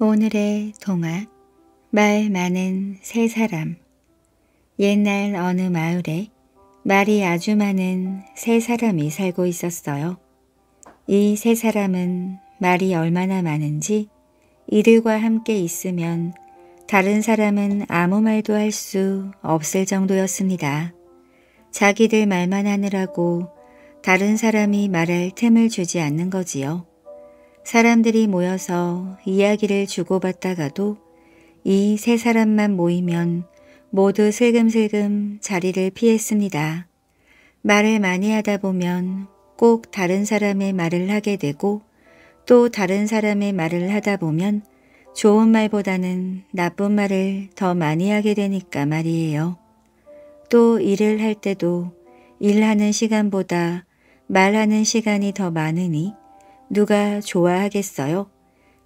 오늘의 동화 말 많은 세 사람 옛날 어느 마을에 말이 아주 많은 세 사람이 살고 있었어요. 이 세 사람은 말이 얼마나 많은지 이들과 함께 있으면 다른 사람은 아무 말도 할 수 없을 정도였습니다. 자기들 말만 하느라고 다른 사람이 말할 틈을 주지 않는 거지요. 사람들이 모여서 이야기를 주고받다가도 이 세 사람만 모이면 모두 슬금슬금 자리를 피했습니다. 말을 많이 하다 보면 꼭 다른 사람의 말을 하게 되고 또 다른 사람의 말을 하다 보면 좋은 말보다는 나쁜 말을 더 많이 하게 되니까 말이에요. 또 일을 할 때도 일하는 시간보다 말하는 시간이 더 많으니 누가 좋아하겠어요?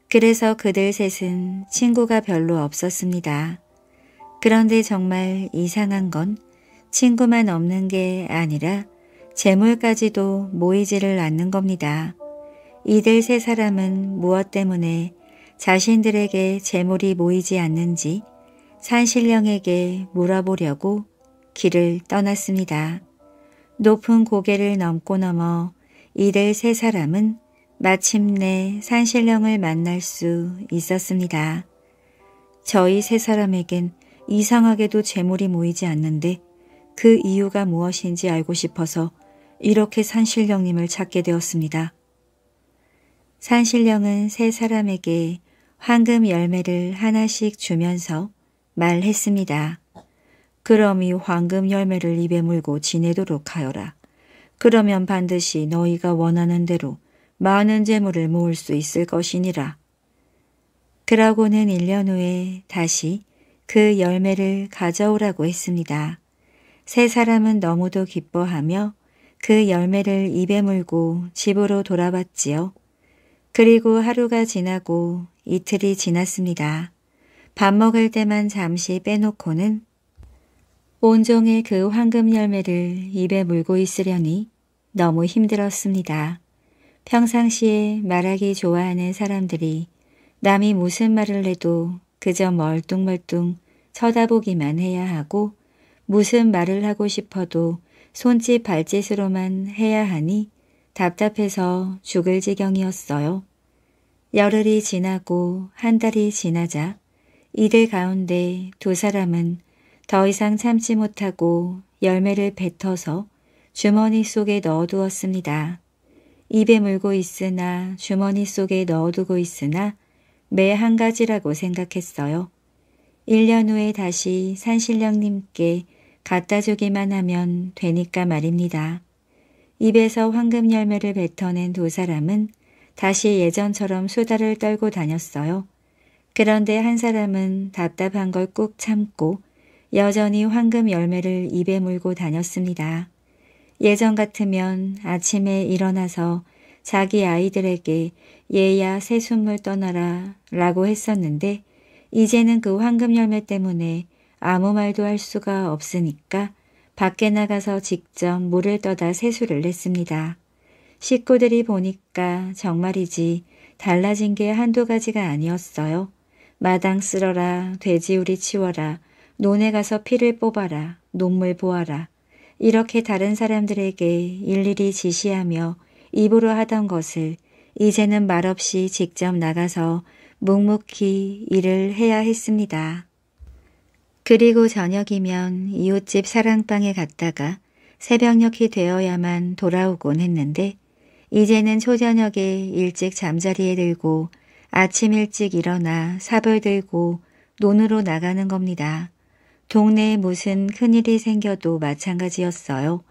그래서 그들 셋은 친구가 별로 없었습니다. 그런데 정말 이상한 건 친구만 없는 게 아니라 재물까지도 모이지를 않는 겁니다. 이들 세 사람은 무엇 때문에 자신들에게 재물이 모이지 않는지 산신령에게 물어보려고 길을 떠났습니다. 높은 고개를 넘고 넘어 이들 세 사람은 마침내 산신령을 만날 수 있었습니다. 저희 세 사람에겐 이상하게도 재물이 모이지 않는데 그 이유가 무엇인지 알고 싶어서 이렇게 산신령님을 찾게 되었습니다. 산신령은 세 사람에게 황금 열매를 하나씩 주면서 말했습니다. 그럼 이 황금 열매를 입에 물고 지내도록 하여라. 그러면 반드시 너희가 원하는 대로 많은 재물을 모을 수 있을 것이니라. 그러고는 1년 후에 다시 그 열매를 가져오라고 했습니다. 세 사람은 너무도 기뻐하며 그 열매를 입에 물고 집으로 돌아왔지요. 그리고 하루가 지나고 이틀이 지났습니다. 밥 먹을 때만 잠시 빼놓고는 온종일 그 황금 열매를 입에 물고 있으려니 너무 힘들었습니다. 평상시에 말하기 좋아하는 사람들이 남이 무슨 말을 해도 그저 멀뚱멀뚱 쳐다보기만 해야 하고 무슨 말을 하고 싶어도 손짓 발짓으로만 해야 하니 답답해서 죽을 지경이었어요. 열흘이 지나고 한 달이 지나자 이들 가운데 두 사람은 더 이상 참지 못하고 열매를 뱉어서 주머니 속에 넣어두었습니다. 입에 물고 있으나 주머니 속에 넣어두고 있으나 매 한 가지라고 생각했어요. 1년 후에 다시 산신령님께 갖다 주기만 하면 되니까 말입니다. 입에서 황금 열매를 뱉어낸 두 사람은 다시 예전처럼 수다를 떨고 다녔어요. 그런데 한 사람은 답답한 걸 꾹 참고 여전히 황금 열매를 입에 물고 다녔습니다. 예전 같으면 아침에 일어나서 자기 아이들에게 얘야 새순물 떠나라 라고 했었는데 이제는 그 황금열매 때문에 아무 말도 할 수가 없으니까 밖에 나가서 직접 물을 떠다 세수를 했습니다. 식구들이 보니까 정말이지 달라진 게 한두 가지가 아니었어요. 마당 쓸어라, 돼지우리 치워라, 논에 가서 피를 뽑아라, 논물 보아라, 이렇게 다른 사람들에게 일일이 지시하며 입으로 하던 것을 이제는 말없이 직접 나가서 묵묵히 일을 해야 했습니다. 그리고 저녁이면 이웃집 사랑방에 갔다가 새벽녘이 되어야만 돌아오곤 했는데 이제는 초저녁에 일찍 잠자리에 들고 아침 일찍 일어나 사벌 들고 논으로 나가는 겁니다. 동네에 무슨 큰일이 생겨도 마찬가지였어요.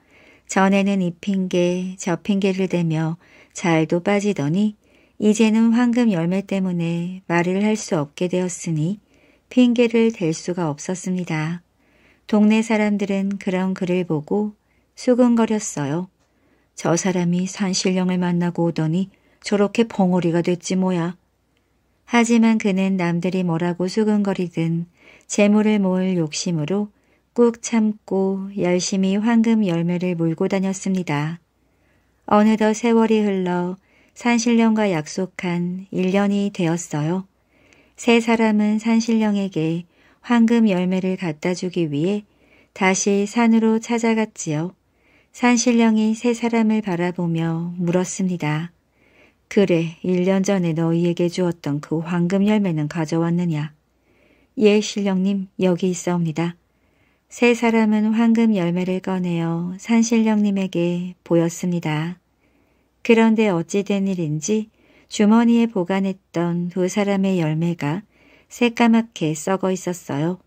전에는 이 핑계, 저 핑계를 대며 잘도 빠지더니 이제는 황금 열매 때문에 말을 할 수 없게 되었으니 핑계를 댈 수가 없었습니다. 동네 사람들은 그런 글을 보고 수근거렸어요. 저 사람이 산신령을 만나고 오더니 저렇게 벙어리가 됐지 뭐야. 하지만 그는 남들이 뭐라고 수근거리든 재물을 모을 욕심으로 꾹 참고 열심히 황금 열매를 몰고 다녔습니다. 어느덧 세월이 흘러 산신령과 약속한 1년이 되었어요. 세 사람은 산신령에게 황금 열매를 갖다 주기 위해 다시 산으로 찾아갔지요. 산신령이 세 사람을 바라보며 물었습니다. 그래, 1년 전에 너희에게 주었던 그 황금 열매는 가져왔느냐? 예, 신령님, 여기 있어옵니다. 세 사람은 황금 열매를 꺼내어 산신령님에게 보였습니다. 그런데 어찌된 일인지 주머니에 보관했던 두 사람의 열매가 새까맣게 썩어 있었어요.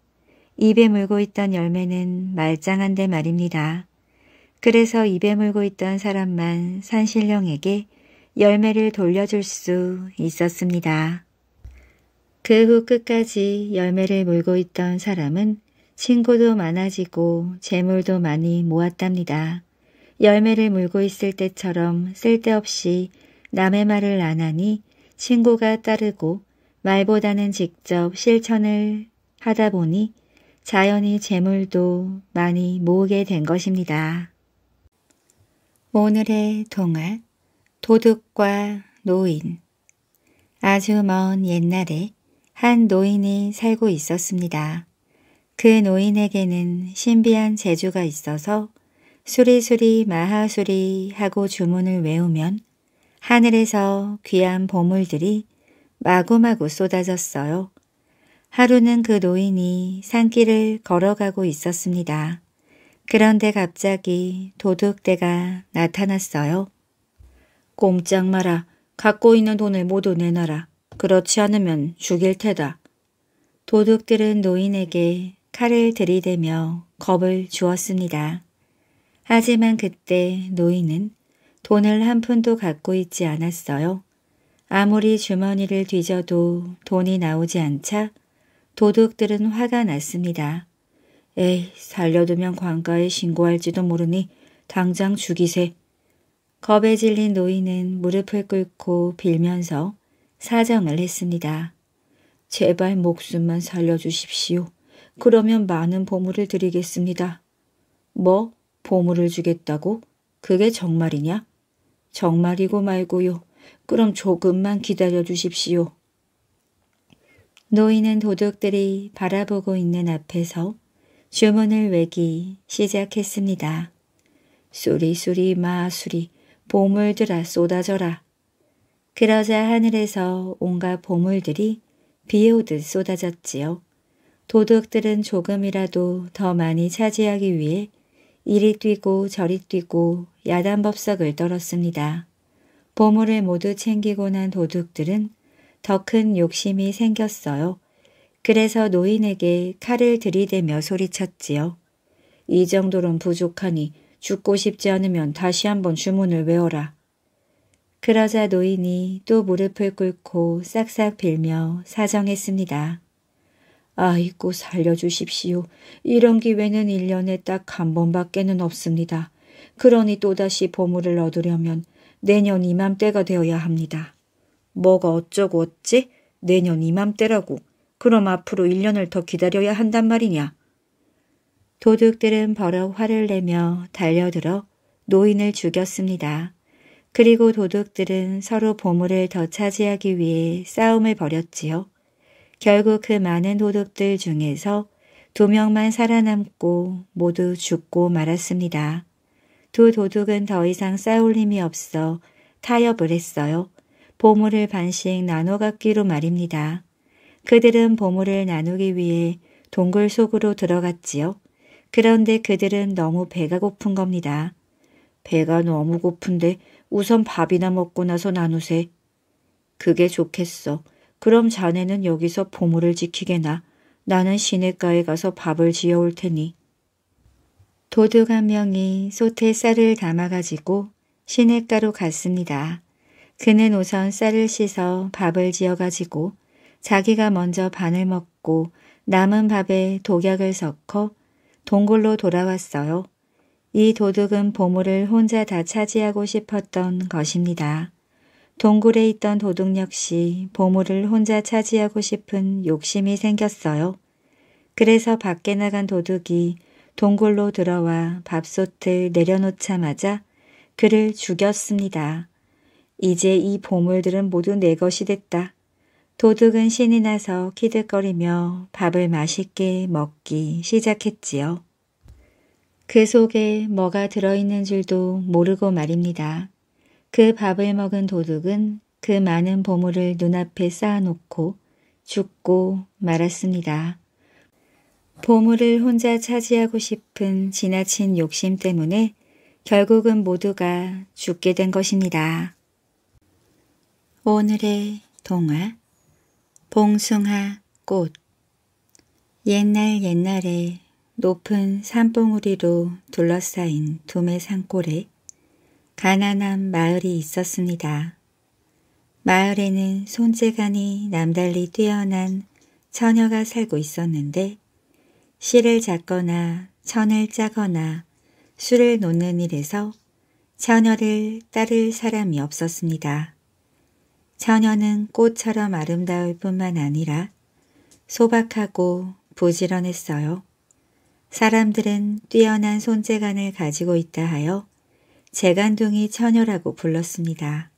입에 물고 있던 열매는 말짱한데 말입니다. 그래서 입에 물고 있던 사람만 산신령에게 열매를 돌려줄 수 있었습니다. 그후 끝까지 열매를 몰고 있던 사람은 친구도 많아지고 재물도 많이 모았답니다. 열매를 물고 있을 때처럼 쓸데없이 남의 말을 안 하니 친구가 따르고 말보다는 직접 실천을 하다 보니 자연히 재물도 많이 모으게 된 것입니다. 오늘의 동화 도둑과 노인 아주 먼 옛날에 한 노인이 살고 있었습니다. 그 노인에게는 신비한 재주가 있어서 수리수리 마하수리 하고 주문을 외우면 하늘에서 귀한 보물들이 마구마구 쏟아졌어요. 하루는 그 노인이 산길을 걸어가고 있었습니다. 그런데 갑자기 도둑대가 나타났어요. 꼼짝 마라. 갖고 있는 돈을 모두 내놔라. 그렇지 않으면 죽일 테다. 도둑들은 노인에게 칼을 들이대며 겁을 주었습니다. 하지만 그때 노인은 돈을 한 푼도 갖고 있지 않았어요. 아무리 주머니를 뒤져도 돈이 나오지 않자 도둑들은 화가 났습니다. 에이, 살려두면 관가에 신고할지도 모르니 당장 죽이세. 겁에 질린 노인은 무릎을 꿇고 빌면서 사정을 했습니다. 제발 목숨만 살려주십시오. 그러면 많은 보물을 드리겠습니다. 뭐? 보물을 주겠다고? 그게 정말이냐? 정말이고 말고요. 그럼 조금만 기다려 주십시오. 노인은 도둑들이 바라보고 있는 앞에서 주문을 외기 시작했습니다. 수리수리 마수리 보물들아 쏟아져라 그러자 하늘에서 온갖 보물들이 비 오듯 쏟아졌지요. 도둑들은 조금이라도 더 많이 차지하기 위해 이리 뛰고 저리 뛰고 야단법석을 떨었습니다. 보물을 모두 챙기고 난 도둑들은 더 큰 욕심이 생겼어요. 그래서 노인에게 칼을 들이대며 소리쳤지요. 이 정도는 부족하니 죽고 싶지 않으면 다시 한번 주문을 외워라. 그러자 노인이 또 무릎을 꿇고 싹싹 빌며 사정했습니다. 아이고 살려주십시오. 이런 기회는 1년에 딱 한 번밖에는 없습니다. 그러니 또다시 보물을 얻으려면 내년 이맘때가 되어야 합니다. 뭐가 어쩌고 어찌? 내년 이맘때라고. 그럼 앞으로 1년을 더 기다려야 한단 말이냐? 도둑들은 버럭 화를 내며 달려들어 노인을 죽였습니다. 그리고 도둑들은 서로 보물을 더 차지하기 위해 싸움을 벌였지요. 결국 그 많은 도둑들 중에서 두 명만 살아남고 모두 죽고 말았습니다. 두 도둑은 더 이상 싸울 힘이 없어 타협을 했어요. 보물을 반씩 나눠 갖기로 말입니다. 그들은 보물을 나누기 위해 동굴 속으로 들어갔지요. 그런데 그들은 너무 배가 고픈 겁니다. 배가 너무 고픈데 우선 밥이나 먹고 나서 나누세. 그게 좋겠어. 그럼 자네는 여기서 보물을 지키게나. 나는 시내가에 가서 밥을 지어올 테니. 도둑 한 명이 솥에 쌀을 담아가지고 시내가로 갔습니다. 그는 우선 쌀을 씻어 밥을 지어가지고 자기가 먼저 반을 먹고 남은 밥에 독약을 섞어 동굴로 돌아왔어요. 이 도둑은 보물을 혼자 다 차지하고 싶었던 것입니다. 동굴에 있던 도둑 역시 보물을 혼자 차지하고 싶은 욕심이 생겼어요. 그래서 밖에 나간 도둑이 동굴로 들어와 밥솥을 내려놓자마자 그를 죽였습니다. 이제 이 보물들은 모두 내 것이 됐다. 도둑은 신이 나서 키득거리며 밥을 맛있게 먹기 시작했지요. 그 속에 뭐가 들어있는 줄도 모르고 말입니다. 그 밥을 먹은 도둑은 그 많은 보물을 눈앞에 쌓아놓고 죽고 말았습니다. 보물을 혼자 차지하고 싶은 지나친 욕심 때문에 결국은 모두가 죽게 된 것입니다. 오늘의 동화 봉숭아 꽃 옛날 옛날에 높은 산봉우리로 둘러싸인 도매 산골에 가난한 마을이 있었습니다. 마을에는 손재간이 남달리 뛰어난 처녀가 살고 있었는데 씨를 잡거나 천을 짜거나 술을 놓는 일에서 처녀를 따를 사람이 없었습니다. 처녀는 꽃처럼 아름다울 뿐만 아니라 소박하고 부지런했어요. 사람들은 뛰어난 손재간을 가지고 있다 하여 재간둥이 처녀라고 불렀습니다.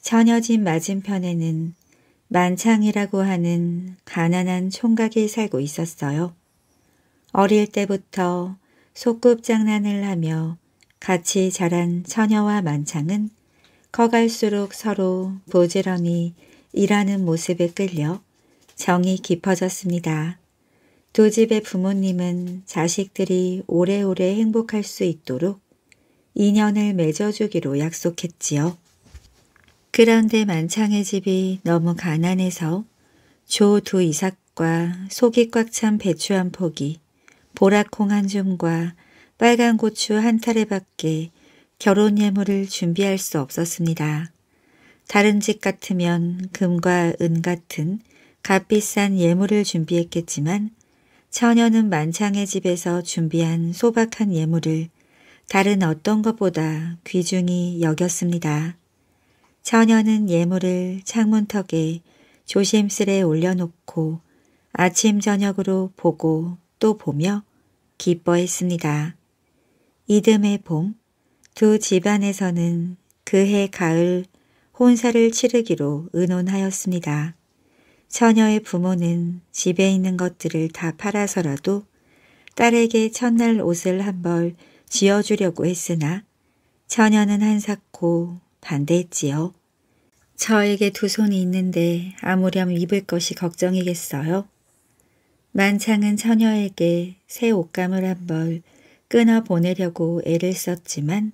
처녀집 맞은편에는 만창이라고 하는 가난한 총각이 살고 있었어요. 어릴 때부터 소꿉장난을 하며 같이 자란 처녀와 만창은 커갈수록 서로 부지런히 일하는 모습에 끌려 정이 깊어졌습니다. 두 집의 부모님은 자식들이 오래오래 행복할 수 있도록 인연을 맺어주기로 약속했지요. 그런데 만창의 집이 너무 가난해서 조 두 이삭과 속이 꽉 찬 배추 한 포기, 보라콩 한 줌과 빨간 고추 한 타래밖에 결혼 예물을 준비할 수 없었습니다. 다른 집 같으면 금과 은 같은 값비싼 예물을 준비했겠지만 처녀는 만창의 집에서 준비한 소박한 예물을 다른 어떤 것보다 귀중히 여겼습니다. 처녀는 예물을 창문턱에 조심스레 올려놓고 아침 저녁으로 보고 또 보며 기뻐했습니다. 이듬해 봄, 두 집안에서는 그해 가을 혼사를 치르기로 의논하였습니다. 처녀의 부모는 집에 있는 것들을 다 팔아서라도 딸에게 첫날 옷을 한 벌 지어주려고 했으나 처녀는 한사코 반대했지요. 저에게 두 손이 있는데 아무렴 입을 것이 걱정이겠어요. 만창은 처녀에게 새 옷감을 한 벌 끊어 보내려고 애를 썼지만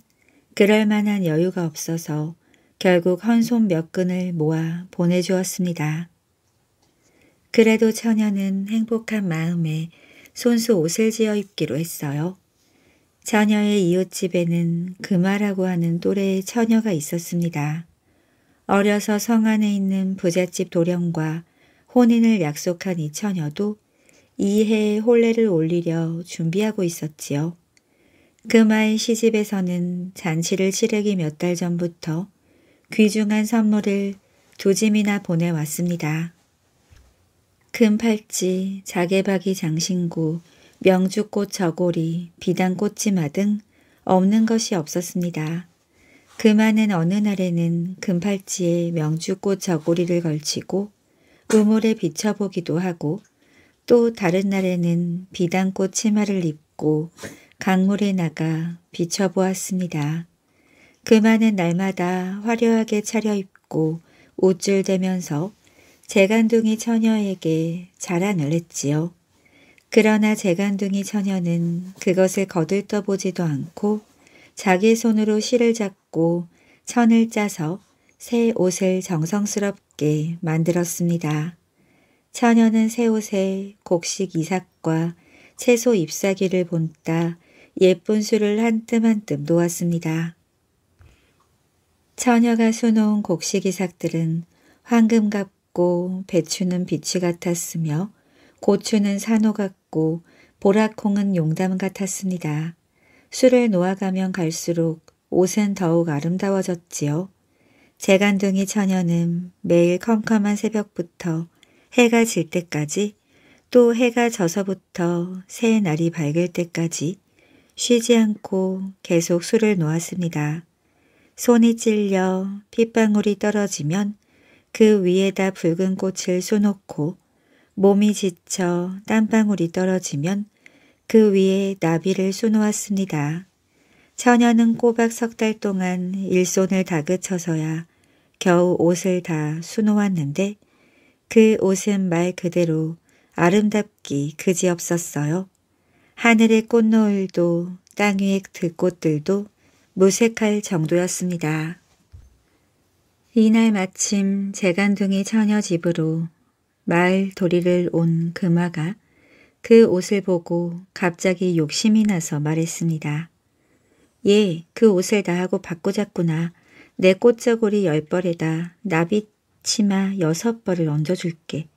그럴 만한 여유가 없어서 결국 헌손 몇 끈을 모아 보내주었습니다. 그래도 처녀는 행복한 마음에 손수 옷을 지어 입기로 했어요. 처녀의 이웃집에는 금화라고 그 하는 또래의 처녀가 있었습니다. 어려서 성 안에 있는 부잣집 도령과 혼인을 약속한 이 처녀도 이해의 혼례를 올리려 준비하고 있었지요. 금아의 시집에서는 잔치를 치르기 몇 달 전부터 귀중한 선물을 두 짐이나 보내왔습니다. 큰 팔찌, 자개박이 장신구, 명주꽃 저고리, 비단꽃치마 등 없는 것이 없었습니다. 그아은 어느 날에는 금팔찌에 명주꽃 저고리를 걸치고 우물에 비춰보기도 하고 또 다른 날에는 비단꽃 치마를 입고 강물에 나가 비춰보았습니다. 그아은 날마다 화려하게 차려입고 옷줄대면서 재간둥이 처녀에게 자랑을 했지요. 그러나 재간둥이 처녀는 그것을 거들떠보지도 않고 자기 손으로 실을 잡고 천을 짜서 새 옷을 정성스럽게 만들었습니다. 처녀는 새 옷에 곡식 이삭과 채소 잎사귀를 본따 예쁜 술을 한뜸 한뜸 놓았습니다. 처녀가 수놓은 곡식 이삭들은 황금갑 같고 배추는 빛이 같았으며 고추는 산호 같고 보라콩은 용담 같았습니다. 술을 놓아가면 갈수록 옷은 더욱 아름다워졌지요. 재간둥이 처녀는 매일 컴컴한 새벽부터 해가 질 때까지 또 해가 져서부터 새 날이 밝을 때까지 쉬지 않고 계속 술을 놓았습니다. 손이 찔려 핏방울이 떨어지면 그 위에다 붉은 꽃을 쏘놓고 몸이 지쳐 땀방울이 떨어지면 그 위에 나비를 쏘놓았습니다. 처녀는 꼬박 석 달 동안 일손을 다그쳐서야 겨우 옷을 다 수놓았는데 그 옷은 말 그대로 아름답기 그지없었어요. 하늘의 꽃노을도 땅 위의 들 그 꽃들도 무색할 정도였습니다. 이날 마침 재간둥이 처녀 집으로 마을 도리를 온 금화가 그 옷을 보고 갑자기 욕심이 나서 말했습니다. 예, 그 옷을 나하고 바꾸자꾸나. 내 꽃자고리 열 벌에다 나비 치마 여섯 벌을 얹어줄게.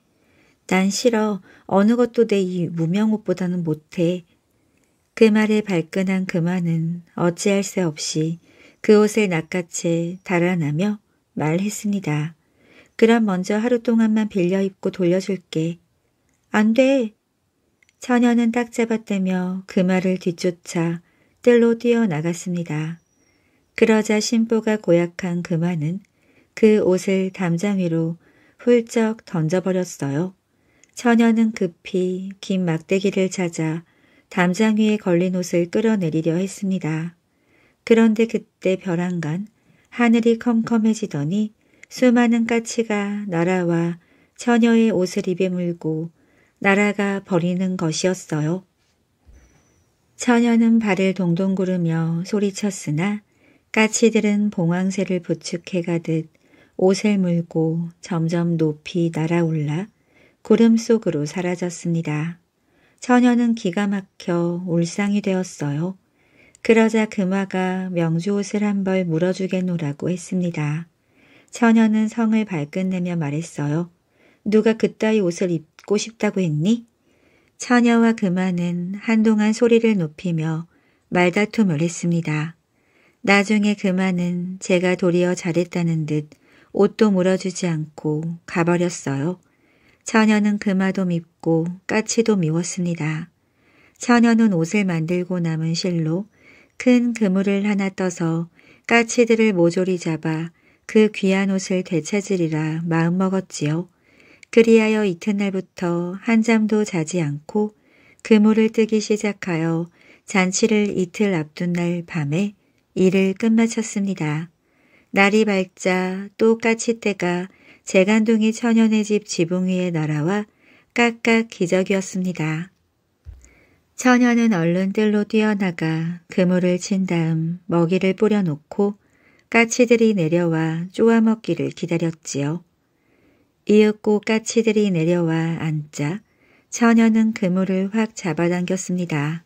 난 싫어. 어느 것도 내 이 무명옷보다는 못해. 그 말에 발끈한 금화는 어찌할 새 없이 그 옷을 낚아채 달아나며 말했습니다. 그럼 먼저 하루 동안만 빌려 입고 돌려줄게. 안 돼. 처녀는 딱 잡았다며 그 말을 뒤쫓아 뜰로 뛰어나갔습니다. 그러자 신보가 고약한 그만은 그 옷을 담장 위로 훌쩍 던져버렸어요. 처녀는 급히 긴 막대기를 찾아 담장 위에 걸린 옷을 끌어내리려 했습니다. 그런데 그때 벼랑간 하늘이 컴컴해지더니 수많은 까치가 날아와 처녀의 옷을 입에 물고 날아가 버리는 것이었어요. 처녀는 발을 동동 구르며 소리쳤으나 까치들은 봉황새를 부축해 가듯 옷을 물고 점점 높이 날아올라 구름 속으로 사라졌습니다. 처녀는 기가 막혀 울상이 되었어요. 그러자 금화가 명주 옷을 한 벌 물어주겠노라고 했습니다. 처녀는 성을 발끈내며 말했어요. 누가 그따위 옷을 입고 싶다고 했니? 처녀와 금화는 한동안 소리를 높이며 말다툼을 했습니다. 나중에 금화는 제가 도리어 잘했다는 듯 옷도 물어주지 않고 가버렸어요. 처녀는 금화도 밉고 까치도 미웠습니다. 처녀는 옷을 만들고 남은 실로 큰 그물을 하나 떠서 까치들을 모조리 잡아 그 귀한 옷을 되찾으리라 마음먹었지요. 그리하여 이튿날부터 한잠도 자지 않고 그물을 뜨기 시작하여 잔치를 이틀 앞둔 날 밤에 일을 끝마쳤습니다. 날이 밝자 또 까치떼가 재간둥이 천연의집 지붕 위에 날아와 깍깍 기적이었습니다. 처녀는 얼른 뜰로 뛰어나가 그물을 친 다음 먹이를 뿌려놓고 까치들이 내려와 쪼아먹기를 기다렸지요. 이윽고 까치들이 내려와 앉자 처녀는 그물을 확 잡아당겼습니다.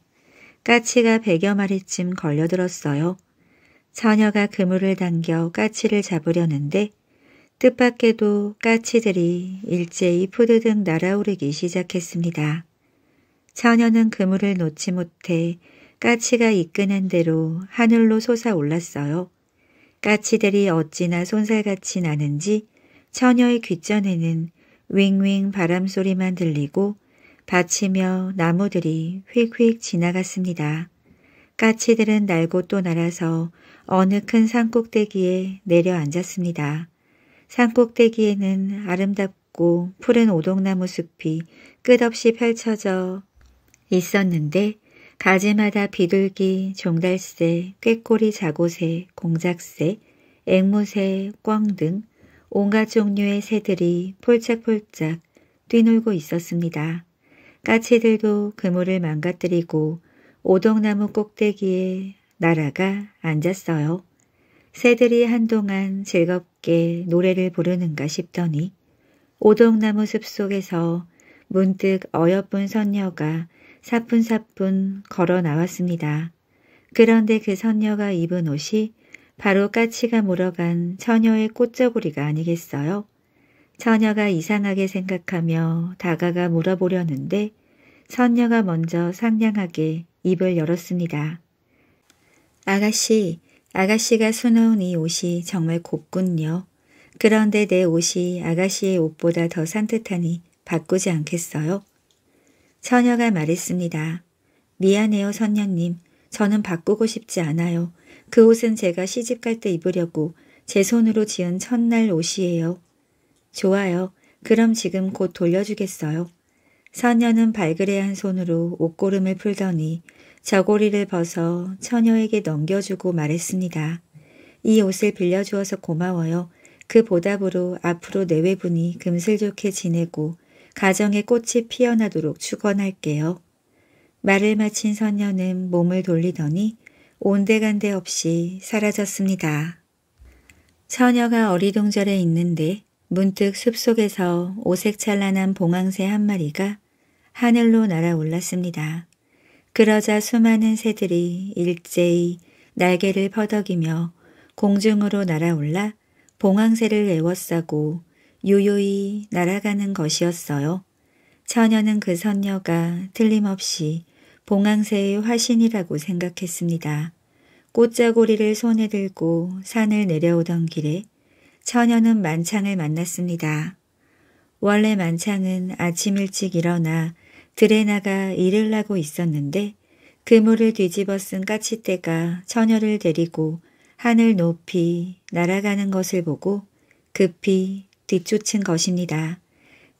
까치가 백여 마리쯤 걸려들었어요. 처녀가 그물을 당겨 까치를 잡으려는데 뜻밖에도 까치들이 일제히 푸드등 날아오르기 시작했습니다. 처녀는 그물을 놓지 못해 까치가 이끄는 대로 하늘로 솟아올랐어요. 까치들이 어찌나 손살같이 나는지 처녀의 귀전에는 윙윙 바람소리만 들리고 받치며 나무들이 휙휙 지나갔습니다. 까치들은 날고 또 날아서 어느 큰 산꼭대기에 내려앉았습니다. 산꼭대기에는 아름답고 푸른 오동나무 숲이 끝없이 펼쳐져 있었는데 가지마다 비둘기, 종달새, 꾀꼬리 자고새, 공작새, 앵무새, 꿩등 온갖 종류의 새들이 폴짝폴짝 뛰놀고 있었습니다. 까치들도 그물을 망가뜨리고 오동나무 꼭대기에 날아가 앉았어요. 새들이 한동안 즐겁게 노래를 부르는가 싶더니 오동나무 숲속에서 문득 어여쁜 선녀가 사뿐사뿐 걸어 나왔습니다. 그런데 그 선녀가 입은 옷이 바로 까치가 물어간 처녀의 꽃저고리가 아니겠어요? 처녀가 이상하게 생각하며 다가가 물어보려는데 선녀가 먼저 상냥하게 입을 열었습니다. 아가씨, 아가씨가 수놓은 이 옷이 정말 곱군요. 그런데 내 옷이 아가씨의 옷보다 더 산뜻하니 바꾸지 않겠어요? 처녀가 말했습니다. 미안해요, 선녀님. 저는 바꾸고 싶지 않아요. 그 옷은 제가 시집 갈때 입으려고 제 손으로 지은 첫날 옷이에요. 좋아요. 그럼 지금 곧 돌려주겠어요. 선녀는 발그레한 손으로 옷고름을 풀더니 저고리를 벗어 처녀에게 넘겨주고 말했습니다. 이 옷을 빌려주어서 고마워요. 그 보답으로 앞으로 내 외분이 금슬 좋게 지내고 가정의 꽃이 피어나도록 축원할게요. 말을 마친 선녀는 몸을 돌리더니 온데간데 없이 사라졌습니다. 처녀가 어리둥절해 있는데 문득 숲속에서 오색 찬란한 봉황새 한 마리가 하늘로 날아올랐습니다. 그러자 수많은 새들이 일제히 날개를 퍼덕이며 공중으로 날아올라 봉황새를 애워싸고 유유히 날아가는 것이었어요. 처녀는 그 선녀가 틀림없이 봉황새의 화신이라고 생각했습니다. 꽃자고리를 손에 들고 산을 내려오던 길에 처녀는 만창을 만났습니다. 원래 만창은 아침 일찍 일어나 들에 나가 일을 하고 있었는데 그물을 뒤집어 쓴 까치떼가 처녀를 데리고 하늘 높이 날아가는 것을 보고 급히 뒤쫓은 것입니다.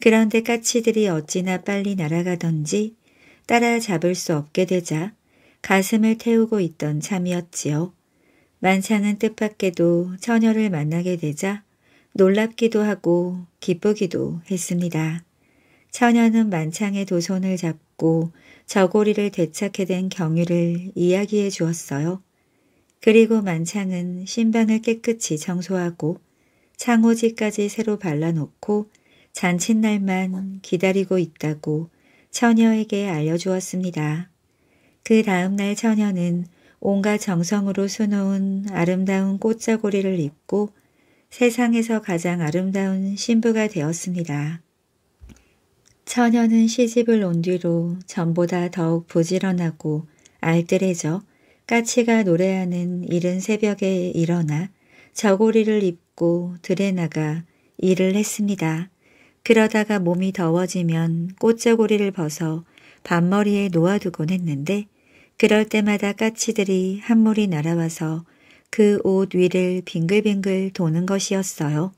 그런데 까치들이 어찌나 빨리 날아가던지 따라잡을 수 없게 되자 가슴을 태우고 있던 참이었지요. 만상은 뜻밖에도 처녀를 만나게 되자 놀랍기도 하고 기쁘기도 했습니다. 처녀는 만창의 두 손을 잡고 저고리를 되찾게 된 경위를 이야기해 주었어요. 그리고 만창은 신방을 깨끗이 청소하고 창호지까지 새로 발라놓고 잔칫날만 기다리고 있다고 처녀에게 알려주었습니다. 그 다음날 처녀는 온갖 정성으로 수놓은 아름다운 꽃자고리를 입고 세상에서 가장 아름다운 신부가 되었습니다. 처녀는 시집을 온 뒤로 전보다 더욱 부지런하고 알뜰해져 까치가 노래하는 이른 새벽에 일어나 저고리를 입고 얻고 들에 나가 일을 했습니다. 그러다가 몸이 더워지면 꽃자고리를 벗어 밤머리에 놓아두곤 했는데 그럴 때마다 까치들이 한 무리 날아와서 그 옷 위를 빙글빙글 도는 것이었어요.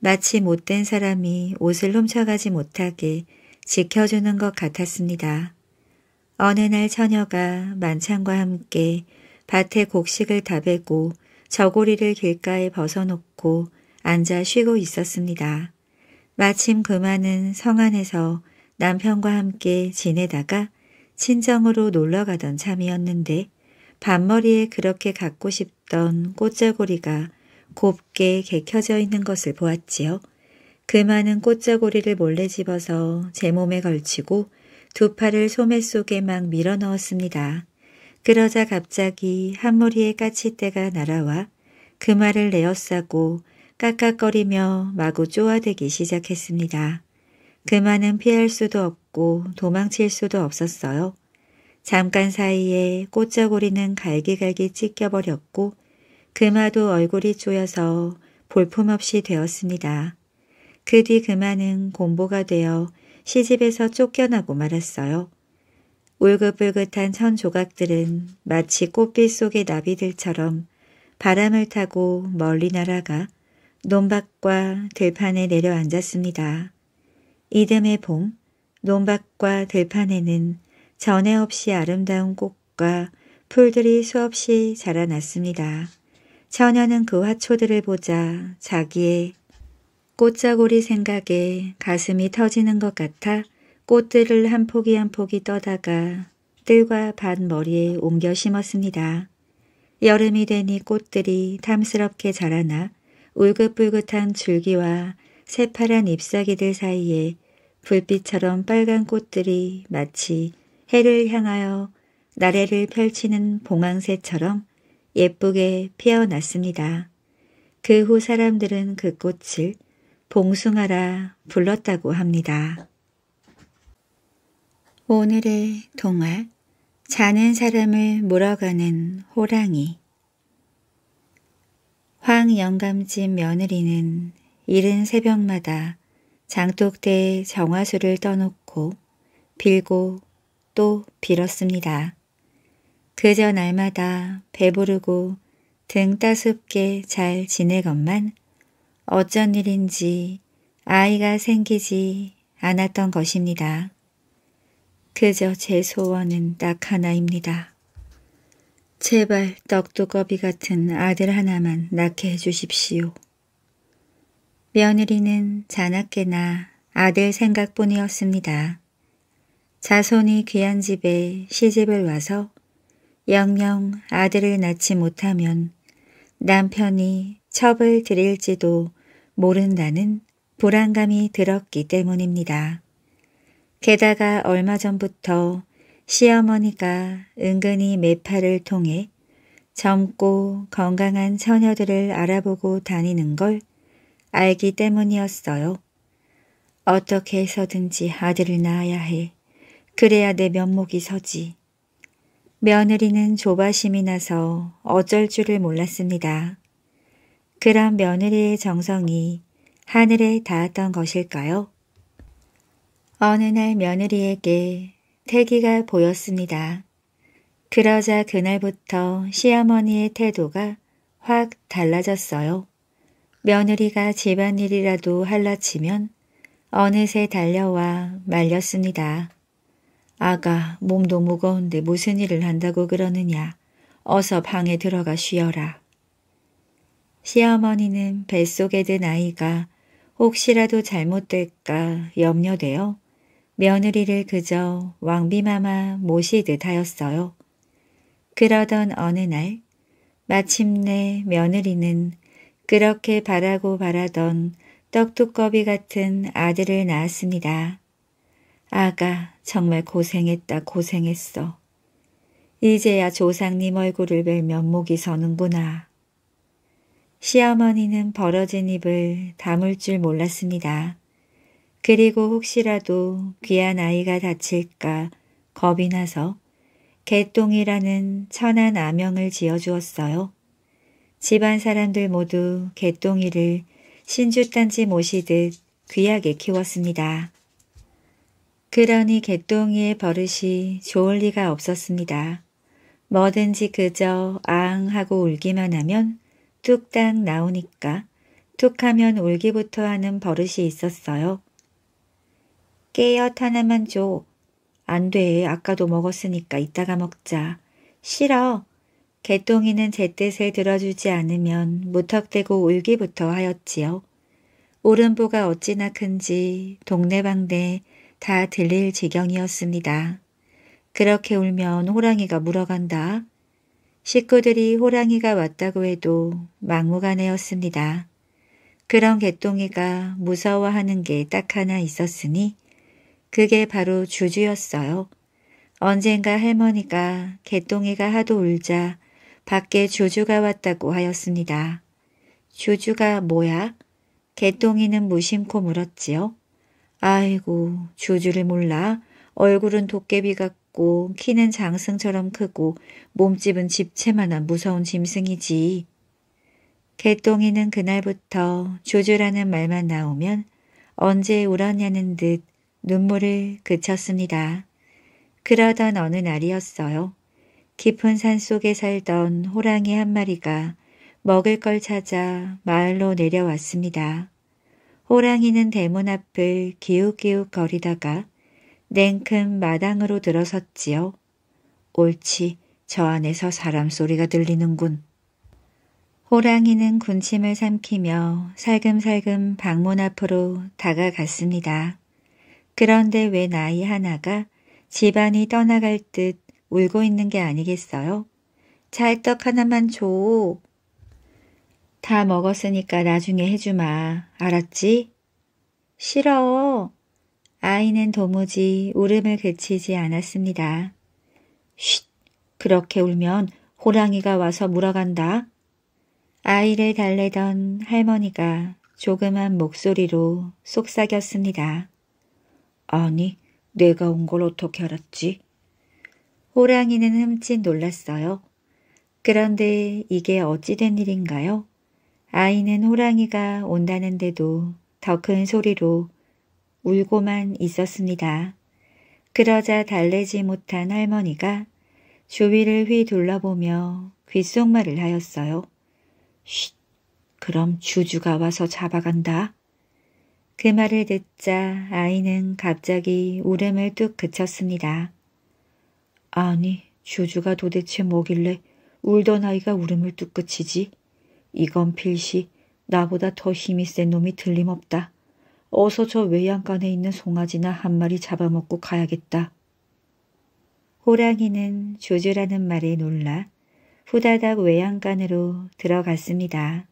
마치 못된 사람이 옷을 훔쳐가지 못하게 지켜주는 것 같았습니다. 어느 날 처녀가 만찬과 함께 밭에 곡식을 다 베고 저고리를 길가에 벗어놓고 앉아 쉬고 있었습니다. 마침 그만은 성안에서 남편과 함께 지내다가 친정으로 놀러 가던 참이었는데 밤머리에 그렇게 갖고 싶던 꽃자고리가 곱게 개켜져 있는 것을 보았지요. 그만은 꽃자고리를 몰래 집어서 제 몸에 걸치고 두 팔을 소매 속에 막 밀어 넣었습니다. 그러자 갑자기 한 무리의 까치떼가 날아와 그 말을 내어싸고 깍깍거리며 마구 쪼아대기 시작했습니다. 그말은 피할 수도 없고 도망칠 수도 없었어요. 잠깐 사이에 꽃자고리는 갈기갈기 찢겨버렸고 그마도 얼굴이 쪼여서 볼품없이 되었습니다. 그 뒤 그마는 공보가 되어 시집에서 쫓겨나고 말았어요. 울긋불긋한 천 조각들은 마치 꽃빛 속의 나비들처럼 바람을 타고 멀리 날아가 논밭과 들판에 내려앉았습니다. 이듬해 봄, 논밭과 들판에는 전에 없이 아름다운 꽃과 풀들이 수없이 자라났습니다. 처녀는 그 화초들을 보자 자기의 꽃자고리 생각에 가슴이 터지는 것 같아 꽃들을 한 포기 한 포기 떠다가 뜰과 밭 머리에 옮겨 심었습니다. 여름이 되니 꽃들이 탐스럽게 자라나 울긋불긋한 줄기와 새파란 잎사귀들 사이에 불빛처럼 빨간 꽃들이 마치 해를 향하여 나래를 펼치는 봉황새처럼 예쁘게 피어났습니다. 그 후 사람들은 그 꽃을 봉숭아라 불렀다고 합니다. 오늘의 동화 자는 사람을 몰아가는 호랑이 황영감집 며느리는 이른 새벽마다 장독대에 정화수를 떠놓고 빌고 또 빌었습니다. 그저 날마다 배부르고 등 따숩게 잘 지내건만 어쩐 일인지 아이가 생기지 않았던 것입니다. 그저 제 소원은 딱 하나입니다. 제발 떡두꺼비 같은 아들 하나만 낳게 해주십시오. 며느리는 자나깨나 아들 생각뿐이었습니다. 자손이 귀한 집에 시집을 와서 영영 아들을 낳지 못하면 남편이 첩을 드릴지도 모른다는 불안감이 들었기 때문입니다. 게다가 얼마 전부터 시어머니가 은근히 매파를 통해 젊고 건강한 처녀들을 알아보고 다니는 걸 알기 때문이었어요. 어떻게 해서든지 아들을 낳아야 해. 그래야 내 면목이 서지. 며느리는 조바심이 나서 어쩔 줄을 몰랐습니다. 그런 며느리의 정성이 하늘에 닿았던 것일까요? 어느 날 며느리에게 태기가 보였습니다. 그러자 그날부터 시어머니의 태도가 확 달라졌어요. 며느리가 집안일이라도 할라치면 어느새 달려와 말렸습니다. 아가 몸도 무거운데 무슨 일을 한다고 그러느냐. 어서 방에 들어가 쉬어라. 시어머니는 뱃속에 든 아이가 혹시라도 잘못될까 염려되어 며느리를 그저 왕비마마 모시듯 하였어요. 그러던 어느 날 마침내 며느리는 그렇게 바라고 바라던 떡두꺼비 같은 아들을 낳았습니다. 아가 정말 고생했다 고생했어. 이제야 조상님 얼굴을 뵐 면목이 서는구나. 시어머니는 벌어진 입을 다물 줄 몰랐습니다. 그리고 혹시라도 귀한 아이가 다칠까 겁이 나서 개똥이라는 천한 아명을 지어주었어요. 집안 사람들 모두 개똥이를 신주단지 모시듯 귀하게 키웠습니다. 그러니 개똥이의 버릇이 좋을 리가 없었습니다. 뭐든지 그저 앙 하고 울기만 하면 뚝딱 나오니까 툭하면 울기부터 하는 버릇이 있었어요. 깨엿 하나만 줘. 안 돼. 아까도 먹었으니까 이따가 먹자. 싫어. 개똥이는 제 뜻을 들어주지 않으면 무턱대고 울기부터 하였지요. 오름보가 어찌나 큰지 동네방네 다 들릴 지경이었습니다. 그렇게 울면 호랑이가 물어간다. 식구들이 호랑이가 왔다고 해도 막무가내였습니다. 그런 개똥이가 무서워하는 게 딱 하나 있었으니 그게 바로 주주였어요. 언젠가 할머니가 개똥이가 하도 울자 밖에 주주가 왔다고 하였습니다. 주주가 뭐야? 개똥이는 무심코 물었지요. 아이고 주주를 몰라. 얼굴은 도깨비 같고 키는 장승처럼 크고 몸집은 집채만한 무서운 짐승이지. 개똥이는 그날부터 주주라는 말만 나오면 언제 울었냐는 듯 눈물을 그쳤습니다. 그러던 어느 날이었어요. 깊은 산 속에 살던 호랑이 한 마리가 먹을 걸 찾아 마을로 내려왔습니다. 호랑이는 대문 앞을 기웃기웃 거리다가 냉큼 마당으로 들어섰지요. 옳지, 저 안에서 사람 소리가 들리는군. 호랑이는 군침을 삼키며 살금살금 방문 앞으로 다가갔습니다. 그런데 왜 나이 하나가 집안이 떠나갈 듯 울고 있는 게 아니겠어요? 찰떡 하나만 줘. 다 먹었으니까 나중에 해주마. 알았지? 싫어. 아이는 도무지 울음을 그치지 않았습니다. 쉿! 그렇게 울면 호랑이가 와서 물어간다. 아이를 달래던 할머니가 조그만 목소리로 속삭였습니다. 아니, 내가 온 걸 어떻게 알았지? 호랑이는 흠칫 놀랐어요. 그런데 이게 어찌된 일인가요? 아이는 호랑이가 온다는데도 더 큰 소리로 울고만 있었습니다. 그러자 달래지 못한 할머니가 주위를 휘둘러보며 귓속말을 하였어요. 쉿, 그럼 주주가 와서 잡아간다. 그 말을 듣자 아이는 갑자기 울음을 뚝 그쳤습니다. 아니, 주주가 도대체 뭐길래 울던 아이가 울음을 뚝 그치지? 이건 필시 나보다 더 힘이 센 놈이 들림없다. 어서 저 외양간에 있는 송아지나 한 마리 잡아먹고 가야겠다. 호랑이는 주주라는 말에 놀라 후다닥 외양간으로 들어갔습니다.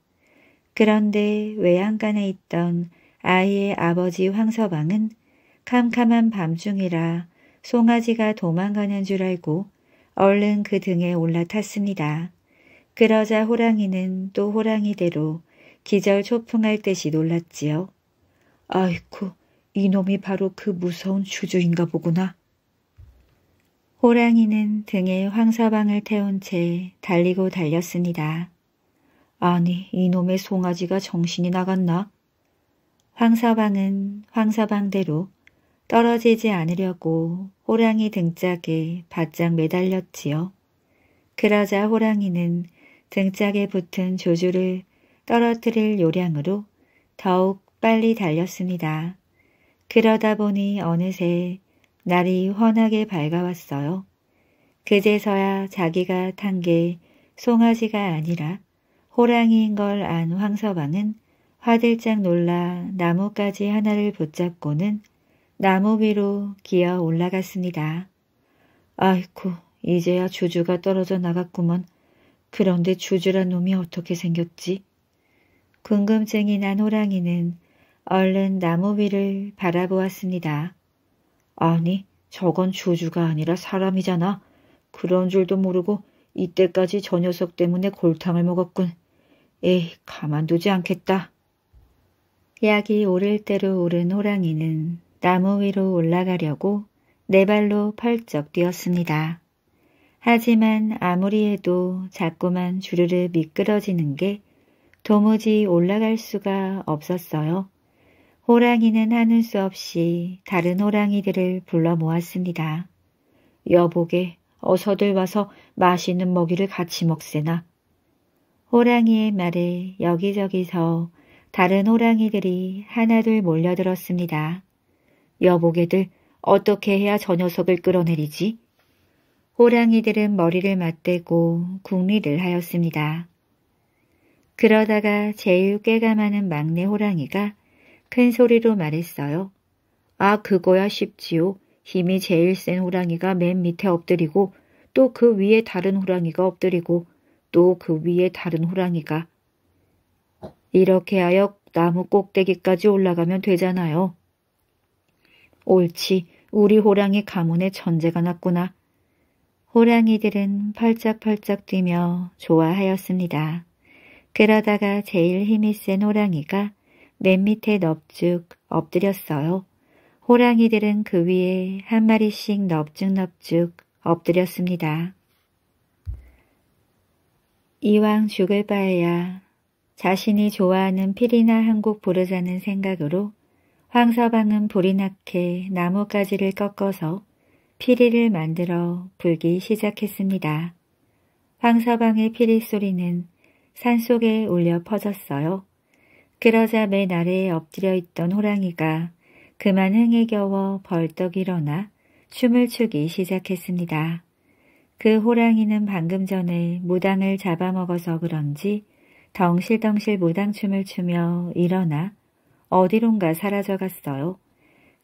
그런데 외양간에 있던 아이의 아버지 황서방은 캄캄한 밤중이라 송아지가 도망가는 줄 알고 얼른 그 등에 올라탔습니다. 그러자 호랑이는 또 호랑이대로 기절 초풍할 듯이 놀랐지요. 아이쿠, 이놈이 바로 그 무서운 주주인가 보구나. 호랑이는 등에 황서방을 태운 채 달리고 달렸습니다. 아니, 이놈의 송아지가 정신이 나갔나? 황서방은 황서방대로 떨어지지 않으려고 호랑이 등짝에 바짝 매달렸지요. 그러자 호랑이는 등짝에 붙은 조주를 떨어뜨릴 요량으로 더욱 빨리 달렸습니다. 그러다 보니 어느새 날이 훤하게 밝아왔어요. 그제서야 자기가 탄 게 송아지가 아니라 호랑이인 걸 안 황서방은 화들짝 놀라 나뭇가지 하나를 붙잡고는 나무 위로 기어 올라갔습니다. 아이쿠, 이제야 주주가 떨어져 나갔구먼. 그런데 주주란 놈이 어떻게 생겼지? 궁금증이 난 호랑이는 얼른 나무 위를 바라보았습니다. 아니, 저건 주주가 아니라 사람이잖아. 그런 줄도 모르고 이때까지 저 녀석 때문에 골탕을 먹었군. 에이, 가만두지 않겠다. 약이 오를 대로 오른 호랑이는 나무 위로 올라가려고 네 발로 펄쩍 뛰었습니다. 하지만 아무리 해도 자꾸만 주르르 미끄러지는 게 도무지 올라갈 수가 없었어요. 호랑이는 하는 수 없이 다른 호랑이들을 불러 모았습니다. 여보게 어서들 와서 맛있는 먹이를 같이 먹세나. 호랑이의 말에 여기저기서 다른 호랑이들이 하나둘 몰려들었습니다. 여보게들 어떻게 해야 저 녀석을 끌어내리지? 호랑이들은 머리를 맞대고 궁리를 하였습니다. 그러다가 제일 꾀가 많은 막내 호랑이가 큰 소리로 말했어요. 아 그거야 쉽지요. 힘이 제일 센 호랑이가 맨 밑에 엎드리고 또 그 위에 다른 호랑이가 엎드리고 또 그 위에 다른 호랑이가 이렇게 하여 나무 꼭대기까지 올라가면 되잖아요. 옳지. 우리 호랑이 가문에 전제가 났구나. 호랑이들은 팔짝팔짝 뛰며 좋아하였습니다. 그러다가 제일 힘이 센 호랑이가 맨 밑에 넙죽 엎드렸어요. 호랑이들은 그 위에 한 마리씩 넙죽넙죽 엎드렸습니다. 이왕 죽을 바에야 자신이 좋아하는 피리나한 곡 부르자는 생각으로 황서방은 불이 나게 나뭇가지를 꺾어서 피리를 만들어 불기 시작했습니다. 황서방의 피리 소리는 산속에 울려 퍼졌어요. 그러자 맨 아래에 엎드려 있던 호랑이가 그만 흥에 겨워 벌떡 일어나 춤을 추기 시작했습니다. 그 호랑이는 방금 전에 무당을 잡아먹어서 그런지 덩실덩실 무당춤을 추며 일어나 어디론가 사라져갔어요.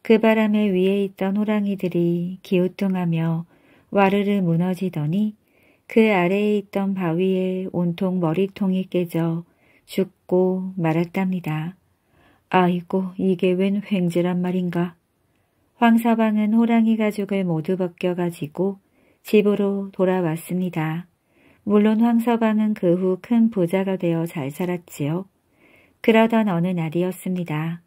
그 바람에 위에 있던 호랑이들이 기우뚱하며 와르르 무너지더니 그 아래에 있던 바위에 온통 머리통이 깨져 죽고 말았답니다. 아이고 이게 웬 횡재란 말인가. 황사방은 호랑이 가죽을 모두 벗겨가지고 집으로 돌아왔습니다. 물론 황서방은 그 후 큰 부자가 되어 잘 살았지요. 그러던 어느 날이었습니다.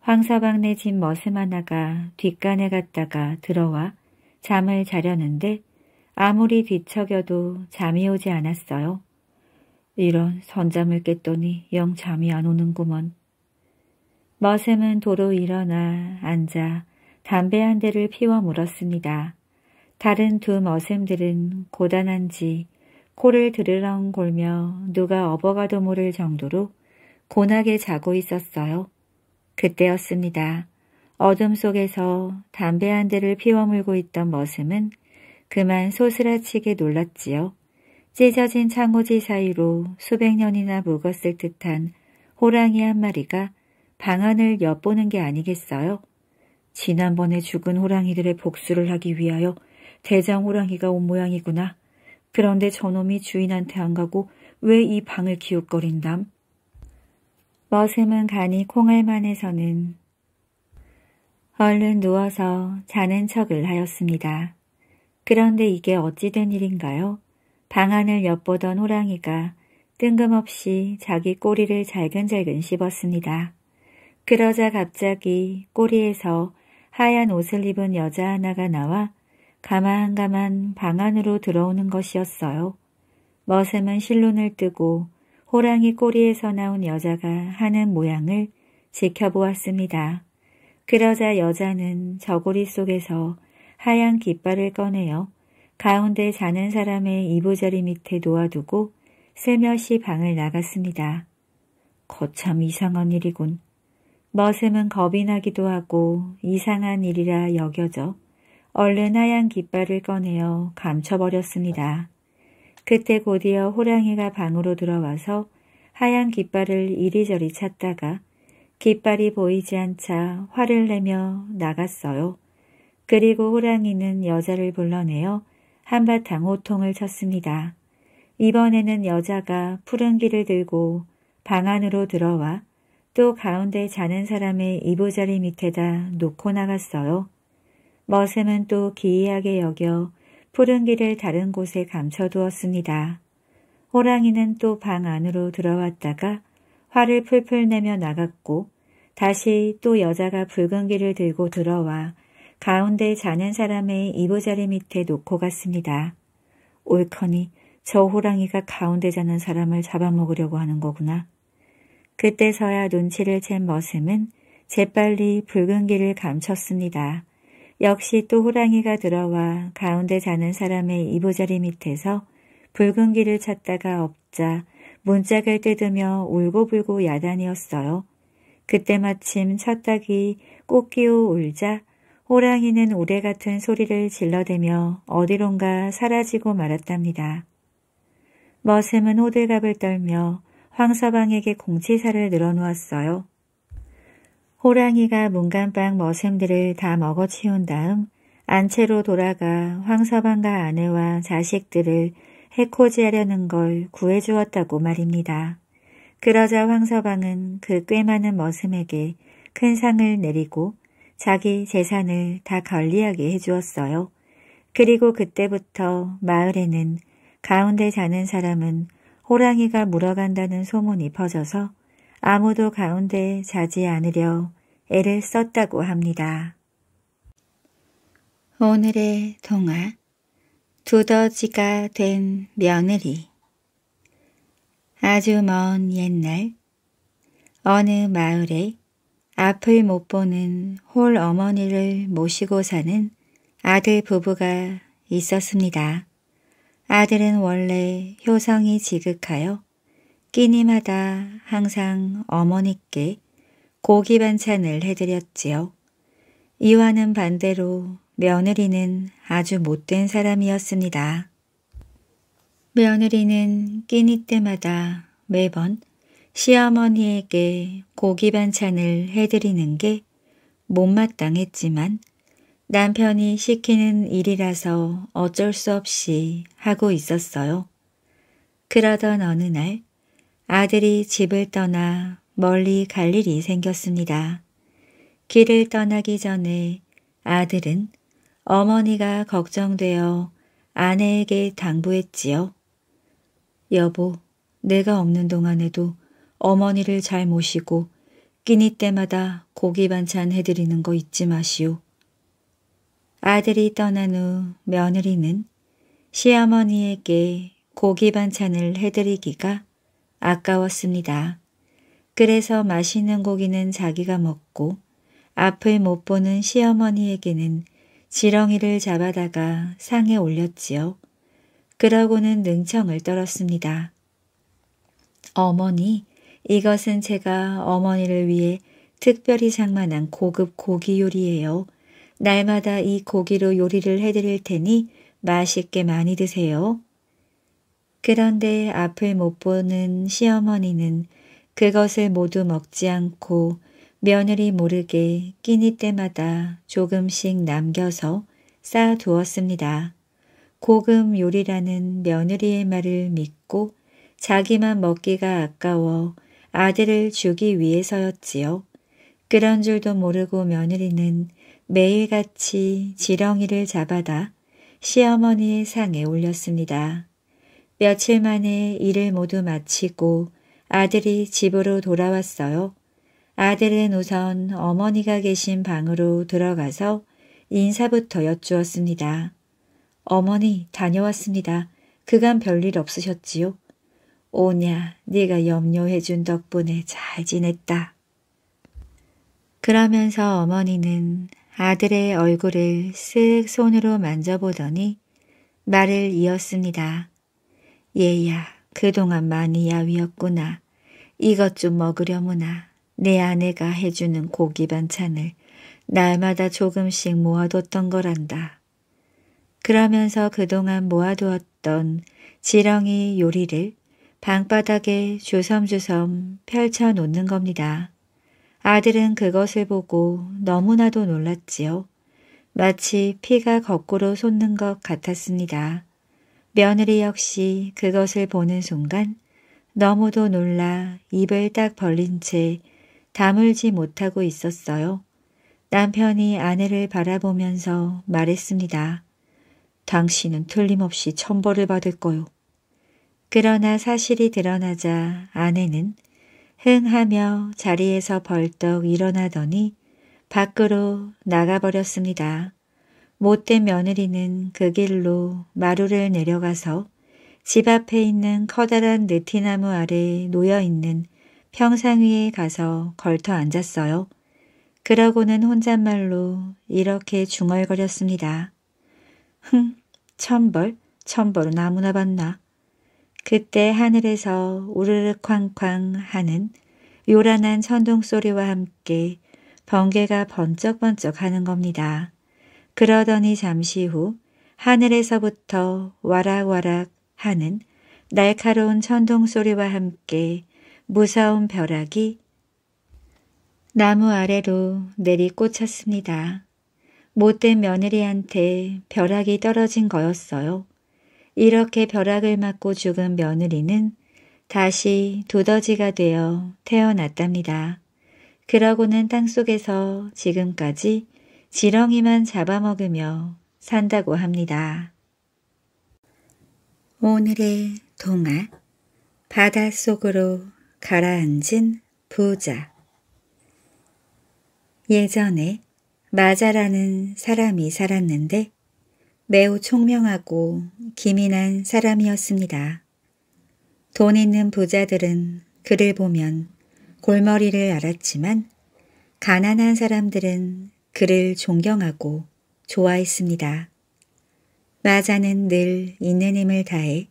황서방 네집 머슴 하나가 뒷간에 갔다가 들어와 잠을 자려는데 아무리 뒤척여도 잠이 오지 않았어요. 이런 선잠을 깼더니 영 잠이 안 오는구먼. 머슴은 도로 일어나 앉아 담배 한 대를 피워 물었습니다. 다른 두 머슴들은 고단한지 코를 드르렁골며 누가 업어가도 모를 정도로 고나게 자고 있었어요. 그때였습니다. 어둠 속에서 담배 한 대를 피워 물고 있던 머슴은 그만 소스라치게 놀랐지요. 찢어진 창호지 사이로 수백 년이나 묵었을 듯한 호랑이 한 마리가 방안을 엿보는 게 아니겠어요? 지난번에 죽은 호랑이들의 복수를 하기 위하여 대장 호랑이가 온 모양이구나. 그런데 저놈이 주인한테 안 가고 왜 이 방을 기웃거린담? 머슴은 간이 콩알만에서는 얼른 누워서 자는 척을 하였습니다. 그런데 이게 어찌된 일인가요? 방 안을 엿보던 호랑이가 뜬금없이 자기 꼬리를 잘근잘근 씹었습니다. 그러자 갑자기 꼬리에서 하얀 옷을 입은 여자 하나가 나와 가만 가만 방 안으로 들어오는 것이었어요. 머슴은 실눈을 뜨고 호랑이 꼬리에서 나온 여자가 하는 모양을 지켜보았습니다. 그러자 여자는 저고리 속에서 하얀 깃발을 꺼내어 가운데 자는 사람의 이부자리 밑에 놓아두고 슬며시 방을 나갔습니다. 거참 이상한 일이군. 머슴은 겁이 나기도 하고 이상한 일이라 여겨져 얼른 하얀 깃발을 꺼내어 감춰버렸습니다. 그때 곧이어 호랑이가 방으로 들어와서 하얀 깃발을 이리저리 찾다가 깃발이 보이지 않자 화를 내며 나갔어요. 그리고 호랑이는 여자를 불러내어 한바탕 호통을 쳤습니다. 이번에는 여자가 푸른 길을 들고 방 안으로 들어와 또 가운데 자는 사람의 이보자리 밑에다 놓고 나갔어요. 머셈은 또 기이하게 여겨 푸른 길을 다른 곳에 감춰두었습니다. 호랑이는 또 방 안으로 들어왔다가 화를 풀풀 내며 나갔고 다시 또 여자가 붉은 길을 들고 들어와 가운데 자는 사람의 이부자리 밑에 놓고 갔습니다. 옳거니 저 호랑이가 가운데 자는 사람을 잡아먹으려고 하는 거구나. 그때서야 눈치를 챈 머슴은 재빨리 붉은 길을 감췄습니다. 역시 또 호랑이가 들어와 가운데 자는 사람의 이보자리 밑에서 붉은 길을 찾다가 엎자 문짝을 뜯으며 울고불고 야단이었어요. 그때 마침 첫닭이 꼬끼오 울자 호랑이는 우레 같은 소리를 질러대며 어디론가 사라지고 말았답니다. 머슴은 호들갑을 떨며 황서방에게 공치사를 늘어놓았어요. 호랑이가 문간방 머슴들을 다 먹어치운 다음 안채로 돌아가 황서방과 아내와 자식들을 해코지하려는 걸 구해주었다고 말입니다. 그러자 황서방은 그 꽤 많은 머슴에게 큰 상을 내리고 자기 재산을 다 관리하게 해주었어요. 그리고 그때부터 마을에는 가운데 자는 사람은 호랑이가 물어간다는 소문이 퍼져서 아무도 가운데 자지 않으려 애를 썼다고 합니다. 오늘의 동화 두더지가 된 며느리 아주 먼 옛날 어느 마을에 앞을 못 보는 홀 어머니를 모시고 사는 아들 부부가 있었습니다. 아들은 원래 효성이 지극하여 끼니마다 항상 어머니께 고기 반찬을 해드렸지요. 이와는 반대로 며느리는 아주 못된 사람이었습니다. 며느리는 끼니 때마다 매번 시어머니에게 고기 반찬을 해드리는 게 못마땅했지만 남편이 시키는 일이라서 어쩔 수 없이 하고 있었어요. 그러던 어느 날 아들이 집을 떠나 멀리 갈 일이 생겼습니다. 길을 떠나기 전에 아들은 어머니가 걱정되어 아내에게 당부했지요. 여보, 내가 없는 동안에도 어머니를 잘 모시고 끼니 때마다 고기 반찬 해드리는 거 잊지 마시오. 아들이 떠난 후 며느리는 시어머니에게 고기 반찬을 해드리기가 아까웠습니다. 그래서 맛있는 고기는 자기가 먹고 앞을 못 보는 시어머니에게는 지렁이를 잡아다가 상에 올렸지요. 그러고는 능청을 떨었습니다. 어머니, 이것은 제가 어머니를 위해 특별히 장만한 고급 고기 요리예요. 날마다 이 고기로 요리를 해드릴 테니 맛있게 많이 드세요. 그런데 앞을 못 보는 시어머니는 그것을 모두 먹지 않고 며느리 모르게 끼니 때마다 조금씩 남겨서 쌓아두었습니다. 고금 요리라는 며느리의 말을 믿고 자기만 먹기가 아까워 아들을 주기 위해서였지요. 그런 줄도 모르고 며느리는 매일같이 지렁이를 잡아다 시어머니의 상에 올렸습니다. 며칠 만에 일을 모두 마치고 아들이 집으로 돌아왔어요. 아들은 우선 어머니가 계신 방으로 들어가서 인사부터 여쭈었습니다. 어머니 다녀왔습니다. 그간 별일 없으셨지요? 오냐 네가 염려해준 덕분에 잘 지냈다. 그러면서 어머니는 아들의 얼굴을 쓱 손으로 만져보더니 말을 이었습니다. 얘야, 그동안 많이 야위었구나. 이것 좀 먹으려무나. 내 아내가 해주는 고기 반찬을 날마다 조금씩 모아뒀던 거란다. 그러면서 그동안 모아두었던 지렁이 요리를 방바닥에 주섬주섬 펼쳐놓는 겁니다. 아들은 그것을 보고 너무나도 놀랐지요. 마치 피가 거꾸로 솟는 것 같았습니다. 며느리 역시 그것을 보는 순간 너무도 놀라 입을 딱 벌린 채 다물지 못하고 있었어요. 남편이 아내를 바라보면서 말했습니다. 당신은 틀림없이 천벌을 받을 거요. 그러나 사실이 드러나자 아내는 흥하며 자리에서 벌떡 일어나더니 밖으로 나가버렸습니다. 못된 며느리는 그 길로 마루를 내려가서 집 앞에 있는 커다란 느티나무 아래 놓여 있는 평상 위에 가서 걸터 앉았어요. 그러고는 혼잣말로 이렇게 중얼거렸습니다. 흥, 천벌, 천벌은 아무나 봤나. 그때 하늘에서 우르르 쾅쾅 하는 요란한 천둥소리와 함께 번개가 번쩍번쩍 하는 겁니다. 그러더니 잠시 후 하늘에서부터 와락와락 하는 날카로운 천둥 소리와 함께 무서운 벼락이 나무 아래로 내리꽂혔습니다. 못된 며느리한테 벼락이 떨어진 거였어요. 이렇게 벼락을 맞고 죽은 며느리는 다시 두더지가 되어 태어났답니다. 그러고는 땅속에서 지금까지 지렁이만 잡아먹으며 산다고 합니다. 오늘의 동화 바닷속으로 가라앉은 부자 예전에 마자라는 사람이 살았는데 매우 총명하고 기민한 사람이었습니다. 돈 있는 부자들은 그를 보면 골머리를 알았지만 가난한 사람들은 그를 존경하고 좋아했습니다. 마자는 늘 있는 힘을 다해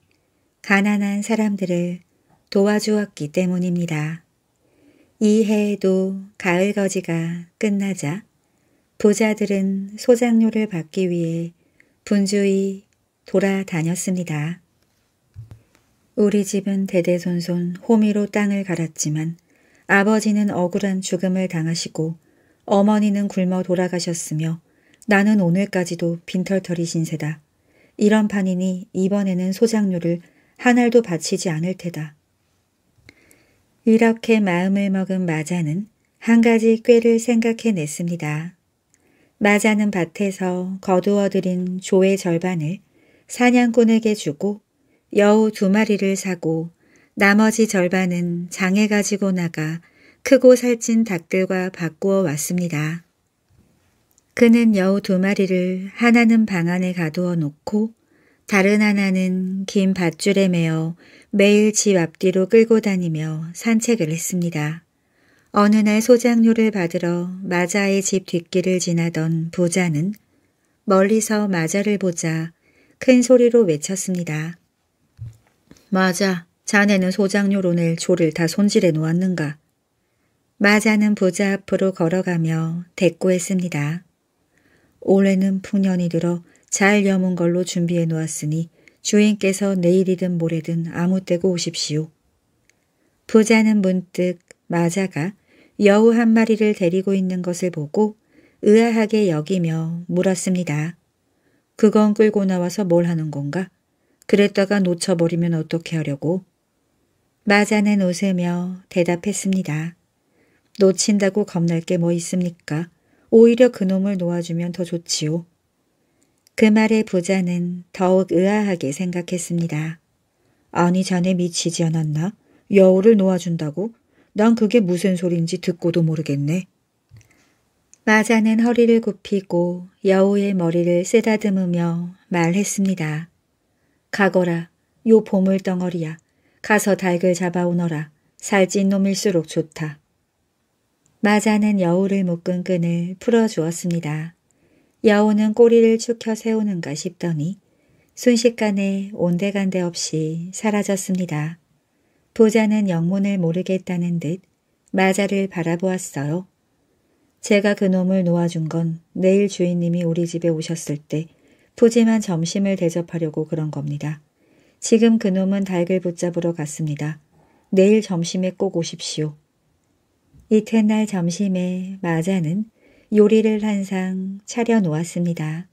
가난한 사람들을 도와주었기 때문입니다. 이 해에도 가을 거지가 끝나자 부자들은 소장료를 받기 위해 분주히 돌아다녔습니다. 우리 집은 대대손손 호미로 땅을 갈았지만 아버지는 억울한 죽음을 당하시고 어머니는 굶어 돌아가셨으며 나는 오늘까지도 빈털터리 신세다. 이런 판이니 이번에는 소장료를 한 알도 바치지 않을 테다. 이렇게 마음을 먹은 마자는 한 가지 꾀를 생각해냈습니다. 마자는 밭에서 거두어들인 조의 절반을 사냥꾼에게 주고 여우 두 마리를 사고 나머지 절반은 장에 가지고 나가 크고 살찐 닭들과 바꾸어 왔습니다. 그는 여우 두 마리를 하나는 방 안에 가두어 놓고 다른 하나는 긴 밧줄에 매어 매일 집 앞뒤로 끌고 다니며 산책을 했습니다. 어느 날 소장료를 받으러 마자의 집 뒷길을 지나던 부자는 멀리서 마자를 보자 큰 소리로 외쳤습니다. 마자, 자네는 소장료론을 조를 다 손질해 놓았는가? 마자는 부자 앞으로 걸어가며 대꾸했습니다. 올해는 풍년이 들어 잘 여문 걸로 준비해 놓았으니 주인께서 내일이든 모레든 아무 때고 오십시오. 부자는 문득 마자가 여우 한 마리를 데리고 있는 것을 보고 의아하게 여기며 물었습니다. 그건 끌고 나와서 뭘 하는 건가? 그랬다가 놓쳐버리면 어떻게 하려고? 마자는 웃으며 대답했습니다. 놓친다고 겁날 게 뭐 있습니까? 오히려 그놈을 놓아주면 더 좋지요. 그 말에 부자는 더욱 의아하게 생각했습니다. 아니 자네 미치지 않았나? 여우를 놓아준다고? 난 그게 무슨 소린지 듣고도 모르겠네. 마자는 허리를 굽히고 여우의 머리를 쓰다듬으며 말했습니다. 가거라, 요 보물덩어리야. 가서 닭을 잡아오너라. 살찐 놈일수록 좋다. 마자는 여우를 묶은 끈을 풀어주었습니다. 여우는 꼬리를 축혀 세우는가 싶더니 순식간에 온데간데 없이 사라졌습니다. 부자는 영문을 모르겠다는 듯 마자를 바라보았어요. 제가 그놈을 놓아준 건 내일 주인님이 우리 집에 오셨을 때 푸짐한 점심을 대접하려고 그런 겁니다. 지금 그놈은 닭을 붙잡으러 갔습니다. 내일 점심에 꼭 오십시오. 이튿날 점심에 마자는 요리를 한 상 차려놓았습니다.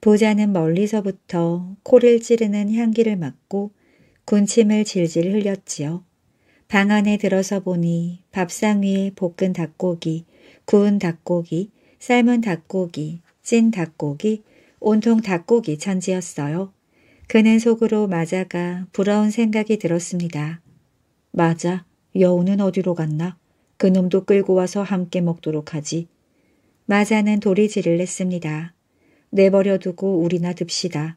보자는 멀리서부터 코를 찌르는 향기를 맡고 군침을 질질 흘렸지요. 방 안에 들어서 보니 밥상 위에 볶은 닭고기, 구운 닭고기, 삶은 닭고기, 찐 닭고기, 온통 닭고기 천지였어요. 그는 속으로 마자가 부러운 생각이 들었습니다. 맞아, 여우는 어디로 갔나? 그놈도 끌고 와서 함께 먹도록 하지. 마자는 도리지를냈습니다 내버려두고 우리나 듭시다.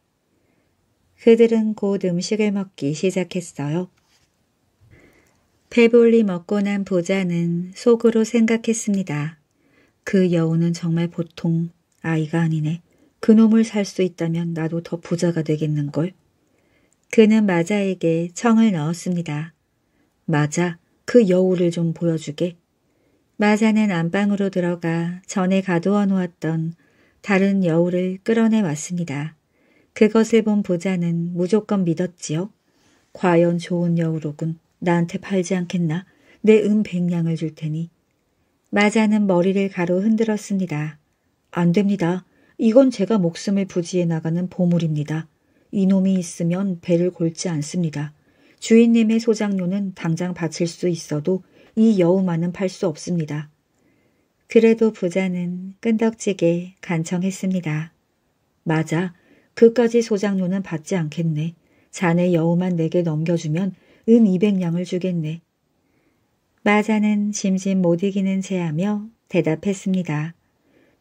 그들은 곧 음식을 먹기 시작했어요. 배불리 먹고 난 보자는 속으로 생각했습니다. 그 여우는 정말 보통 아이가 아니네. 그놈을 살 수 있다면 나도 더 부자가 되겠는걸. 그는 마자에게 청을 넣었습니다. 마자, 그 여우를 좀 보여주게. 마자는 안방으로 들어가 전에 가두어 놓았던 다른 여우를 끌어내 왔습니다. 그것을 본 보자는 무조건 믿었지요. 과연 좋은 여우로군. 나한테 팔지 않겠나? 내 은 백냥을 줄 테니. 마자는 머리를 가로 흔들었습니다. 안 됩니다. 이건 제가 목숨을 부지해 나가는 보물입니다. 이놈이 있으면 배를 골지 않습니다. 주인님의 소장료는 당장 바칠 수 있어도 이 여우만은 팔 수 없습니다. 그래도 부자는 끈덕지게 간청했습니다. 맞아. 그까지 소장료는 받지 않겠네. 자네 여우만 내게 넘겨주면 은 200냥을 주겠네. 마자는 심심 못 이기는 채하며 대답했습니다.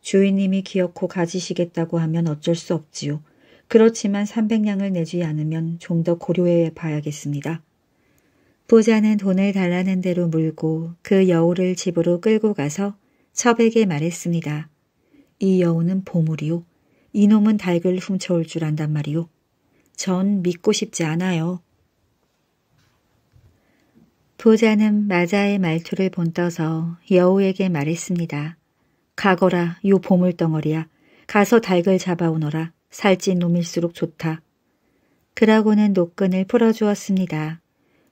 주인님이 기어코 가지시겠다고 하면 어쩔 수 없지요. 그렇지만 300냥을 내지 않으면 좀 더 고려해 봐야겠습니다. 부자는 돈을 달라는 대로 물고 그 여우를 집으로 끌고 가서 첩에게 말했습니다. 이 여우는 보물이요. 이놈은 닭을 훔쳐올 줄 안단 말이요. 전 믿고 싶지 않아요. 부자는 마자의 말투를 본떠서 여우에게 말했습니다. 가거라, 요 보물덩어리야. 가서 닭을 잡아오너라. 살찐 놈일수록 좋다. 그라고는 노끈을 풀어주었습니다.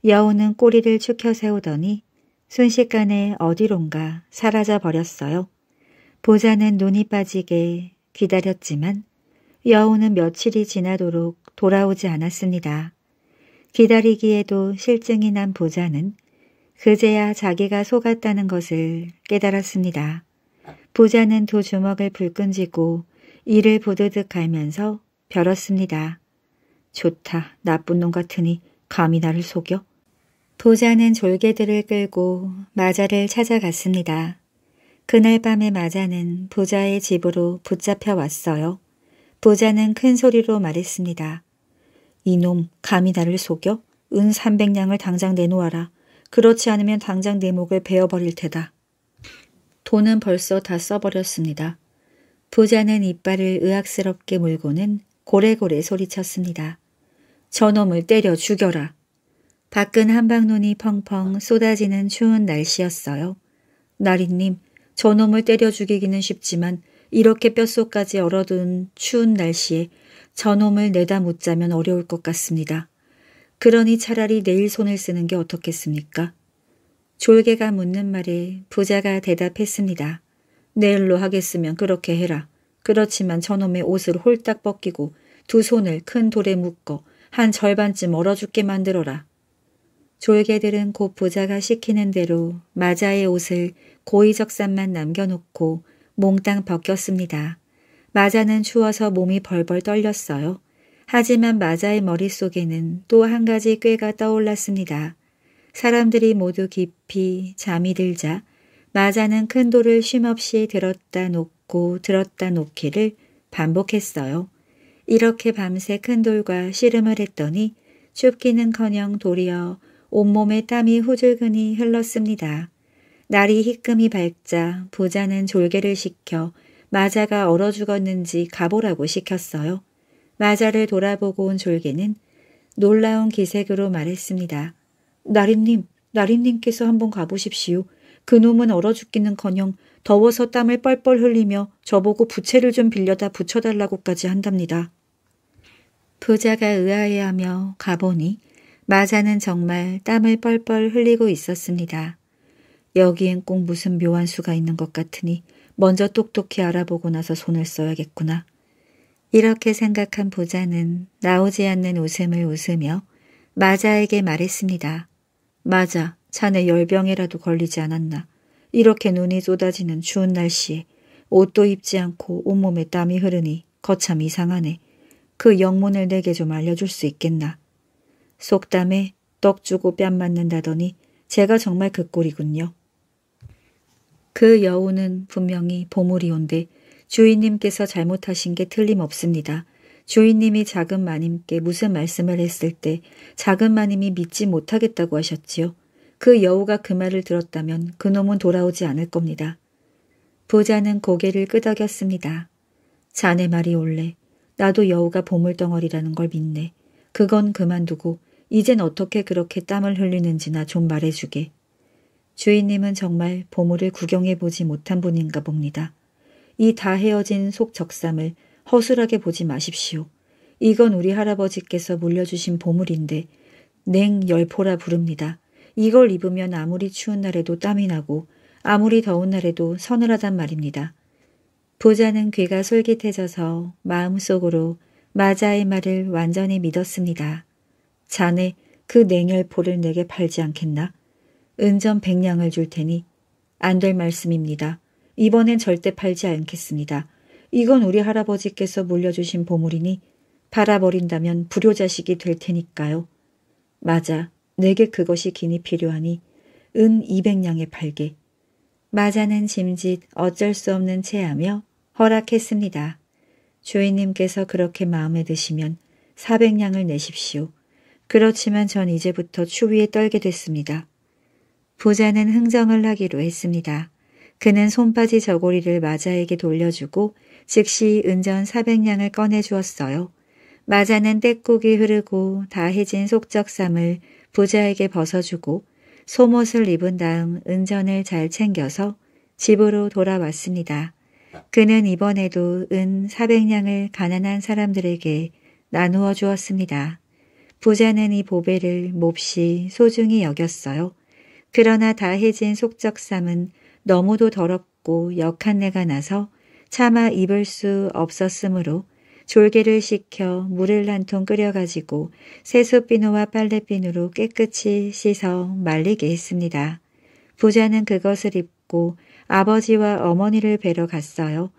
여우는 꼬리를 축혀 세우더니 순식간에 어디론가 사라져 버렸어요. 보자는 눈이 빠지게 기다렸지만 여우는 며칠이 지나도록 돌아오지 않았습니다. 기다리기에도 실증이 난 보자는 그제야 자기가 속았다는 것을 깨달았습니다. 보자는 두 주먹을 불끈 쥐고 이를 보드득 갈면서 벼었습니다 좋다, 나쁜 놈 같으니 감히 나를 속여? 보자는 졸개들을 끌고 마자를 찾아갔습니다. 그날 밤에 마자는 보자의 집으로 붙잡혀 왔어요. 보자는 큰 소리로 말했습니다. 이놈, 감히 나를 속여? 은 300냥을 당장 내놓아라. 그렇지 않으면 당장 내 목을 베어버릴 테다. 돈은 벌써 다 써버렸습니다. 부자는 이빨을 의악스럽게 물고는 고래고래 소리쳤습니다. 저놈을 때려 죽여라. 밖은 한방눈이 펑펑 쏟아지는 추운 날씨였어요. 나리님, 저놈을 때려 죽이기는 쉽지만 이렇게 뼛속까지 얼어둔 추운 날씨에 저놈을 내다 못 자면 어려울 것 같습니다. 그러니 차라리 내일 손을 쓰는 게 어떻겠습니까? 졸개가 묻는 말에 부자가 대답했습니다. 내일로 하겠으면 그렇게 해라. 그렇지만 저놈의 옷을 홀딱 벗기고 두 손을 큰 돌에 묶어 한 절반쯤 얼어 죽게 만들어라. 졸개들은 곧 부자가 시키는 대로 마자의 옷을 고이적산만 남겨놓고 몽땅 벗겼습니다. 마자는 추워서 몸이 벌벌 떨렸어요. 하지만 마자의 머릿속에는 또 한 가지 꾀가 떠올랐습니다. 사람들이 모두 깊이 잠이 들자 마자는 큰 돌을 쉼없이 들었다 놓고 들었다 놓기를 반복했어요. 이렇게 밤새 큰 돌과 씨름을 했더니 춥기는커녕 돌이어 온몸에 땀이 후줄근히 흘렀습니다. 날이 희끔히 밝자 부자는 졸개를 시켜 마자가 얼어 죽었는지 가보라고 시켰어요. 마자를 돌아보고 온 졸개는 놀라운 기색으로 말했습니다. 나리님나리님께서 한번 가보십시오. 그놈은 얼어 죽기는커녕 더워서 땀을 뻘뻘 흘리며 저보고 부채를 좀 빌려다 붙여달라고까지 한답니다. 부자가 의아해하며 가보니 마자는 정말 땀을 뻘뻘 흘리고 있었습니다. 여기엔 꼭 무슨 묘한 수가 있는 것 같으니 먼저 똑똑히 알아보고 나서 손을 써야겠구나. 이렇게 생각한 부자는 나오지 않는 웃음을 웃으며 마자에게 말했습니다. 마자, 자네 열병에라도 걸리지 않았나. 이렇게 눈이 쏟아지는 추운 날씨에 옷도 입지 않고 온몸에 땀이 흐르니 거참 이상하네. 그 영문을 내게 좀 알려줄 수 있겠나. 속담에 떡 주고 뺨 맞는다더니 제가 정말 그 꼴이군요. 그 여우는 분명히 보물이 온데 주인님께서 잘못하신 게 틀림없습니다. 주인님이 작은 마님께 무슨 말씀을 했을 때 작은 마님이 믿지 못하겠다고 하셨지요. 그 여우가 그 말을 들었다면 그놈은 돌아오지 않을 겁니다. 부자는 고개를 끄덕였습니다. 자네 말이 올래. 나도 여우가 보물덩어리라는 걸 믿네. 그건 그만두고 이젠 어떻게 그렇게 땀을 흘리는지나 좀 말해주게. 주인님은 정말 보물을 구경해보지 못한 분인가 봅니다. 이 다 헤어진 속적삼을 허술하게 보지 마십시오. 이건 우리 할아버지께서 물려주신 보물인데 냉열포라 부릅니다. 이걸 입으면 아무리 추운 날에도 땀이 나고 아무리 더운 날에도 서늘하단 말입니다. 보자는 귀가 솔깃해져서 마음속으로 마자의 말을 완전히 믿었습니다. 자네 그 냉혈포를 내게 팔지 않겠나? 은전 백냥을 줄 테니 안 될 말씀입니다. 이번엔 절대 팔지 않겠습니다. 이건 우리 할아버지께서 물려주신 보물이니 팔아버린다면 불효자식이 될 테니까요. 맞아. 내게 그것이 긴히 필요하니 은2 0 0 냥에 팔게. 마자는 짐짓 어쩔 수 없는 채하며 허락했습니다. 주인님께서 그렇게 마음에 드시면 4 0 0 냥을 내십시오. 그렇지만 전 이제부터 추위에 떨게 됐습니다. 부자는 흥정을 하기로 했습니다. 그는 손바지 저고리를 마자에게 돌려주고 즉시 은전 4 0 0냥을 꺼내주었어요. 마자는 떼국이 흐르고 다해진 속적삼을 부자에게 벗어주고 소옷을 입은 다음 은전을 잘 챙겨서 집으로 돌아왔습니다. 그는 이번에도 은 400냥을 가난한 사람들에게 나누어 주었습니다. 부자는 이 보배를 몹시 소중히 여겼어요. 그러나 다해진 속적삼은 너무도 더럽고 역한 내가 나서 차마 입을 수 없었으므로 졸개를 식혀 물을 한 통 끓여가지고 세수비누와 빨래비누로 깨끗이 씻어 말리게 했습니다. 부자는 그것을 입고 아버지와 어머니를 뵈러 갔어요.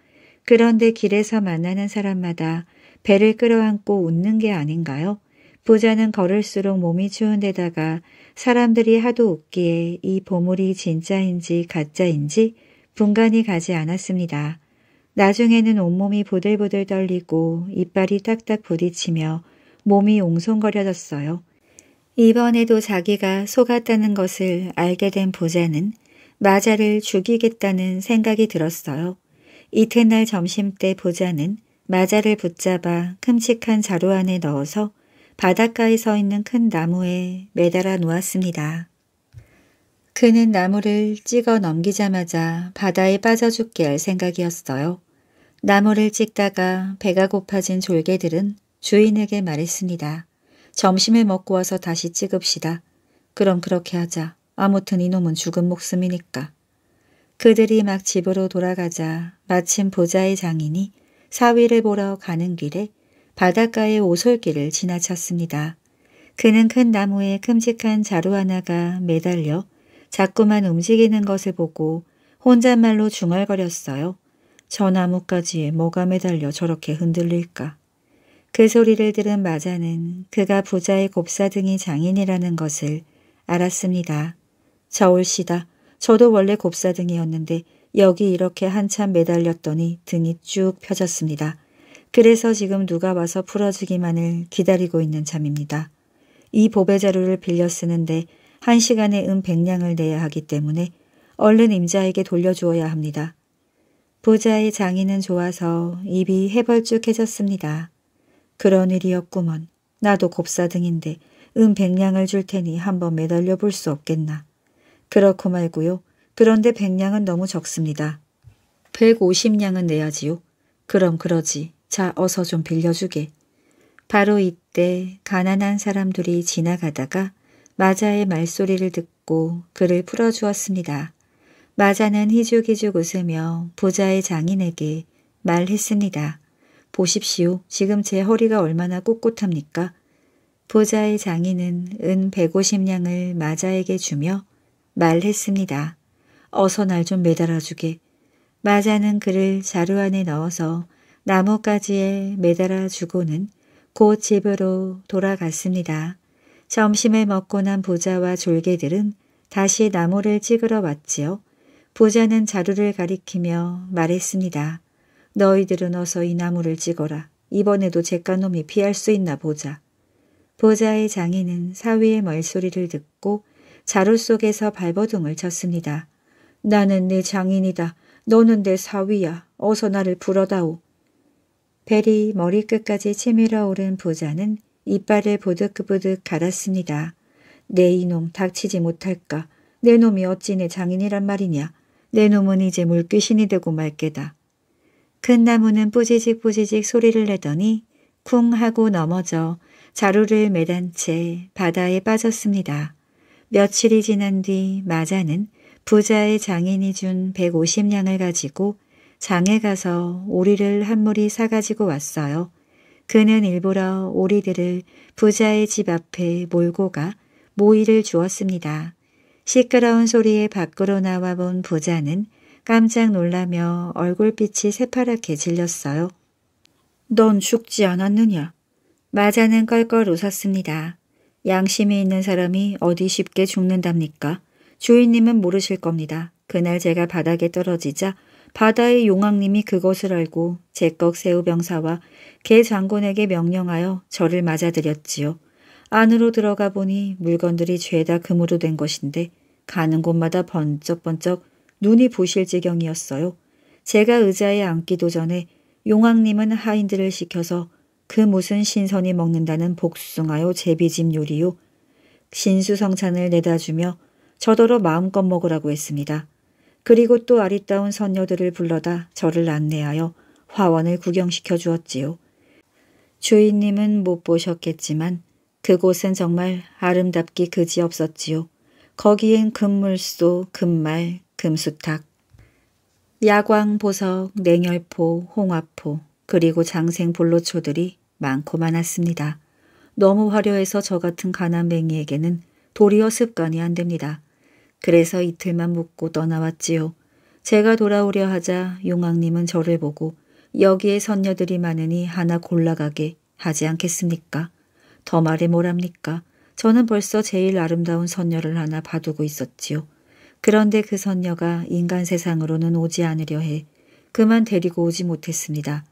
그런데 길에서 만나는 사람마다 배를 끌어안고 웃는 게 아닌가요? 부자는 걸을수록 몸이 추운 데다가 사람들이 하도 웃기에 이 보물이 진짜인지 가짜인지 분간이 가지 않았습니다. 나중에는 온몸이 보들보들 떨리고 이빨이 딱딱 부딪히며 몸이 옹송거려졌어요. 이번에도 자기가 속았다는 것을 알게 된 보자는 마자를 죽이겠다는 생각이 들었어요. 이튿날 점심때 보자는 마자를 붙잡아 큼직한 자루 안에 넣어서 바닷가에 서 있는 큰 나무에 매달아 놓았습니다. 그는 나무를 찍어 넘기자마자 바다에 빠져 죽게 할 생각이었어요. 나무를 찍다가 배가 고파진 졸개들은 주인에게 말했습니다. 점심을 먹고 와서 다시 찍읍시다. 그럼 그렇게 하자. 아무튼 이놈은 죽은 목숨이니까. 그들이 막 집으로 돌아가자 마침 보자의 장인이 사위를 보러 가는 길에 바닷가의 오솔길을 지나쳤습니다. 그는 큰 나무에 큼직한 자루 하나가 매달려 자꾸만 움직이는 것을 보고 혼잣말로 중얼거렸어요. 저 나뭇가지에 뭐가 매달려 저렇게 흔들릴까. 그 소리를 들은 마자는 그가 부자의 곱사등이 장인이라는 것을 알았습니다. 저올시다. 저도 원래 곱사등이었는데 여기 이렇게 한참 매달렸더니 등이 쭉 펴졌습니다. 그래서 지금 누가 와서 풀어주기만을 기다리고 있는 참입니다. 이 보배자루를 빌려 쓰는데 한 시간에 은 백냥을 내야 하기 때문에 얼른 임자에게 돌려주어야 합니다. 부자의 장인은 좋아서 입이 해벌쭉해졌습니다. 그런 일이었구먼. 나도 곱사등인데 은 백냥을 줄 테니 한번 매달려 볼 수 없겠나. 그렇고 말고요. 그런데 백냥은 너무 적습니다. 150냥은 내야지요. 그럼 그러지. 자, 어서 좀 빌려주게. 바로 이때 가난한 사람들이 지나가다가 마자의 말소리를 듣고 그를 풀어주었습니다. 마자는 희죽희죽 웃으며 부자의 장인에게 말했습니다. 보십시오. 지금 제 허리가 얼마나 꿋꿋합니까부자의 장인은 은 150냥을 마자에게 주며 말했습니다. 어서 날 좀 매달아주게. 마자는 그를 자루 안에 넣어서 나뭇가지에 매달아주고는 곧 집으로 돌아갔습니다. 점심을 먹고 난 부자와 졸개들은 다시 나무를 찍으러 왔지요. 부자는 자루를 가리키며 말했습니다. 너희들은 어서 이 나무를 찍어라. 이번에도 제간놈이 피할 수 있나 보자. 보자의 장인은 사위의 말소리를 듣고 자루 속에서 발버둥을 쳤습니다. 나는 네 장인이다. 너는 내 사위야. 어서 나를 불어다오. 벨이 머리끝까지 치밀어 오른 보자는 이빨을 보득보득 갈았습니다. 내 이놈 닥치지 못할까. 내 놈이 어찌 내 장인이란 말이냐. 내 놈은 이제 물귀신이 되고 말게다. 큰 나무는 뿌지직뿌지직 소리를 내더니 쿵 하고 넘어져 자루를 매단 채 바다에 빠졌습니다. 며칠이 지난 뒤 마자는 부자의 장인이 준 150냥을 가지고 장에 가서 오리를 한 무리 사가지고 왔어요. 그는 일부러 오리들을 부자의 집 앞에 몰고 가 모이를 주었습니다. 시끄러운 소리에 밖으로 나와 본 부자는 깜짝 놀라며 얼굴빛이 새파랗게 질렸어요. 넌 죽지 않았느냐? 마자는 껄껄 웃었습니다. 양심이 있는 사람이 어디 쉽게 죽는답니까? 주인님은 모르실 겁니다. 그날 제가 바닥에 떨어지자 바다의 용왕님이 그것을 알고 제꺽 새우병사와 개 장군에게 명령하여 저를 맞아들였지요. 안으로 들어가 보니 물건들이 죄다 금으로 된 것인데 가는 곳마다 번쩍번쩍 눈이 부실 지경이었어요. 제가 의자에 앉기도 전에 용왕님은 하인들을 시켜서 그 무슨 신선이 먹는다는 복숭아요 제비집 요리요. 신수성찬을 내다주며 저더러 마음껏 먹으라고 했습니다. 그리고 또 아리따운 선녀들을 불러다 저를 안내하여 화원을 구경시켜 주었지요. 주인님은 못 보셨겠지만 그곳은 정말 아름답기 그지없었지요. 거기엔 금물소, 금말, 금수탁, 야광보석, 냉혈포, 홍화포 그리고 장생볼로초들이 많고 많았습니다. 너무 화려해서 저 같은 가난뱅이에게는 도리어 습관이 안 됩니다. 그래서 이틀만 묵고 떠나왔지요. 제가 돌아오려 하자 용왕님은 저를 보고 여기에 선녀들이 많으니 하나 골라가게 하지 않겠습니까? 더 말해 뭐랍니까? 저는 벌써 제일 아름다운 선녀를 하나 봐두고 있었지요. 그런데 그 선녀가 인간 세상으로는 오지 않으려 해 그만 데리고 오지 못했습니다.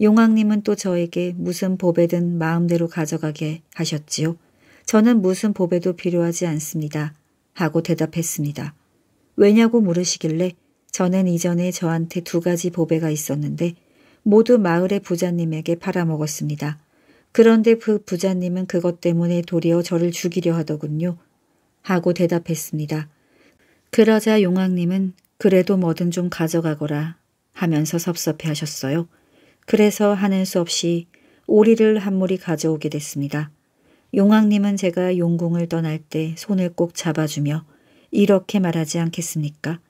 용왕님은 또 저에게 무슨 보배든 마음대로 가져가게 하셨지요. 저는 무슨 보배도 필요하지 않습니다. 하고 대답했습니다. 왜냐고 물으시길래 저는 이전에 저한테 두 가지 보배가 있었는데 모두 마을의 부자님에게 팔아먹었습니다. 그런데 그 부자님은 그것 때문에 도리어 저를 죽이려 하더군요. 하고 대답했습니다. 그러자 용왕님은 그래도 뭐든 좀 가져가거라 하면서 섭섭해 하셨어요. 그래서 하는 수 없이 오리를 한 무리 가져오게 됐습니다. 용왕님은 제가 용궁을 떠날 때 손을 꼭 잡아주며 이렇게 말하지 않겠습니까?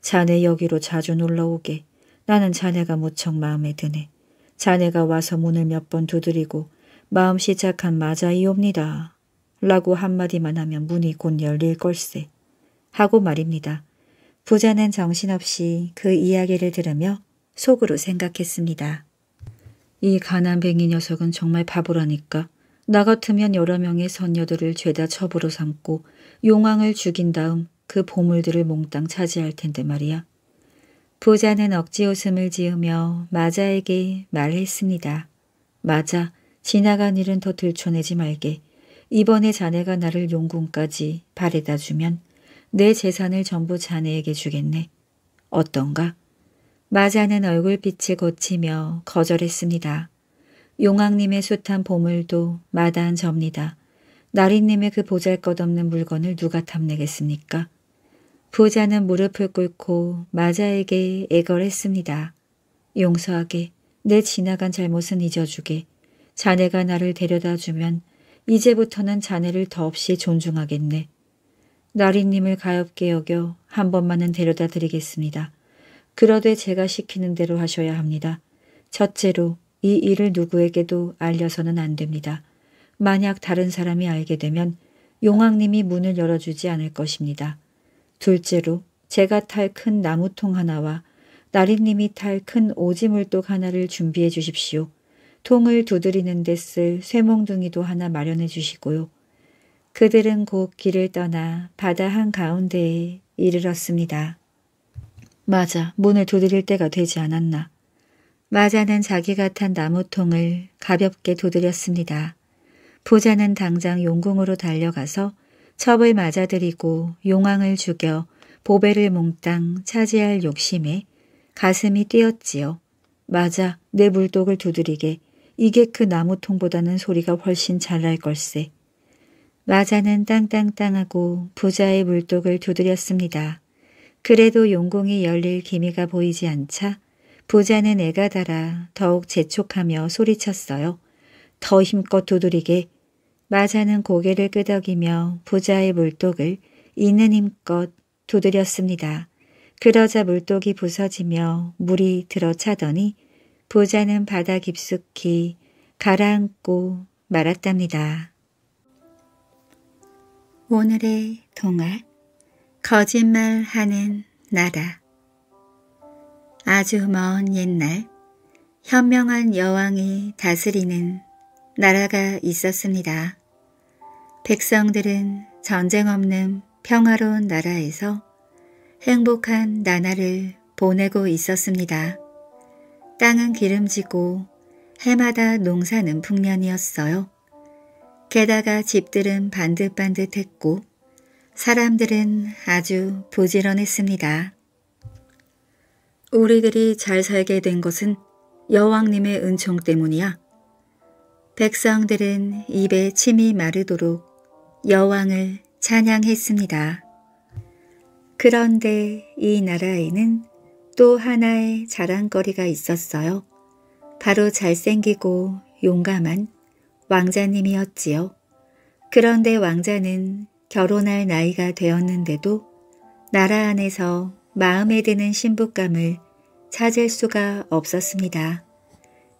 자네 여기로 자주 놀러오게. 나는 자네가 무척 마음에 드네. 자네가 와서 문을 몇 번 두드리고 마음 시작한 마자이옵니다 라고 한마디만 하면 문이 곧 열릴 걸세. 하고 말입니다. 부자는 정신없이 그 이야기를 들으며 속으로 생각했습니다. 이 가난뱅이 녀석은 정말 바보라니까. 나 같으면 여러 명의 선녀들을 죄다 첩으로 삼고 용왕을 죽인 다음 그 보물들을 몽땅 차지할 텐데 말이야. 부자는 억지 웃음을 지으며 마자에게 말했습니다. 마자, 지나간 일은 더 들춰내지 말게. 이번에 자네가 나를 용궁까지 바래다 주면 내 재산을 전부 자네에게 주겠네. 어떤가? 마자는 얼굴빛이 고치며 거절했습니다. 용왕님의 숱한 보물도 마다한 접니다. 나리님의그 보잘것없는 물건을 누가 탐내겠습니까? 부자는 무릎을 꿇고 마자에게 애걸했습니다. 용서하게 내 지나간 잘못은 잊어주게 자네가 나를 데려다주면 이제부터는 자네를 더없이 존중하겠네. 나리님을 가엾게 여겨 한 번만은 데려다 드리겠습니다. 그러되 제가 시키는 대로 하셔야 합니다. 첫째로 이 일을 누구에게도 알려서는 안 됩니다. 만약 다른 사람이 알게 되면 용왕님이 문을 열어주지 않을 것입니다. 둘째로 제가 탈 큰 나무통 하나와 나리님이 탈 큰 오지물독 하나를 준비해 주십시오. 통을 두드리는 데 쓸 쇠몽둥이도 하나 마련해 주시고요. 그들은 곧 길을 떠나 바다 한가운데에 이르렀습니다. 맞아, 문을 두드릴 때가 되지 않았나. 마자는 자기가 탄 나무통을 가볍게 두드렸습니다. 부자는 당장 용궁으로 달려가서 첩을 맞아들이고 용왕을 죽여 보배를 몽땅 차지할 욕심에 가슴이 뛰었지요. 맞아, 내 물독을 두드리게. 이게 그 나무통보다는 소리가 훨씬 잘 날 걸세. 마자는 땅땅땅하고 부자의 물독을 두드렸습니다. 그래도 용궁이 열릴 기미가 보이지 않자 부자는 애가 달아 더욱 재촉하며 소리쳤어요. 더 힘껏 두드리게 마자는 고개를 끄덕이며 부자의 물독을 있는 힘껏 두드렸습니다. 그러자 물독이 부서지며 물이 들어차더니 부자는 바다 깊숙이 가라앉고 말았답니다. 오늘의 동화 거짓말하는 나라 아주 먼 옛날 현명한 여왕이 다스리는 나라가 있었습니다. 백성들은 전쟁 없는 평화로운 나라에서 행복한 나날을 보내고 있었습니다. 땅은 기름지고 해마다 농사는 풍년이었어요. 게다가 집들은 반듯반듯했고 사람들은 아주 부지런했습니다. 우리들이 잘 살게 된 것은 여왕님의 은총 때문이야. 백성들은 입에 침이 마르도록 여왕을 찬양했습니다. 그런데 이 나라에는 또 하나의 자랑거리가 있었어요. 바로 잘생기고 용감한 왕자님이었지요. 그런데 왕자는 결혼할 나이가 되었는데도 나라 안에서 마음에 드는 신부감을 찾을 수가 없었습니다.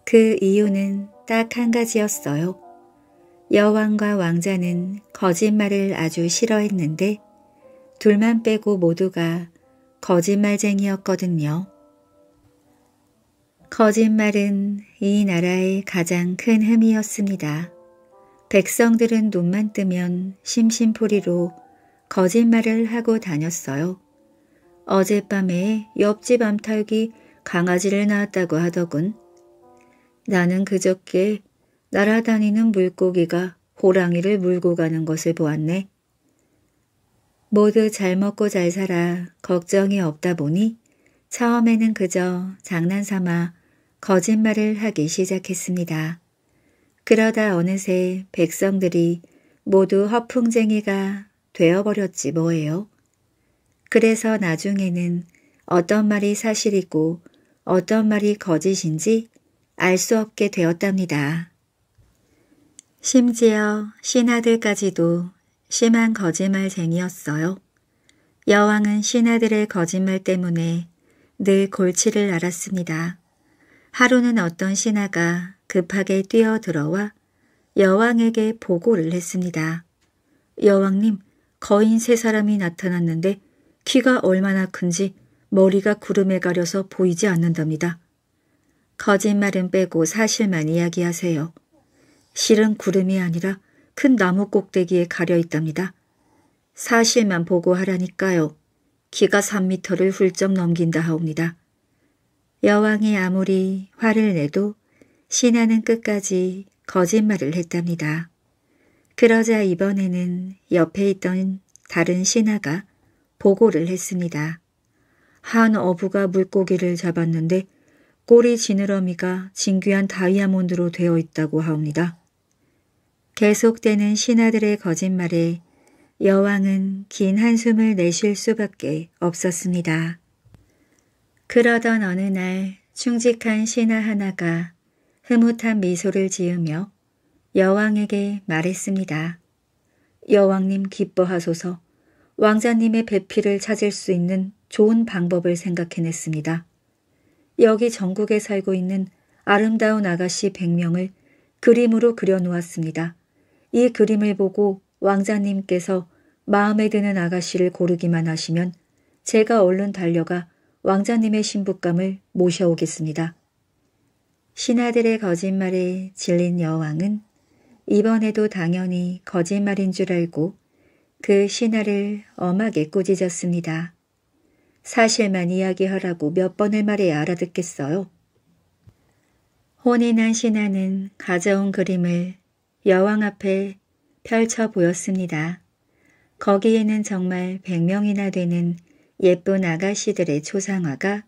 그 이유는 딱 한 가지였어요. 여왕과 왕자는 거짓말을 아주 싫어했는데 둘만 빼고 모두가 거짓말쟁이였거든요. 거짓말은 이 나라의 가장 큰 흠이었습니다. 백성들은 눈만 뜨면 심심풀이로 거짓말을 하고 다녔어요. 어젯밤에 옆집 암탉이 강아지를 낳았다고 하더군. 나는 그저께 날아다니는 물고기가 호랑이를 물고 가는 것을 보았네. 모두 잘 먹고 잘 살아 걱정이 없다 보니 처음에는 그저 장난삼아 거짓말을 하기 시작했습니다. 그러다 어느새 백성들이 모두 허풍쟁이가 되어버렸지 뭐예요. 그래서 나중에는 어떤 말이 사실이고 어떤 말이 거짓인지 알 수 없게 되었답니다. 심지어 신하들까지도 심한 거짓말쟁이였어요. 여왕은 신하들의 거짓말 때문에 늘 골치를 앓았습니다. 하루는 어떤 신하가 급하게 뛰어들어와 여왕에게 보고를 했습니다. 여왕님, 거인 세 사람이 나타났는데 키가 얼마나 큰지 머리가 구름에 가려서 보이지 않는답니다. 거짓말은 빼고 사실만 이야기하세요. 실은 구름이 아니라 큰 나무 꼭대기에 가려 있답니다. 사실만 보고하라니까요. 키가 3미터를 훌쩍 넘긴다 하옵니다. 여왕이 아무리 화를 내도 신하는 끝까지 거짓말을 했답니다. 그러자 이번에는 옆에 있던 다른 신하가 보고를 했습니다. 한 어부가 물고기를 잡았는데 꼬리 지느러미가 진귀한 다이아몬드로 되어 있다고 하옵니다. 계속되는 신하들의 거짓말에 여왕은 긴 한숨을 내쉴 수밖에 없었습니다. 그러던 어느 날 충직한 신하 하나가 흐뭇한 미소를 지으며 여왕에게 말했습니다. 여왕님 기뻐하소서 왕자님의 배필을 찾을 수 있는 좋은 방법을 생각해냈습니다. 여기 전국에 살고 있는 아름다운 아가씨 100명을 그림으로 그려놓았습니다. 이 그림을 보고 왕자님께서 마음에 드는 아가씨를 고르기만 하시면 제가 얼른 달려가 왕자님의 신부감을 모셔오겠습니다. 신하들의 거짓말에 질린 여왕은 이번에도 당연히 거짓말인 줄 알고 그 신하를 엄하게 꾸짖었습니다. 사실만 이야기하라고 몇 번을 말해 알아듣겠어요. 혼인한 신하는 가져온 그림을 여왕 앞에 펼쳐 보였습니다. 거기에는 정말 100명이나 되는 예쁜 아가씨들의 초상화가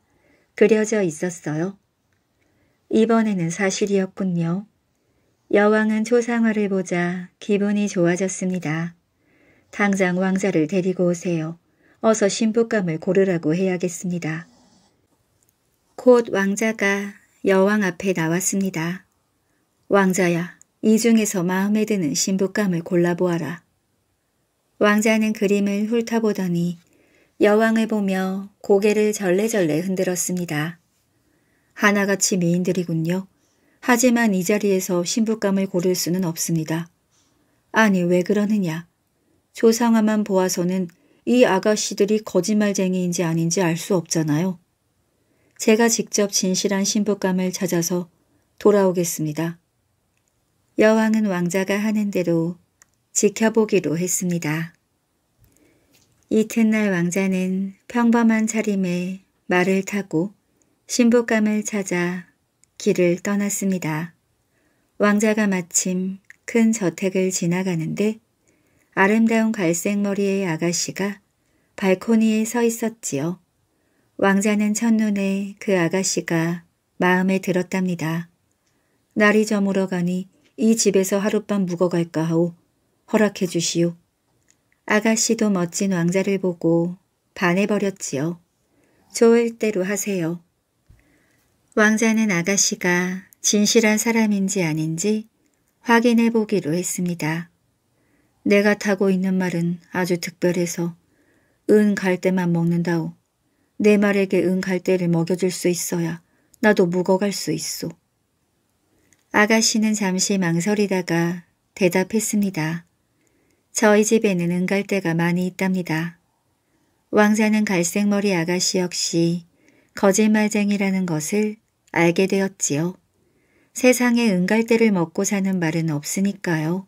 그려져 있었어요. 이번에는 사실이었군요. 여왕은 초상화를 보자 기분이 좋아졌습니다. 당장 왕자를 데리고 오세요. 어서 신부감을 고르라고 해야겠습니다. 곧 왕자가 여왕 앞에 나왔습니다. 왕자야, 이 중에서 마음에 드는 신부감을 골라보아라. 왕자는 그림을 훑어보더니 여왕을 보며 고개를 절레절레 흔들었습니다. 하나같이 미인들이군요. 하지만 이 자리에서 신부감을 고를 수는 없습니다. 아니 왜 그러느냐. 조상화만 보아서는 이 아가씨들이 거짓말쟁이인지 아닌지 알 수 없잖아요. 제가 직접 진실한 신부감을 찾아서 돌아오겠습니다. 여왕은 왕자가 하는 대로 지켜보기로 했습니다. 이튿날 왕자는 평범한 차림에 말을 타고 신부감을 찾아 길을 떠났습니다. 왕자가 마침 큰 저택을 지나가는데 아름다운 갈색 머리의 아가씨가 발코니에 서 있었지요. 왕자는 첫눈에 그 아가씨가 마음에 들었답니다. 날이 저물어가니 이 집에서 하룻밤 묵어갈까 하오. 허락해 주시오. 아가씨도 멋진 왕자를 보고 반해버렸지요. 좋을 대로 하세요. 왕자는 아가씨가 진실한 사람인지 아닌지 확인해 보기로 했습니다. 내가 타고 있는 말은 아주 특별해서 은 갈때만 먹는다오. 내 말에게 은 갈때를 먹여줄 수 있어야 나도 묵어갈 수있어 아가씨는 잠시 망설이다가 대답했습니다. 저희 집에는 은갈대가 많이 있답니다. 왕자는 갈색머리 아가씨 역시 거짓말쟁이라는 것을 알게 되었지요. 세상에 은갈대를 먹고 사는 말은 없으니까요.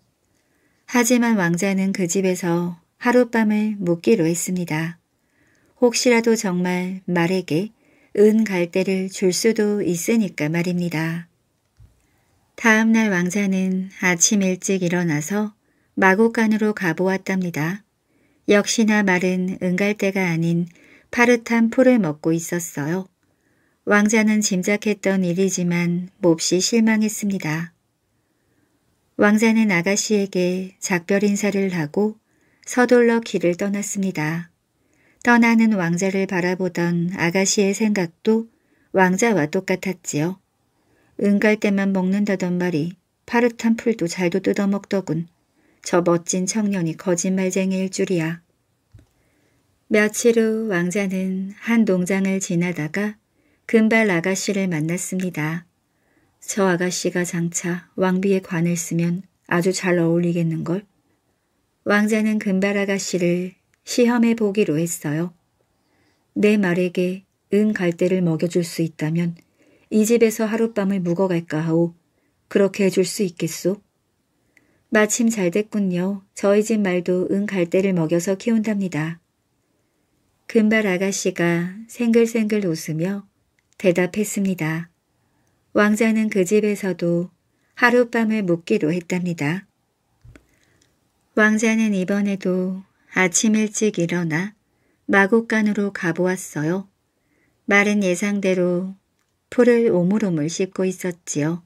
하지만 왕자는 그 집에서 하룻밤을 묵기로 했습니다. 혹시라도 정말 말에게 은갈대를 줄 수도 있으니까 말입니다. 다음 날 왕자는 아침 일찍 일어나서 마곡간으로 가보았답니다. 역시나 말은 은갈대가 아닌 파릇한 풀을 먹고 있었어요. 왕자는 짐작했던 일이지만 몹시 실망했습니다. 왕자는 아가씨에게 작별 인사를 하고 서둘러 길을 떠났습니다. 떠나는 왕자를 바라보던 아가씨의 생각도 왕자와 똑같았지요. 은갈 때만 먹는다던 말이 파릇한 풀도 잘도 뜯어먹더군. 저 멋진 청년이 거짓말쟁이일 줄이야. 며칠 후 왕자는 한 농장을 지나다가 금발 아가씨를 만났습니다. 저 아가씨가 장차 왕비의 관을 쓰면 아주 잘 어울리겠는걸? 왕자는 금발 아가씨를 시험해 보기로 했어요. 내 말에게 은 갈대를 먹여줄 수 있다면 이 집에서 하룻밤을 묵어갈까 하오. 그렇게 해줄 수 있겠소? 마침 잘 됐군요. 저희 집 말도 응 갈대를 먹여서 키운답니다. 금발 아가씨가 생글생글 웃으며 대답했습니다. 왕자는 그 집에서도 하룻밤을 묵기로 했답니다. 왕자는 이번에도 아침 일찍 일어나 마곡간으로 가보았어요. 말은 예상대로 풀을 오물오물 씻고 있었지요.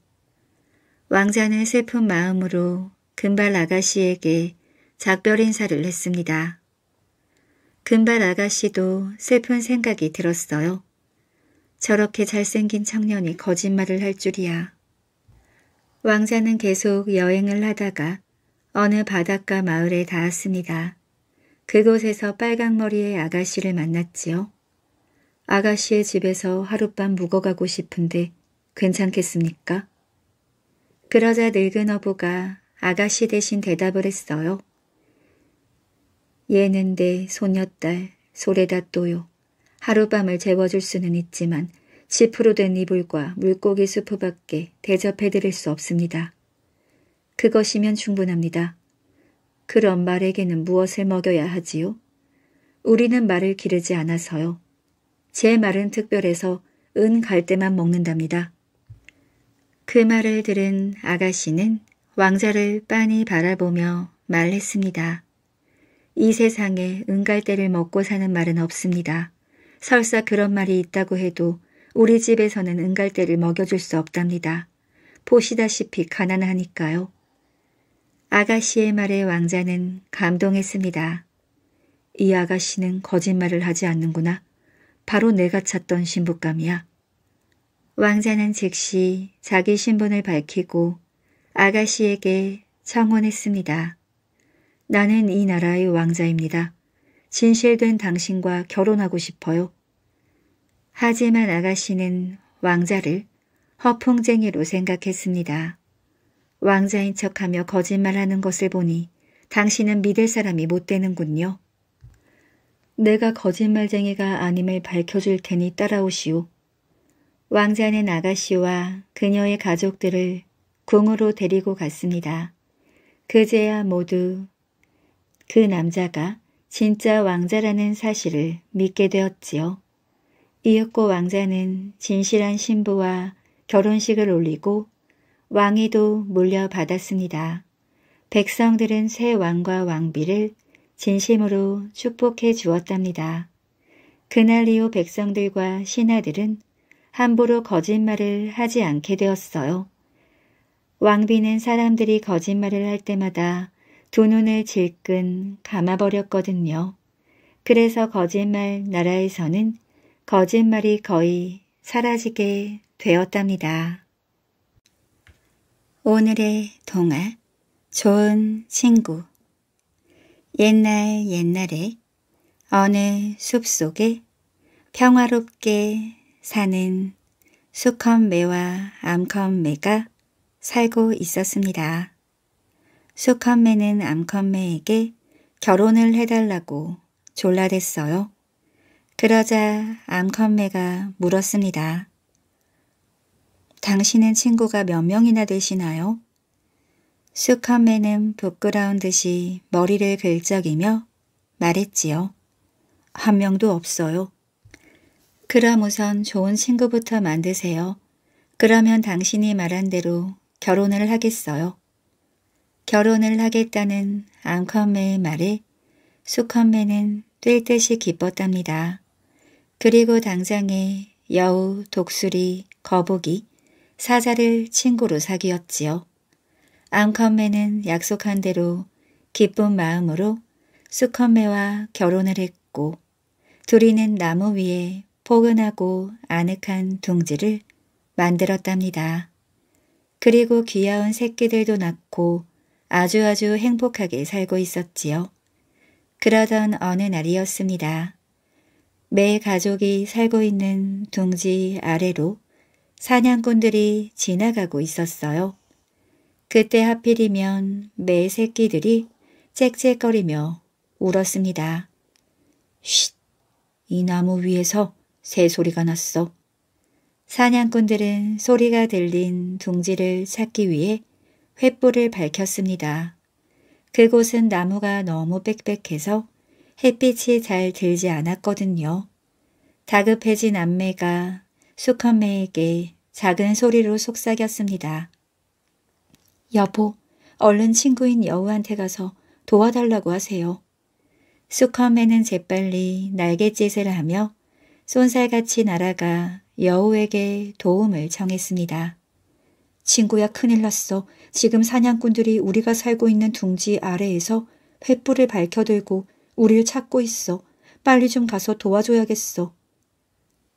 왕자는 슬픈 마음으로 금발 아가씨에게 작별 인사를 했습니다. 금발 아가씨도 슬픈 생각이 들었어요. 저렇게 잘생긴 청년이 거짓말을 할 줄이야. 왕자는 계속 여행을 하다가 어느 바닷가 마을에 닿았습니다. 그곳에서 빨강머리의 아가씨를 만났지요. 아가씨의 집에서 하룻밤 묵어가고 싶은데 괜찮겠습니까? 그러자 늙은 어부가 아가씨 대신 대답을 했어요. 얘는 내 소녀딸 소레다 또요. 하룻밤을 재워줄 수는 있지만 지프로 된 이불과 물고기 수프밖에 대접해드릴 수 없습니다. 그것이면 충분합니다. 그런 말에게는 무엇을 먹여야 하지요? 우리는 말을 기르지 않아서요. 제 말은 특별해서 은갈 때만 먹는답니다. 그 말을 들은 아가씨는 왕자를 빤히 바라보며 말했습니다. 이 세상에 은갈대를 먹고 사는 말은 없습니다. 설사 그런 말이 있다고 해도 우리 집에서는 은갈대를 먹여줄 수 없답니다. 보시다시피 가난하니까요. 아가씨의 말에 왕자는 감동했습니다. 이 아가씨는 거짓말을 하지 않는구나. 바로 내가 찾던 신부감이야. 왕자는 즉시 자기 신분을 밝히고 아가씨에게 청혼했습니다. 나는 이 나라의 왕자입니다. 진실된 당신과 결혼하고 싶어요. 하지만 아가씨는 왕자를 허풍쟁이로 생각했습니다. 왕자인 척하며 거짓말하는 것을 보니 당신은 믿을 사람이 못 되는군요. 내가 거짓말쟁이가 아님을 밝혀줄 테니 따라오시오. 왕자는 아가씨와 그녀의 가족들을 궁으로 데리고 갔습니다. 그제야 모두 그 남자가 진짜 왕자라는 사실을 믿게 되었지요. 이윽고 왕자는 진실한 신부와 결혼식을 올리고 왕위도 물려받았습니다. 백성들은 새 왕과 왕비를 진심으로 축복해 주었답니다. 그날 이후 백성들과 신하들은 함부로 거짓말을 하지 않게 되었어요. 왕비는 사람들이 거짓말을 할 때마다 두 눈을 질끈 감아버렸거든요. 그래서 거짓말 나라에서는 거짓말이 거의 사라지게 되었답니다. 오늘의 동화 좋은 친구 옛날 옛날에 어느 숲속에 평화롭게 사는 수컷매와 암컷매가 살고 있었습니다. 수컷매는 암컷매에게 결혼을 해달라고 졸라댔어요. 그러자 암컷매가 물었습니다. 당신은 친구가 몇 명이나 되시나요? 쑥함매는 부끄러운 듯이 머리를 긁적이며 말했지요. 한 명도 없어요. 그럼 우선 좋은 친구부터 만드세요. 그러면 당신이 말한 대로 결혼을 하겠어요. 결혼을 하겠다는 암컴매의 말에 수컴매는뛸 듯이 기뻤답니다. 그리고 당장에 여우, 독수리, 거북이, 사자를 친구로 사귀었지요. 암컴매는 약속한 대로 기쁜 마음으로 수컴매와 결혼을 했고 둘이는 나무 위에 포근하고 아늑한 둥지를 만들었답니다. 그리고 귀여운 새끼들도 낳고 아주아주 아주 행복하게 살고 있었지요. 그러던 어느 날이었습니다. 매 가족이 살고 있는 둥지 아래로 사냥꾼들이 지나가고 있었어요. 그때 하필이면 매 새끼들이 짹짹거리며 울었습니다. 쉿! 이 나무 위에서 새소리가 났어. 사냥꾼들은 소리가 들린 둥지를 찾기 위해 횃불을 밝혔습니다. 그곳은 나무가 너무 빽빽해서 햇빛이 잘 들지 않았거든요. 다급해진 남매가 수컷매에게 작은 소리로 속삭였습니다. 여보, 얼른 친구인 여우한테 가서 도와달라고 하세요. 수컴에는 재빨리 날갯짓을 하며 쏜살같이 날아가 여우에게 도움을 청했습니다. 친구야 큰일 났어. 지금 사냥꾼들이 우리가 살고 있는 둥지 아래에서 횃불을 밝혀들고 우리를 찾고 있어. 빨리 좀 가서 도와줘야겠어.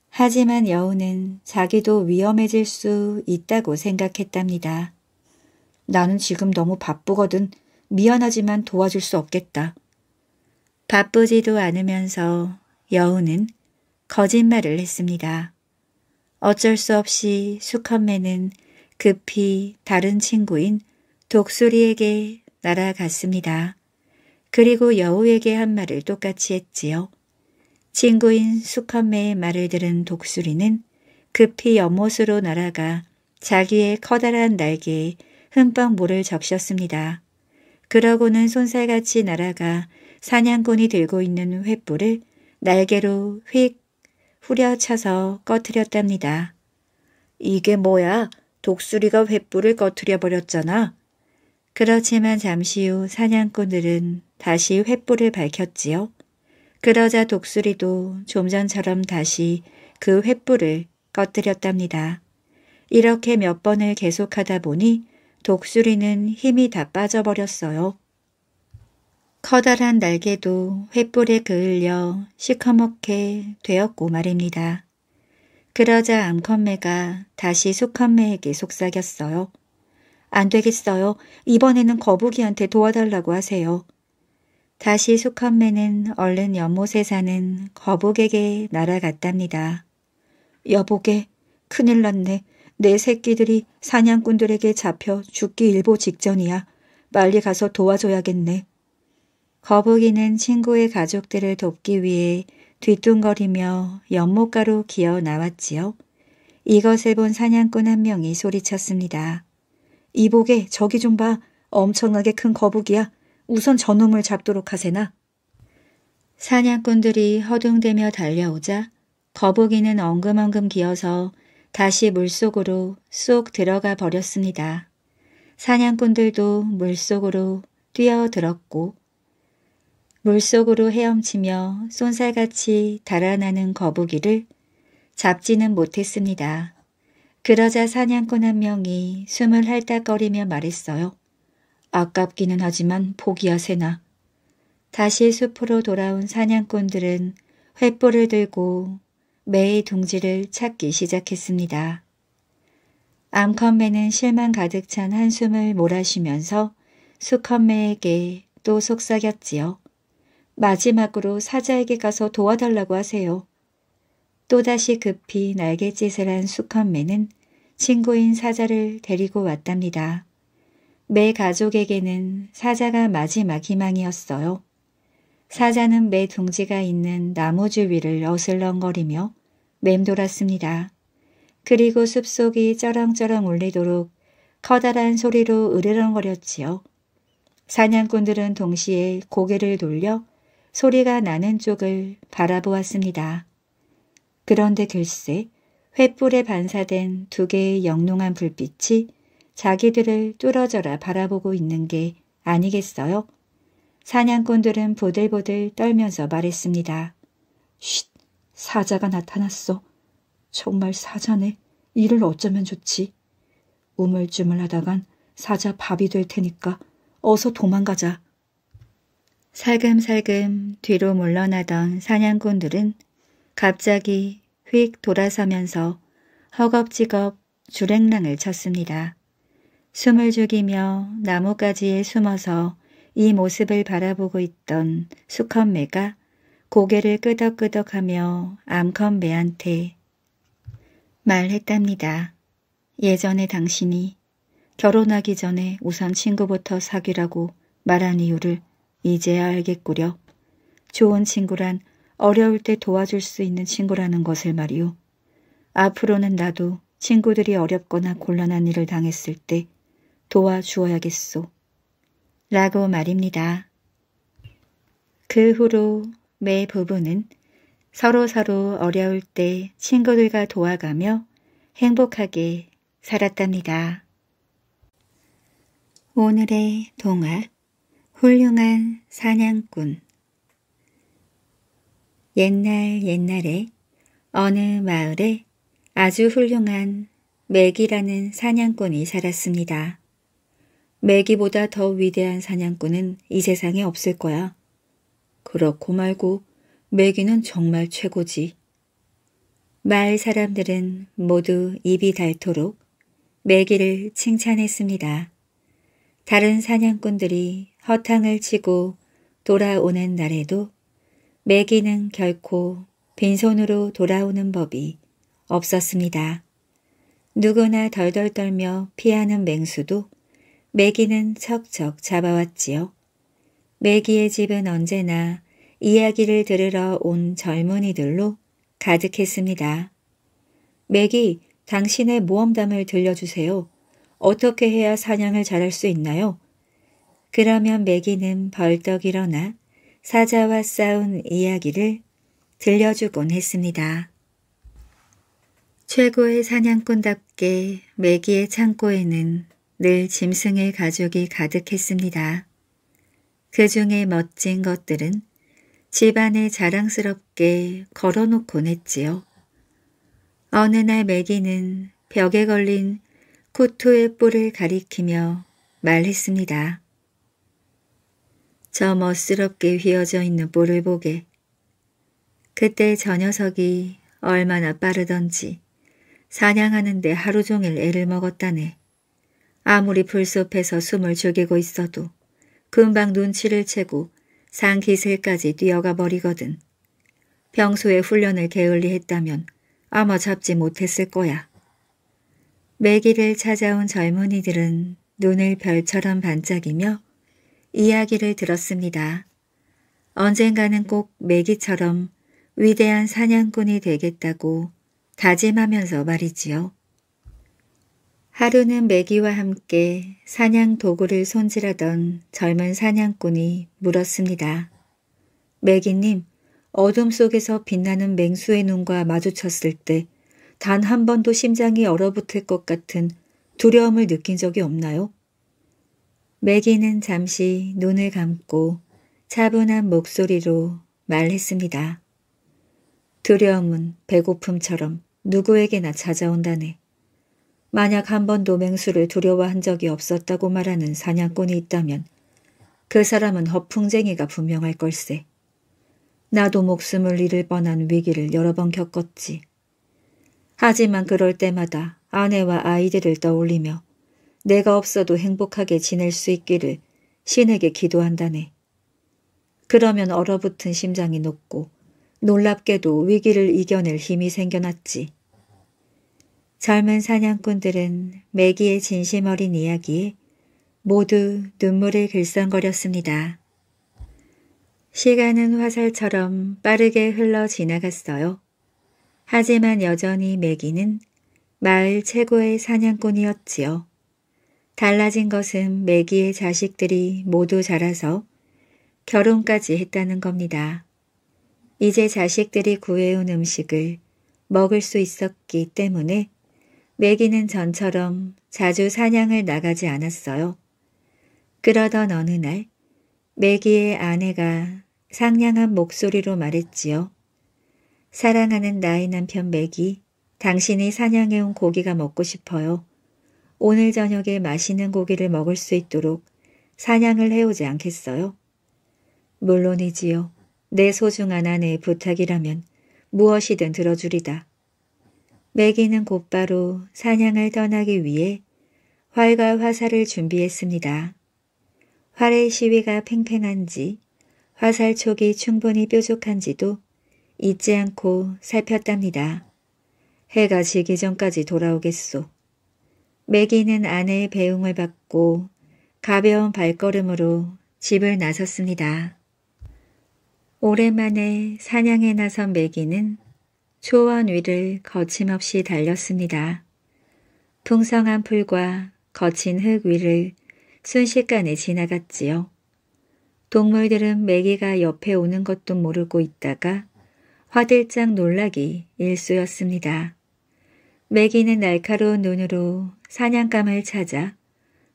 하지만 여우는 자기도 위험해질 수 있다고 생각했답니다. 나는 지금 너무 바쁘거든. 미안하지만 도와줄 수 없겠다. 바쁘지도 않으면서 여우는 거짓말을 했습니다. 어쩔 수 없이 수컷맨은 급히 다른 친구인 독수리에게 날아갔습니다. 그리고 여우에게 한 말을 똑같이 했지요. 친구인 수컷매의 말을 들은 독수리는 급히 연못으로 날아가 자기의 커다란 날개에 흠뻑 물을 적셨습니다. 그러고는 손살같이 날아가 사냥꾼이 들고 있는 횃불을 날개로 휙 후려쳐서 꺼트렸답니다. 이게 뭐야? 독수리가 횃불을 꺼트려버렸잖아. 그렇지만 잠시 후 사냥꾼들은 다시 횃불을 밝혔지요. 그러자 독수리도 좀 전처럼 다시 그 횃불을 꺼뜨렸답니다. 이렇게 몇 번을 계속하다 보니 독수리는 힘이 다 빠져버렸어요. 커다란 날개도 횃불에 그을려 시커멓게 되었고 말입니다. 그러자 암컷매가 다시 수컷매에게 속삭였어요. 안 되겠어요. 이번에는 거북이한테 도와달라고 하세요. 다시 수컷매는 얼른 연못에 사는 거북에게 날아갔답니다. 여보게, 큰일 났네. 내 새끼들이 사냥꾼들에게 잡혀 죽기 일보 직전이야. 빨리 가서 도와줘야겠네. 거북이는 친구의 가족들을 돕기 위해 뒤뚱거리며 연못가로 기어 나왔지요. 이것을 본 사냥꾼 한 명이 소리쳤습니다. 이복에 저기 좀 봐. 엄청나게 큰 거북이야. 우선 저놈을 잡도록 하세나. 사냥꾼들이 허둥대며 달려오자 거북이는 엉금엉금 기어서 다시 물속으로 쏙 들어가 버렸습니다. 사냥꾼들도 물속으로 뛰어들었고 물속으로 헤엄치며 쏜살같이 달아나는 거북이를 잡지는 못했습니다. 그러자 사냥꾼 한 명이 숨을 할딱거리며 말했어요. 아깝기는 하지만 포기하 세나. 다시 숲으로 돌아온 사냥꾼들은 횃불을 들고 매의 둥지를 찾기 시작했습니다. 암컷매는 실망 가득 찬 한숨을 몰아쉬면서 수컷매에게 또 속삭였지요. 마지막으로 사자에게 가서 도와달라고 하세요. 또다시 급히 날갯짓을 한 수컷매는 친구인 사자를 데리고 왔답니다. 매 가족에게는 사자가 마지막 희망이었어요. 사자는 매 둥지가 있는 나무 주위를 어슬렁거리며 맴돌았습니다. 그리고 숲속이 쩌렁쩌렁 울리도록 커다란 소리로 으르렁거렸지요. 사냥꾼들은 동시에 고개를 돌려 소리가 나는 쪽을 바라보았습니다. 그런데 글쎄 횃불에 반사된 두 개의 영롱한 불빛이 자기들을 뚫어져라 바라보고 있는 게 아니겠어요? 사냥꾼들은 보들보들 떨면서 말했습니다. 쉿! 사자가 나타났어. 정말 사자네. 일을 어쩌면 좋지. 우물쭈물하다간 사자 밥이 될 테니까 어서 도망가자. 살금살금 뒤로 물러나던 사냥꾼들은 갑자기 휙 돌아서면서 허겁지겁 주랭랑을 쳤습니다. 숨을 죽이며 나뭇가지에 숨어서 이 모습을 바라보고 있던 수컨매가 고개를 끄덕끄덕하며 암컨매한테 말했답니다. 예전에 당신이 결혼하기 전에 우선 친구부터 사귀라고 말한 이유를 이제야 알겠구려. 좋은 친구란 어려울 때 도와줄 수 있는 친구라는 것을 말이오. 앞으로는 나도 친구들이 어렵거나 곤란한 일을 당했을 때 도와주어야겠소. 라고 말입니다. 그 후로 매 부부는 서로서로 어려울 때 친구들과 도와가며 행복하게 살았답니다. 오늘의 동화 훌륭한 사냥꾼 옛날 옛날에 어느 마을에 아주 훌륭한 맥이라는 사냥꾼이 살았습니다. 매기보다 더 위대한 사냥꾼은 이 세상에 없을 거야. 그렇고 말고 매기는 정말 최고지. 마을 사람들은 모두 입이 닳도록 매기를 칭찬했습니다. 다른 사냥꾼들이 허탕을 치고 돌아오는 날에도 매기는 결코 빈손으로 돌아오는 법이 없었습니다. 누구나 덜덜 떨며 피하는 맹수도 매기는 척척 잡아왔지요. 매기의 집은 언제나 이야기를 들으러 온 젊은이들로 가득했습니다. 매기, 당신의 모험담을 들려주세요. 어떻게 해야 사냥을 잘할 수 있나요? 그러면 매기는 벌떡 일어나 사자와 싸운 이야기를 들려주곤 했습니다. 최고의 사냥꾼답게 매기의 창고에는 늘 짐승의 가족이 가득했습니다. 그 중에 멋진 것들은 집안에 자랑스럽게 걸어놓곤 했지요. 어느 날메기는 벽에 걸린 코토의 뿔을 가리키며 말했습니다. 저 멋스럽게 휘어져 있는 뿔을 보게. 그때 저 녀석이 얼마나 빠르던지 사냥하는데 하루 종일 애를 먹었다네. 아무리 불숲에서 숨을 죽이고 있어도 금방 눈치를 채고 상기슬까지 뛰어가 버리거든. 평소에 훈련을 게을리 했다면 아마 잡지 못했을 거야. 매기를 찾아온 젊은이들은 눈을 별처럼 반짝이며 이야기를 들었습니다. 언젠가는 꼭 매기처럼 위대한 사냥꾼이 되겠다고 다짐하면서 말이지요. 하루는 메기와 함께 사냥 도구를 손질하던 젊은 사냥꾼이 물었습니다. 메기님, 어둠 속에서 빛나는 맹수의 눈과 마주쳤을 때 단 한 번도 심장이 얼어붙을 것 같은 두려움을 느낀 적이 없나요? 메기는 잠시 눈을 감고 차분한 목소리로 말했습니다. 두려움은 배고픔처럼 누구에게나 찾아온다네. 만약 한 번도 맹수를 두려워한 적이 없었다고 말하는 사냥꾼이 있다면 그 사람은 허풍쟁이가 분명할 걸세. 나도 목숨을 잃을 뻔한 위기를 여러 번 겪었지. 하지만 그럴 때마다 아내와 아이들을 떠올리며 내가 없어도 행복하게 지낼 수 있기를 신에게 기도한다네. 그러면 얼어붙은 심장이 녹고 놀랍게도 위기를 이겨낼 힘이 생겨났지. 젊은 사냥꾼들은 매기의 진심 어린 이야기 에 모두 눈물을 글썽거렸습니다. 시간은 화살처럼 빠르게 흘러 지나갔어요. 하지만 여전히 매기는 마을 최고의 사냥꾼이었지요. 달라진 것은 매기의 자식들이 모두 자라서 결혼까지 했다는 겁니다. 이제 자식들이 구해온 음식을 먹을 수 있었기 때문에 매기는 전처럼 자주 사냥을 나가지 않았어요. 그러던 어느 날 매기의 아내가 상냥한 목소리로 말했지요. 사랑하는 나의 남편 매기, 당신이 사냥해온 고기가 먹고 싶어요. 오늘 저녁에 맛있는 고기를 먹을 수 있도록 사냥을 해오지 않겠어요? 물론이지요. 내 소중한 아내의 부탁이라면 무엇이든 들어주리다. 매기는 곧바로 사냥을 떠나기 위해 활과 화살을 준비했습니다. 활의 시위가 팽팽한지 화살촉이 충분히 뾰족한지도 잊지 않고 살폈답니다. 해가 지기 전까지 돌아오겠소. 매기는 아내의 배웅을 받고 가벼운 발걸음으로 집을 나섰습니다. 오랜만에 사냥에 나선 매기는 초원 위를 거침없이 달렸습니다. 풍성한 풀과 거친 흙 위를 순식간에 지나갔지요. 동물들은 메기가 옆에 오는 것도 모르고 있다가 화들짝 놀라기 일쑤였습니다. 메기는 날카로운 눈으로 사냥감을 찾아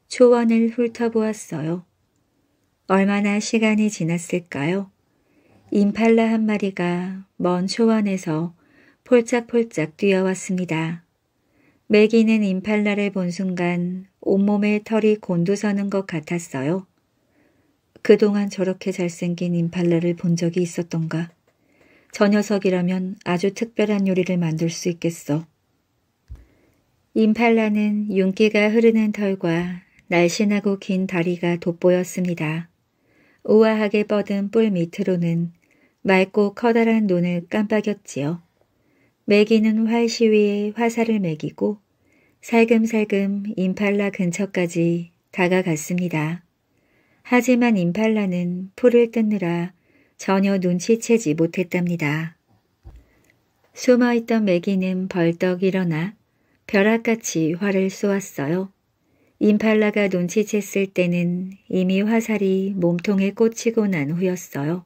초원을 훑어보았어요. 얼마나 시간이 지났을까요? 임팔라 한 마리가 먼 초원에서 폴짝폴짝 뛰어왔습니다. 맥기는 임팔라를 본 순간 온몸에 털이 곤두서는 것 같았어요. 그동안 저렇게 잘생긴 임팔라를 본 적이 있었던가. 저 녀석이라면 아주 특별한 요리를 만들 수 있겠어. 임팔라는 윤기가 흐르는 털과 날씬하고 긴 다리가 돋보였습니다. 우아하게 뻗은 뿔 밑으로는 맑고 커다란 눈을 깜빡였지요. 매기는 활시 위에 화살을 매기고 살금살금 임팔라 근처까지 다가갔습니다. 하지만 임팔라는 풀을 뜯느라 전혀 눈치채지 못했답니다. 숨어있던 매기는 벌떡 일어나 벼락같이 활을 쏘았어요. 임팔라가 눈치챘을 때는 이미 화살이 몸통에 꽂히고 난 후였어요.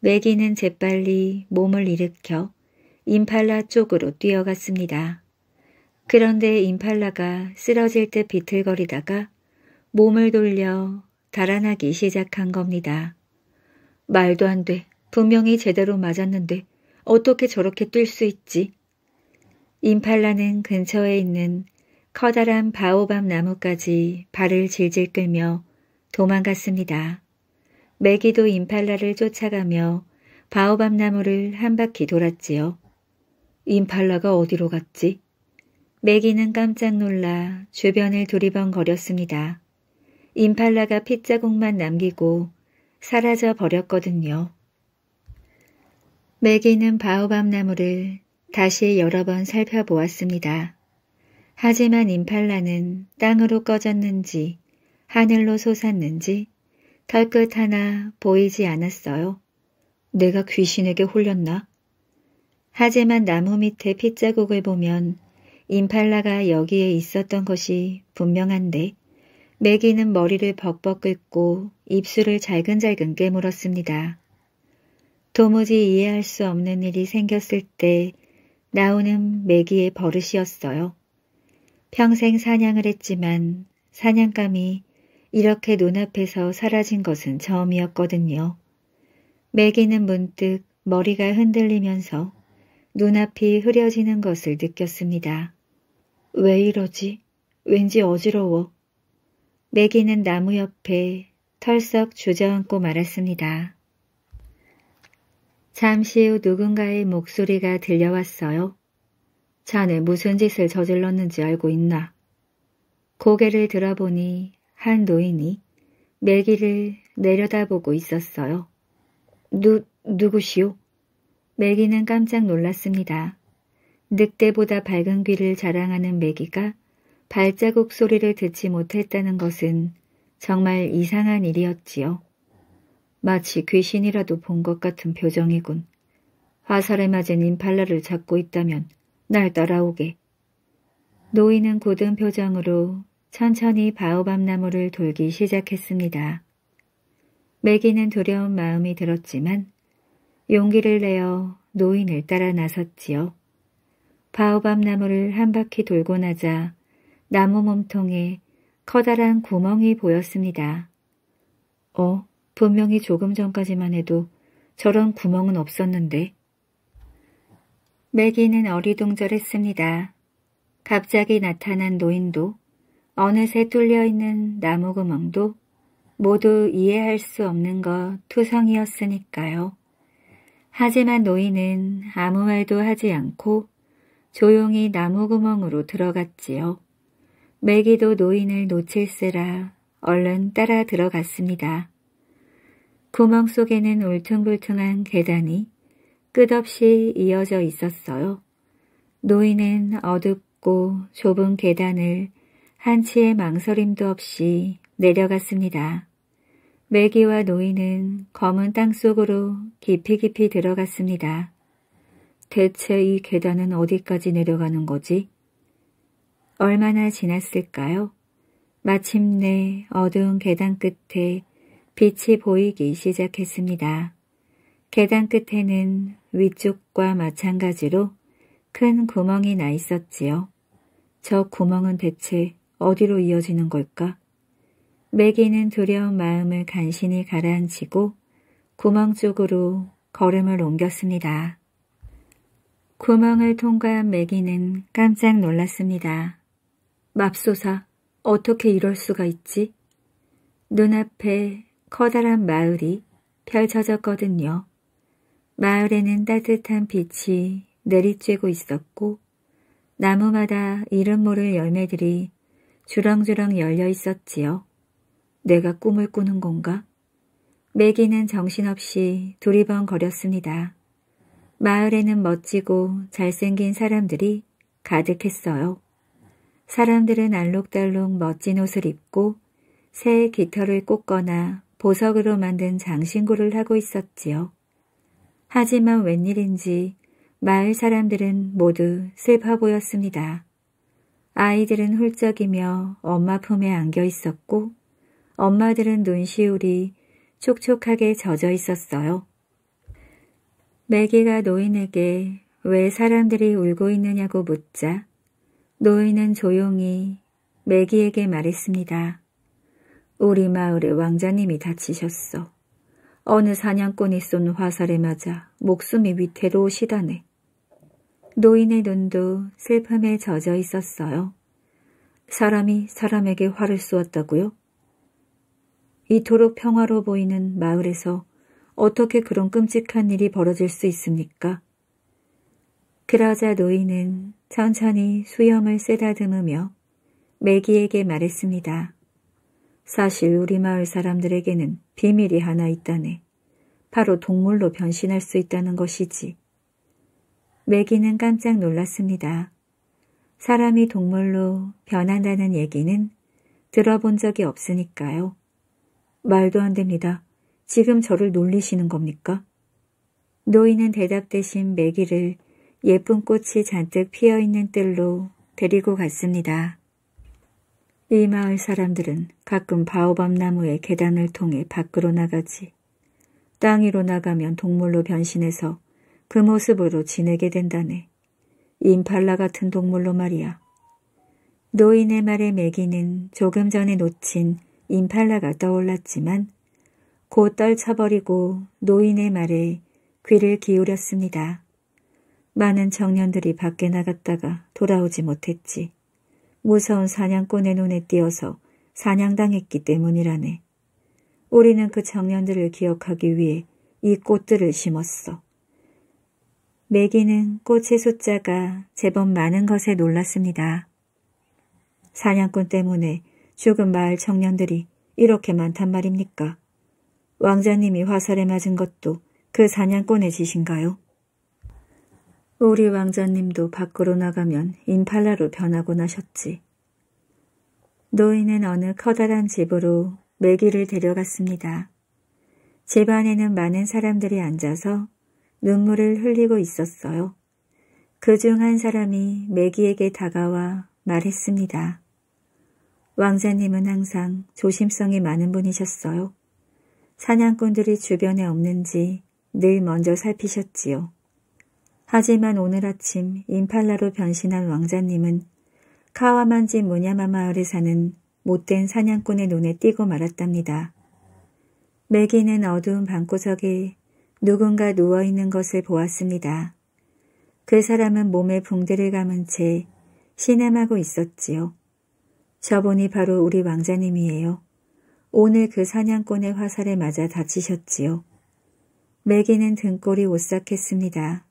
매기는 재빨리 몸을 일으켜 임팔라 쪽으로 뛰어갔습니다. 그런데 임팔라가 쓰러질 듯 비틀거리다가 몸을 돌려 달아나기 시작한 겁니다. 말도 안 돼. 분명히 제대로 맞았는데 어떻게 저렇게 뛸 수 있지? 임팔라는 근처에 있는 커다란 바오밤 나무까지 발을 질질 끌며 도망갔습니다. 메기도 임팔라를 쫓아가며 바오밤 나무를 한 바퀴 돌았지요. 임팔라가 어디로 갔지? 맥기는 깜짝 놀라 주변을 두리번거렸습니다. 임팔라가 핏자국만 남기고 사라져 버렸거든요. 맥기는 바오밤 나무를 다시 여러 번 살펴보았습니다. 하지만 임팔라는 땅으로 꺼졌는지 하늘로 솟았는지 털끝 하나 보이지 않았어요. 내가 귀신에게 홀렸나? 하지만 나무 밑에 핏자국을 보면 임팔라가 여기에 있었던 것이 분명한데 매기는 머리를 벅벅 긁고 입술을 잘근잘근 깨물었습니다. 도무지 이해할 수 없는 일이 생겼을 때 나오는 매기의 버릇이었어요. 평생 사냥을 했지만 사냥감이 이렇게 눈앞에서 사라진 것은 처음이었거든요. 매기는 문득 머리가 흔들리면서 눈앞이 흐려지는 것을 느꼈습니다. 왜 이러지? 왠지 어지러워. 매기는 나무 옆에 털썩 주저앉고 말았습니다. 잠시 후 누군가의 목소리가 들려왔어요. 자네 무슨 짓을 저질렀는지 알고 있나? 고개를 들어보니 한 노인이 매기를 내려다보고 있었어요. 누, 누구시오? 메기는 깜짝 놀랐습니다. 늑대보다 밝은 귀를 자랑하는 메기가 발자국 소리를 듣지 못했다는 것은 정말 이상한 일이었지요. 마치 귀신이라도 본 것 같은 표정이군. 화살에 맞은 임팔라를 잡고 있다면 날 따라오게. 노인은 굳은 표정으로 천천히 바오밤 나무를 돌기 시작했습니다. 메기는 두려운 마음이 들었지만 용기를 내어 노인을 따라 나섰지요. 바오밤 나무를 한 바퀴 돌고 나자 나무 몸통에 커다란 구멍이 보였습니다. 어, 분명히 조금 전까지만 해도 저런 구멍은 없었는데. 매기는 어리둥절했습니다. 갑자기 나타난 노인도 어느새 뚫려있는 나무구멍도 모두 이해할 수 없는 것 투성이었으니까요. 하지만 노인은 아무 말도 하지 않고 조용히 나무구멍으로 들어갔지요. 매기도 노인을 놓칠세라 얼른 따라 들어갔습니다. 구멍 속에는 울퉁불퉁한 계단이 끝없이 이어져 있었어요. 노인은 어둡고 좁은 계단을 한치의 망설임도 없이 내려갔습니다. 메기와 노인은 검은 땅 속으로 깊이 깊이 들어갔습니다. 대체 이 계단은 어디까지 내려가는 거지? 얼마나 지났을까요? 마침내 어두운 계단 끝에 빛이 보이기 시작했습니다. 계단 끝에는 위쪽과 마찬가지로 큰 구멍이 나 있었지요. 저 구멍은 대체 어디로 이어지는 걸까? 매기는 두려운 마음을 간신히 가라앉히고 구멍 쪽으로 걸음을 옮겼습니다. 구멍을 통과한 매기는 깜짝 놀랐습니다. 맙소사, 어떻게 이럴 수가 있지? 눈앞에 커다란 마을이 펼쳐졌거든요. 마을에는 따뜻한 빛이 내리쬐고 있었고 나무마다 이름 모를 열매들이 주렁주렁 열려 있었지요. 내가 꿈을 꾸는 건가? 매기는 정신없이 두리번거렸습니다. 마을에는 멋지고 잘생긴 사람들이 가득했어요. 사람들은 알록달록 멋진 옷을 입고 새 깃털을 꽂거나 보석으로 만든 장신구를 하고 있었지요. 하지만 웬일인지 마을 사람들은 모두 슬퍼 보였습니다. 아이들은 훌쩍이며 엄마 품에 안겨 있었고 엄마들은 눈시울이 촉촉하게 젖어 있었어요. 매기가 노인에게 왜 사람들이 울고 있느냐고 묻자 노인은 조용히 매기에게 말했습니다. 우리 마을의 왕자님이 다치셨어. 어느 사냥꾼이 쏜 화살에 맞아 목숨이 위태로우시다네. 노인의 눈도 슬픔에 젖어 있었어요. 사람이 사람에게 화를 쏘았다고요? 이토록 평화로 보이는 마을에서 어떻게 그런 끔찍한 일이 벌어질 수 있습니까? 그러자 노인은 천천히 수염을 쓰다듬으며 매기에게 말했습니다. 사실 우리 마을 사람들에게는 비밀이 하나 있다네. 바로 동물로 변신할 수 있다는 것이지. 매기는 깜짝 놀랐습니다. 사람이 동물로 변한다는 얘기는 들어본 적이 없으니까요. 말도 안 됩니다. 지금 저를 놀리시는 겁니까? 노인은 대답 대신 메기를 예쁜 꽃이 잔뜩 피어있는 뜰로 데리고 갔습니다. 이 마을 사람들은 가끔 바오밤 나무의 계단을 통해 밖으로 나가지 땅 위로 나가면 동물로 변신해서 그 모습으로 지내게 된다네. 임팔라 같은 동물로 말이야. 노인의 말에 메기는 조금 전에 놓친 임팔라가 떠올랐지만 곧 떨쳐버리고 노인의 말에 귀를 기울였습니다. 많은 청년들이 밖에 나갔다가 돌아오지 못했지. 무서운 사냥꾼의 눈에 띄어서 사냥당했기 때문이라네. 우리는 그 청년들을 기억하기 위해 이 꽃들을 심었어. 매기는 꽃의 숫자가 제법 많은 것에 놀랐습니다. 사냥꾼 때문에 죽은 마을 청년들이 이렇게 많단 말입니까? 왕자님이 화살에 맞은 것도 그 사냥꾼의 짓인가요? 우리 왕자님도 밖으로 나가면 임팔라로 변하고나셨지 노인은 어느 커다란 집으로 메기를 데려갔습니다. 집 안에는 많은 사람들이 앉아서 눈물을 흘리고 있었어요. 그중 한 사람이 메기에게 다가와 말했습니다. 왕자님은 항상 조심성이 많은 분이셨어요. 사냥꾼들이 주변에 없는지 늘 먼저 살피셨지요. 하지만 오늘 아침 임팔라로 변신한 왕자님은 카와만지 무냐마 마을에 사는 못된 사냥꾼의 눈에 띄고 말았답니다. 매기는 어두운 방구석에 누군가 누워있는 것을 보았습니다. 그 사람은 몸에 붕대를 감은 채 신음하고 있었지요. 저분이 바로 우리 왕자님이에요. 오늘 그 사냥꾼의 화살에 맞아 다치셨지요. 매기는 등골이 오싹했습니다.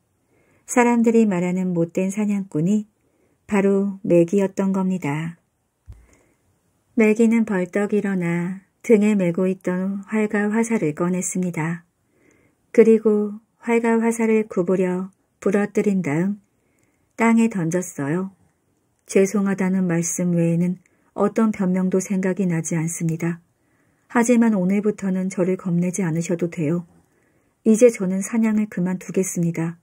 사람들이 말하는 못된 사냥꾼이 바로 매기였던 겁니다. 매기는 벌떡 일어나 등에 메고 있던 활과 화살을 꺼냈습니다. 그리고 활과 화살을 구부려 부러뜨린 다음 땅에 던졌어요. 죄송하다는 말씀 외에는 어떤 변명도 생각이 나지 않습니다. 하지만 오늘부터는 저를 겁내지 않으셔도 돼요. 이제 저는 사냥을 그만두겠습니다.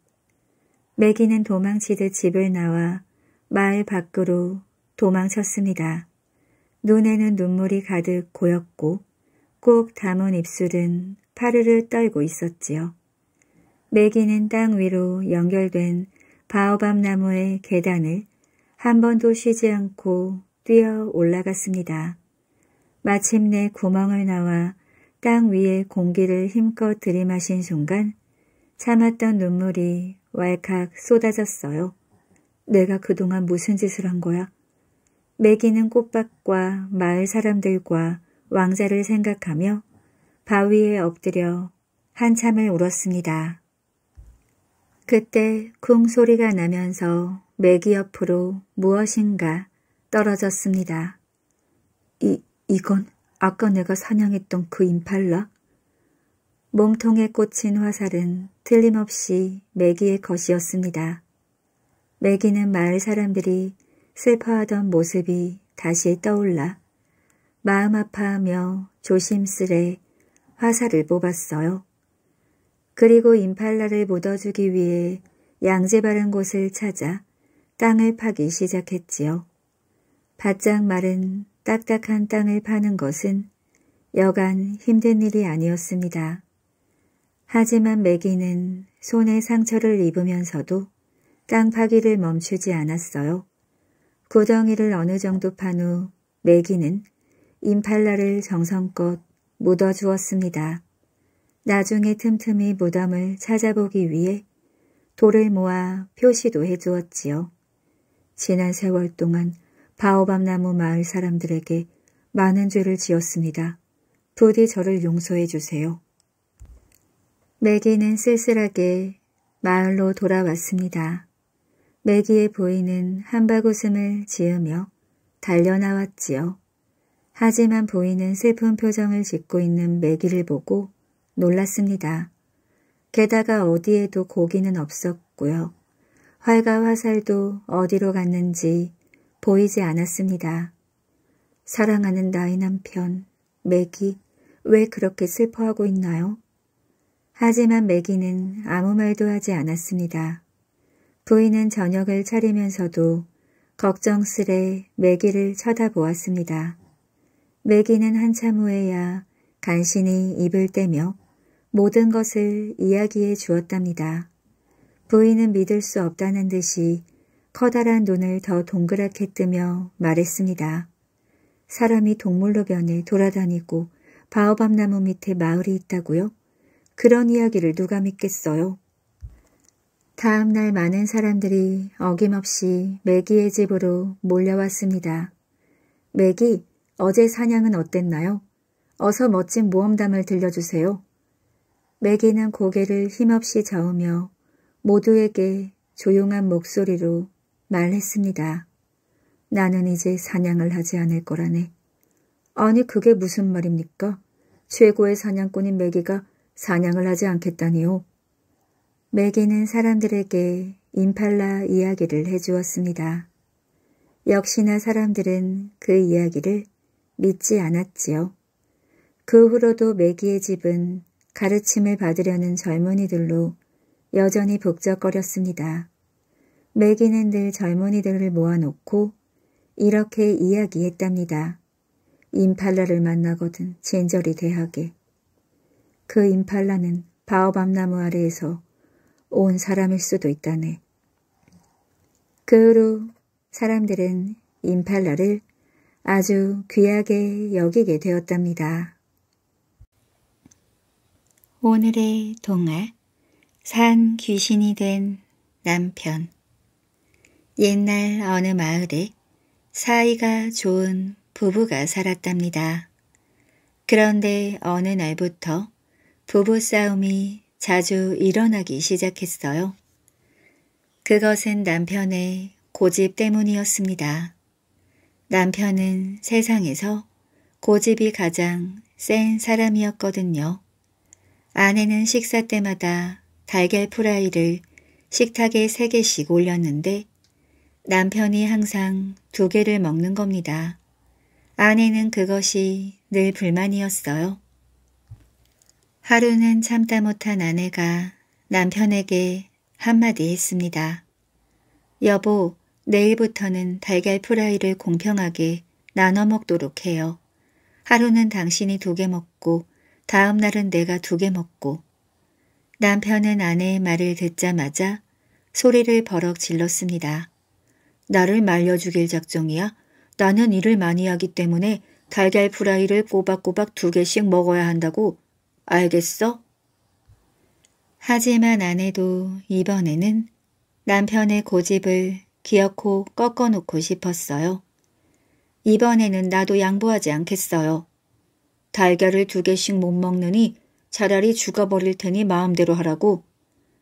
매기는 도망치듯 집을 나와 마을 밖으로 도망쳤습니다. 눈에는 눈물이 가득 고였고 꼭 담은 입술은 파르르 떨고 있었지요. 매기는 땅 위로 연결된 바오밤 나무의 계단을 한 번도 쉬지 않고 뛰어 올라갔습니다. 마침내 구멍을 나와 땅 위에 공기를 힘껏 들이마신 순간 참았던 눈물이 왈칵 쏟아졌어요. 내가 그동안 무슨 짓을 한 거야? 매기는 꽃밭과 마을 사람들과 왕자를 생각하며 바위에 엎드려 한참을 울었습니다. 그때 쿵 소리가 나면서 매기 옆으로 무엇인가 떨어졌습니다. 이, 이건 아까 내가 사냥했던 그 임팔라? 몸통에 꽂힌 화살은 틀림없이 매기의 것이었습니다. 매기는 마을 사람들이 슬퍼하던 모습이 다시 떠올라 마음 아파하며 조심스레 화살을 뽑았어요. 그리고 임팔라를 묻어주기 위해 양지 바른 곳을 찾아 땅을 파기 시작했지요. 바짝 마른 딱딱한 땅을 파는 것은 여간 힘든 일이 아니었습니다. 하지만 매기는 손에 상처를 입으면서도 땅 파기를 멈추지 않았어요. 구덩이를 어느 정도 판 후 매기는 임팔라를 정성껏 묻어주었습니다. 나중에 틈틈이 무덤을 찾아보기 위해 돌을 모아 표시도 해주었지요. 지난 세월 동안 바오밤나무 마을 사람들에게 많은 죄를 지었습니다. 부디 저를 용서해 주세요. 매기는 쓸쓸하게 마을로 돌아왔습니다. 매기의 부인은 한바구음을 지으며 달려나왔지요. 하지만 부인은 슬픈 표정을 짓고 있는 매기를 보고 놀랐습니다. 게다가 어디에도 고기는 없었고요. 활과 화살도 어디로 갔는지 보이지 않았습니다. 사랑하는 나의 남편, 맥이 왜 그렇게 슬퍼하고 있나요? 하지만 맥이는 아무 말도 하지 않았습니다. 부인은 저녁을 차리면서도 걱정스레 맥이를 쳐다보았습니다. 맥이는 한참 후에야 간신히 입을 떼며 모든 것을 이야기해 주었답니다. 부인은 믿을 수 없다는 듯이 커다란 눈을 더 동그랗게 뜨며 말했습니다. 사람이 동물로 변해 돌아다니고 바오밤 나무 밑에 마을이 있다고요? 그런 이야기를 누가 믿겠어요? 다음 날 많은 사람들이 어김없이 매기의 집으로 몰려왔습니다. 매기, 어제 사냥은 어땠나요? 어서 멋진 모험담을 들려주세요. 매기는 고개를 힘없이 저으며 모두에게 조용한 목소리로 말했습니다. 나는 이제 사냥을 하지 않을 거라네. 아니 그게 무슨 말입니까? 최고의 사냥꾼인 매기가 사냥을 하지 않겠다니요. 매기는 사람들에게 임팔라 이야기를 해주었습니다. 역시나 사람들은 그 이야기를 믿지 않았지요. 그 후로도 매기의 집은 가르침을 받으려는 젊은이들로 여전히 북적거렸습니다. 매기는 늘 젊은이들을 모아놓고 이렇게 이야기했답니다. 임팔라를 만나거든 젠절이 대하게. 그 임팔라는 바오밤나무 아래에서 온 사람일 수도 있다네. 그 후로 사람들은 임팔라를 아주 귀하게 여기게 되었답니다. 오늘의 동화 산 귀신이 된 남편 옛날 어느 마을에 사이가 좋은 부부가 살았답니다. 그런데 어느 날부터 부부싸움이 자주 일어나기 시작했어요. 그것은 남편의 고집 때문이었습니다. 남편은 세상에서 고집이 가장 센 사람이었거든요. 아내는 식사 때마다 달걀 프라이를 식탁에 3개씩 올렸는데 남편이 항상 두 개를 먹는 겁니다. 아내는 그것이 늘 불만이었어요. 하루는 참다 못한 아내가 남편에게 한마디 했습니다. 여보, 내일부터는 달걀 프라이를 공평하게 나눠 먹도록 해요. 하루는 당신이 두 개 먹고 다음 날은 내가 두 개 먹고 남편은 아내의 말을 듣자마자 소리를 버럭 질렀습니다. 나를 말려 죽일 작정이야? 나는 일을 많이 하기 때문에 달걀 프라이를 꼬박꼬박 두 개씩 먹어야 한다고. 알겠어? 하지만 아내도 이번에는 남편의 고집을 기어코 꺾어놓고 싶었어요. 이번에는 나도 양보하지 않겠어요. 달걀을 두 개씩 못 먹느니 차라리 죽어버릴 테니 마음대로 하라고.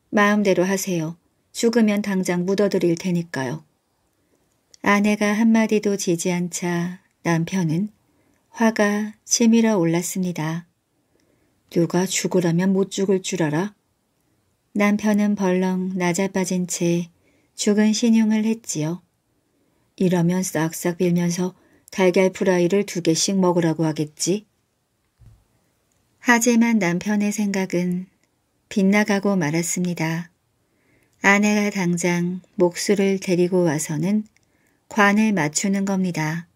마음대로 하세요. 죽으면 당장 묻어드릴 테니까요. 아내가 한마디도 지지 않자 남편은 화가 치밀어 올랐습니다. 누가 죽으라면 못 죽을 줄 알아? 남편은 벌렁 낮아빠진 채 죽은 신용을 했지요. 이러면 싹싹 빌면서 달걀 프라이를 두 개씩 먹으라고 하겠지. 하지만 남편의 생각은 빗나가고 말았습니다. 아내가 당장 목수를 데리고 와서는 관을 맞추는 겁니다.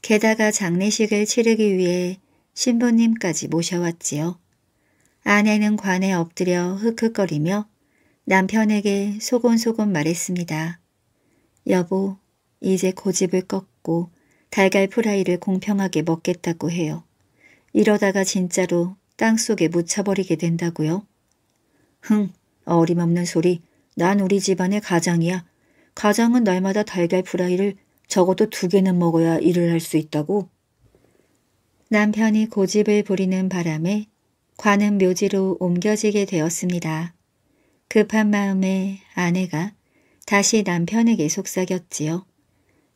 게다가 장례식을 치르기 위해 신부님까지 모셔왔지요. 아내는 관에 엎드려 흑흑거리며 남편에게 소곤소곤 말했습니다. 여보, 이제 고집을 꺾고 달걀 프라이를 공평하게 먹겠다고 해요. 이러다가 진짜로 땅속에 묻혀버리게 된다고요? 흥, 어림없는 소리. 난 우리 집안의 가장이야. 가장은 날마다 달걀 프라이를 적어도 두 개는 먹어야 일을 할 수 있다고. 남편이 고집을 부리는 바람에 관은 묘지로 옮겨지게 되었습니다. 급한 마음에 아내가 다시 남편에게 속삭였지요.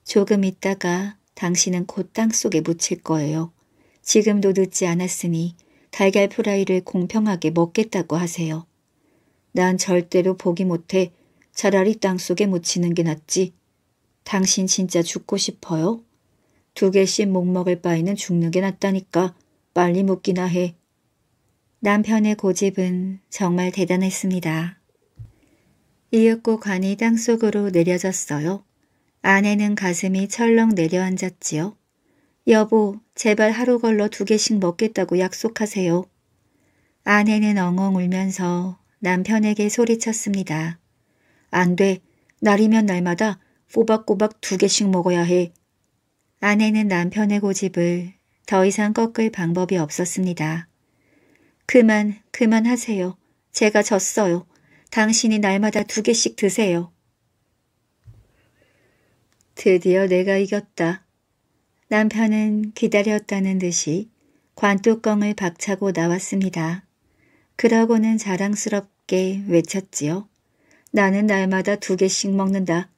조금 있다가 당신은 곧 땅 속에 묻힐 거예요. 지금도 늦지 않았으니 달걀 프라이를 공평하게 먹겠다고 하세요. 난 절대로 보기 못해 차라리 땅속에 묻히는 게 낫지. 당신 진짜 죽고 싶어요? 두 개씩 목먹을 바에는 죽는 게 낫다니까 빨리 묻기나 해. 남편의 고집은 정말 대단했습니다. 이윽고 관이 땅속으로 내려졌어요. 아내는 가슴이 철렁 내려앉았지요. 여보, 제발 하루 걸러 두 개씩 먹겠다고 약속하세요. 아내는 엉엉 울면서 남편에게 소리쳤습니다. 안 돼. 날이면 날마다 꼬박꼬박 두 개씩 먹어야 해. 아내는 남편의 고집을 더 이상 꺾을 방법이 없었습니다. 그만, 그만하세요. 제가 졌어요. 당신이 날마다 두 개씩 드세요. 드디어 내가 이겼다. 남편은 기다렸다는 듯이 관뚜껑을 박차고 나왔습니다. 그러고는 자랑스럽게 외쳤지요. 나는 날마다 두 개씩 먹는다.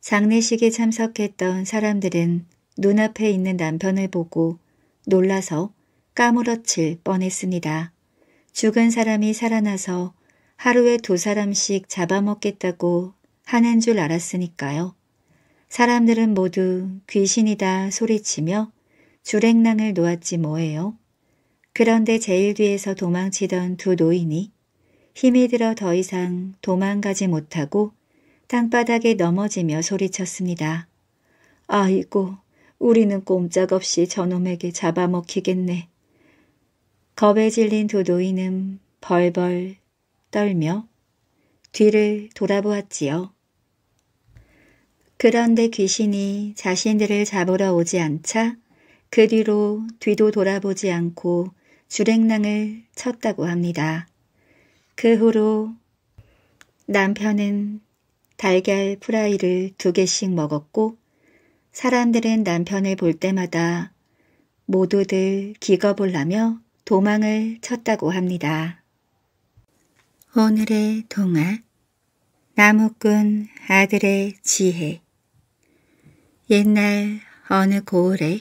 장례식에 참석했던 사람들은 눈앞에 있는 남편을 보고 놀라서 까무러칠 뻔했습니다. 죽은 사람이 살아나서 하루에 두 사람씩 잡아먹겠다고 하는 줄 알았으니까요. 사람들은 모두 귀신이다 소리치며 주랭낭을 놓았지 뭐예요. 그런데 제일 뒤에서 도망치던 두 노인이 힘이 들어 더 이상 도망가지 못하고 땅바닥에 넘어지며 소리쳤습니다. 아이고, 우리는 꼼짝없이 저놈에게 잡아먹히겠네. 겁에 질린 두 노인은 벌벌 떨며 뒤를 돌아보았지요. 그런데 귀신이 자신들을 잡으러 오지 않자 그 뒤로 뒤도 돌아보지 않고 주랭낭을 쳤다고 합니다. 그 후로 남편은 달걀 프라이를 두 개씩 먹었고 사람들은 남편을 볼 때마다 모두들 기겁을 하며 도망을 쳤다고 합니다. 오늘의 동화 나무꾼 아들의 지혜 옛날 어느 고을에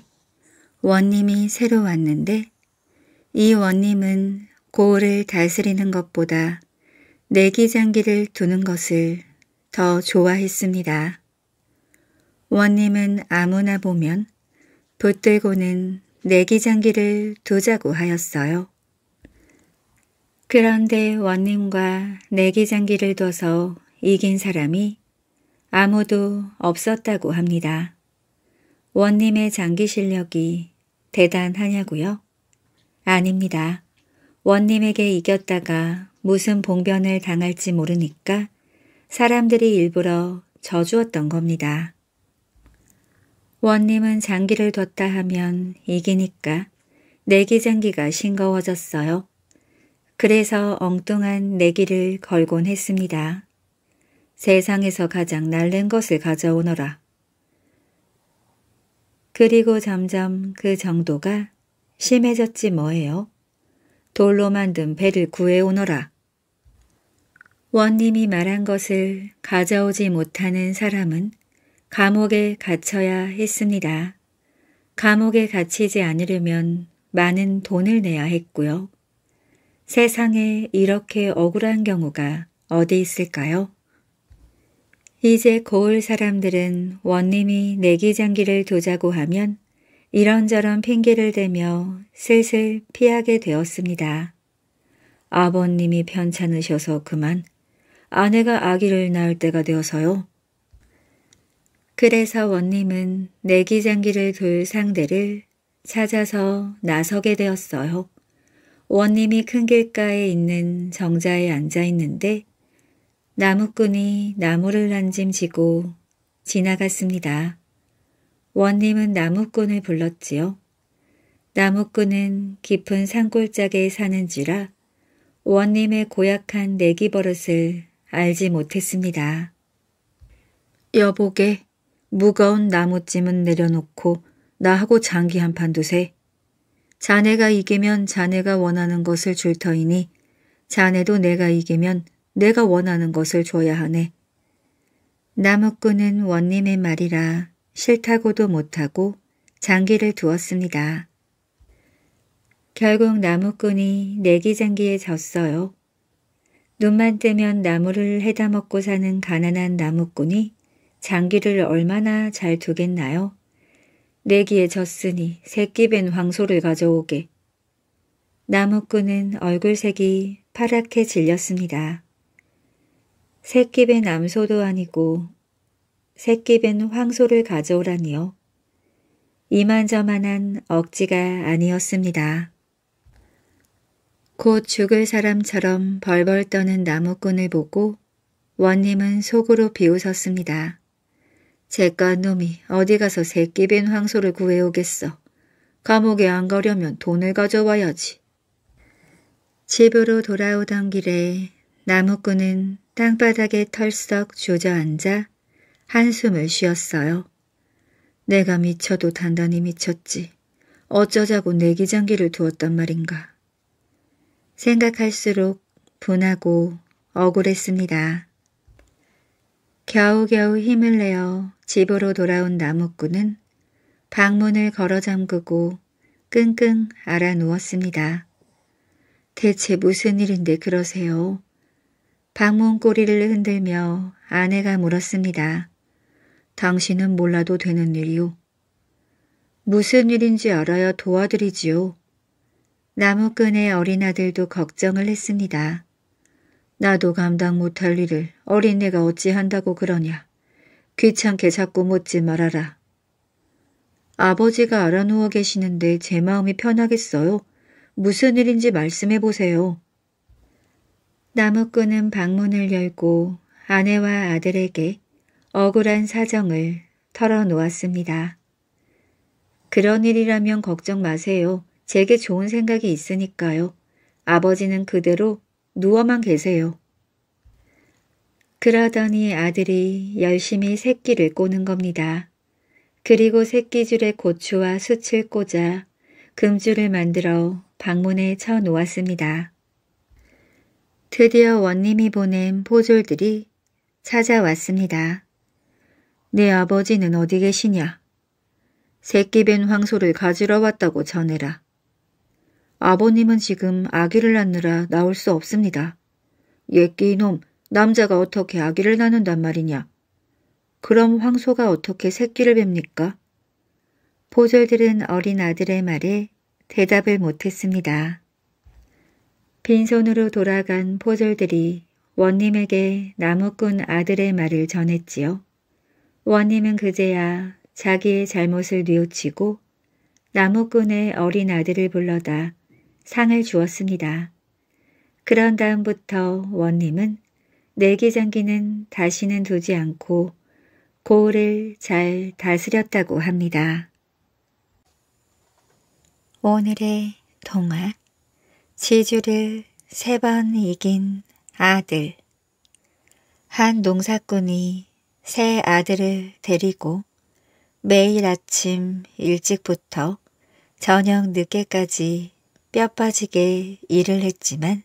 원님이 새로 왔는데 이 원님은 고을을 다스리는 것보다 내기장기를 두는 것을 더 좋아했습니다. 원님은 아무나 보면 붙들고는 내기장기를 두자고 하였어요. 그런데 원님과 내기장기를 둬서 이긴 사람이 아무도 없었다고 합니다. 원님의 장기 실력이 대단하냐고요? 아닙니다. 원님에게 이겼다가 무슨 봉변을 당할지 모르니까 사람들이 일부러 져주었던 겁니다. 원님은 장기를 뒀다 하면 이기니까 내기장기가 싱거워졌어요. 그래서 엉뚱한 내기를 걸곤 했습니다. 세상에서 가장 날른 것을 가져오너라. 그리고 점점 그 정도가 심해졌지 뭐예요. 돌로 만든 배를 구해오너라. 원님이 말한 것을 가져오지 못하는 사람은 감옥에 갇혀야 했습니다. 감옥에 갇히지 않으려면 많은 돈을 내야 했고요. 세상에 이렇게 억울한 경우가 어디 있을까요? 이제 고을 사람들은 원님이 내기장기를 두자고 하면 이런저런 핑계를 대며 슬슬 피하게 되었습니다. 아버님이 편찮으셔서 그만 아내가 아기를 낳을 때가 되어서요. 그래서 원님은 내기장기를 둘 상대를 찾아서 나서게 되었어요. 원님이 큰 길가에 있는 정자에 앉아 있는데 나무꾼이 나무를 한 짐 지고 지나갔습니다. 원님은 나무꾼을 불렀지요. 나무꾼은 깊은 산골짜기에 사는지라 원님의 고약한 내기 버릇을 알지 못했습니다. 여보게 무거운 나무찜은 내려놓고 나하고 장기 한 판 두세. 자네가 이기면 자네가 원하는 것을 줄 터이니 자네도 내가 이기면 내가 원하는 것을 줘야 하네. 나무꾼은 원님의 말이라 싫다고도 못하고 장기를 두었습니다. 결국 나무꾼이 내기장기에 졌어요. 눈만 뜨면 나무를 해다 먹고 사는 가난한 나무꾼이 장기를 얼마나 잘 두겠나요? 내기에 졌으니 새끼 뱀 황소를 가져오게. 나무꾼은 얼굴색이 파랗게 질렸습니다. 새끼 뱀 암소도 아니고 새끼 뱀 황소를 가져오라니요. 이만저만한 억지가 아니었습니다. 곧 죽을 사람처럼 벌벌 떠는 나무꾼을 보고 원님은 속으로 비웃었습니다. 제과 놈이 어디 가서 새끼 빈 황소를 구해오겠어. 감옥에 안 가려면 돈을 가져와야지. 집으로 돌아오던 길에 나무꾼은 땅바닥에 털썩 주저앉아 한숨을 쉬었어요. 내가 미쳐도 단단히 미쳤지. 어쩌자고 내기장기를 두었단 말인가. 생각할수록 분하고 억울했습니다. 겨우겨우 힘을 내어 집으로 돌아온 나무꾼은 방문을 걸어 잠그고 끙끙 앓아 누웠습니다. 대체 무슨 일인데 그러세요? 방문 꼬리를 흔들며 아내가 물었습니다. 당신은 몰라도 되는 일이오 무슨 일인지 알아야 도와드리지요. 나무끈의 어린아들도 걱정을 했습니다. 나도 감당 못할 일을 어린애가 어찌 한다고 그러냐. 귀찮게 자꾸 묻지 말아라. 아버지가 알아누워 계시는데 제 마음이 편하겠어요. 무슨 일인지 말씀해 보세요. 나무꾼은 방문을 열고 아내와 아들에게 억울한 사정을 털어놓았습니다. 그런 일이라면 걱정 마세요. 제게 좋은 생각이 있으니까요. 아버지는 그대로 누워만 계세요. 그러더니 아들이 열심히 새끼를 꼬는 겁니다. 그리고 새끼줄에 고추와 숯을 꽂아 금줄을 만들어 방문에 쳐 놓았습니다. 드디어 원님이 보낸 포졸들이 찾아왔습니다. 네 아버지는 어디 계시냐? 새끼 뱀 황소를 가지러 왔다고 전해라. 아버님은 지금 아기를 낳느라 나올 수 없습니다. 옛끼 이놈, 남자가 어떻게 아기를 낳는단 말이냐? 그럼 황소가 어떻게 새끼를 뵙니까? 보절들은 어린 아들의 말에 대답을 못했습니다. 빈손으로 돌아간 포졸들이 원님에게 나무꾼 아들의 말을 전했지요. 원님은 그제야 자기의 잘못을 뉘우치고 나무꾼의 어린 아들을 불러다 상을 주었습니다. 그런 다음부터 원님은 내기장기는 다시는 두지 않고 고을을 잘 다스렸다고 합니다. 오늘의 동화 지주를 세 번 이긴 아들 한 농사꾼이 세 아들을 데리고 매일 아침 일찍부터 저녁 늦게까지 뼈 빠지게 일을 했지만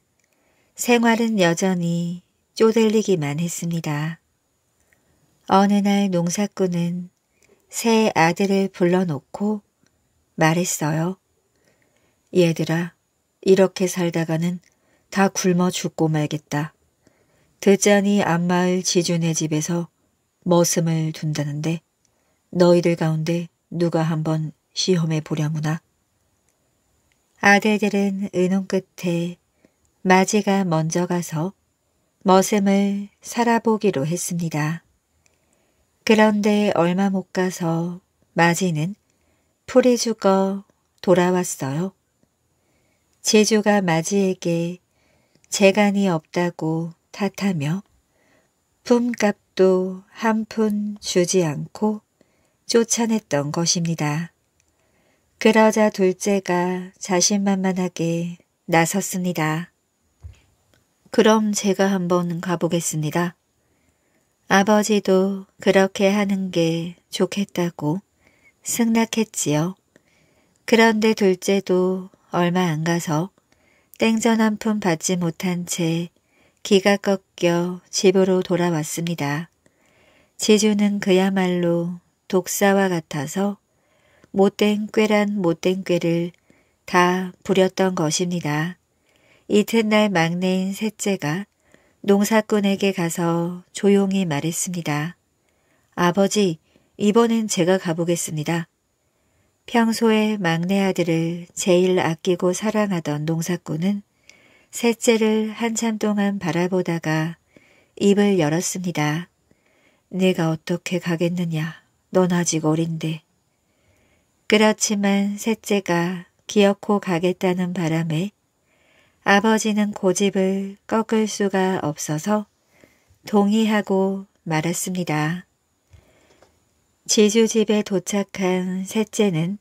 생활은 여전히 쪼들리기만 했습니다. 어느 날 농사꾼은 새 아들을 불러놓고 말했어요. 얘들아, 이렇게 살다가는 다 굶어 죽고 말겠다. 듣자니 앞마을 지준의 집에서 머슴을 둔다는데 너희들 가운데 누가 한번 시험해 보려무나. 아들들은 의논 끝에 마지가 먼저 가서 머슴을 살아보기로 했습니다. 그런데 얼마 못 가서 마지는 풀이 죽어 돌아왔어요. 제주가 마지에게 재간이 없다고 탓하며 품값 또한푼 주지 않고 쫓아냈던 것입니다. 그러자 둘째가 자신만만하게 나섰습니다. 그럼 제가 한번 가보겠습니다. 아버지도 그렇게 하는 게 좋겠다고 승낙했지요. 그런데 둘째도 얼마 안 가서 땡전 한 푼 받지 못한 채 기가 꺾여 집으로 돌아왔습니다. 지주는 그야말로 독사와 같아서 못된 꾀란 못된 꾀를 다 부렸던 것입니다. 이튿날 막내인 셋째가 농사꾼에게 가서 조용히 말했습니다. 아버지, 이번엔 제가 가보겠습니다. 평소에 막내 아들을 제일 아끼고 사랑하던 농사꾼은 셋째를 한참 동안 바라보다가 입을 열었습니다. 네가 어떻게 가겠느냐. 넌 아직 어린데. 그렇지만 셋째가 기어코 가겠다는 바람에 아버지는 고집을 꺾을 수가 없어서 동의하고 말았습니다. 지주집에 도착한 셋째는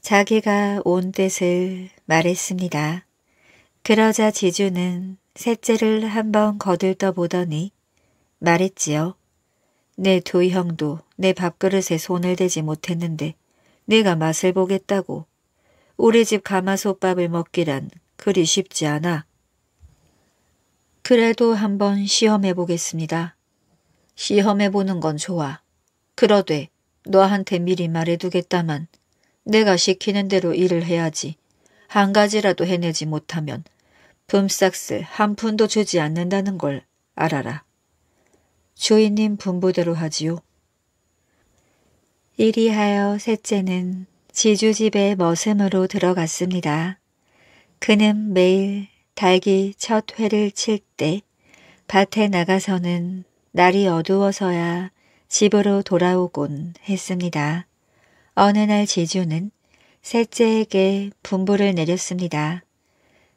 자기가 온 뜻을 말했습니다. 그러자 지주는 셋째를 한번 거들떠 보더니 말했지요. 내두 네, 형도 내 밥그릇에 손을 대지 못했는데 내가 맛을 보겠다고. 우리 집 가마솥밥을 먹기란 그리 쉽지 않아. 그래도 한번 시험해 보겠습니다. 시험해 보는 건 좋아. 그러되 너한테 미리 말해두겠다만 내가 시키는 대로 일을 해야지. 한 가지라도 해내지 못하면 품삯을 한 푼도 주지 않는다는 걸 알아라. 주인님 분부대로 하지요. 이리하여 셋째는 지주집에 머슴으로 들어갔습니다. 그는 매일 달기 첫 회를 칠 때 밭에 나가서는 날이 어두워서야 집으로 돌아오곤 했습니다. 어느 날 지주는 셋째에게 분부를 내렸습니다.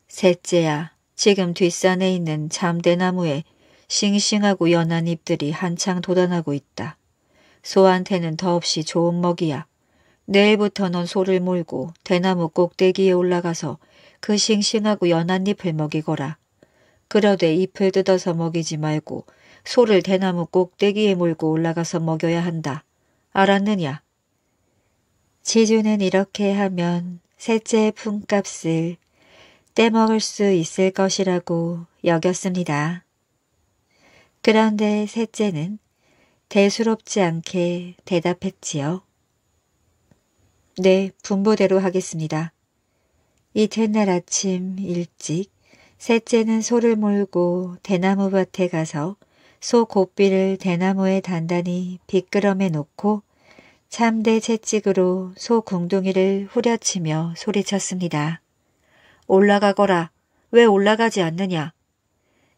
셋째야, 지금 뒷산에 있는 잠대나무에 싱싱하고 연한 잎들이 한창 돋아나고 있다. 소한테는 더없이 좋은 먹이야. 내일부터 넌 소를 몰고 대나무 꼭대기에 올라가서 그 싱싱하고 연한 잎을 먹이거라. 그러되 잎을 뜯어서 먹이지 말고 소를 대나무 꼭대기에 몰고 올라가서 먹여야 한다. 알았느냐? 지주는 이렇게 하면 셋째 품값을 떼먹을 수 있을 것이라고 여겼습니다. 그런데 셋째는 대수롭지 않게 대답했지요. 네, 분보대로 하겠습니다. 이튿날 아침 일찍 셋째는 소를 몰고 대나무 밭에 가서 소 고삐를 대나무에 단단히 비끄럼에 놓고 참대 채찍으로 소 궁둥이를 후려치며 소리쳤습니다. 올라가거라. 왜 올라가지 않느냐.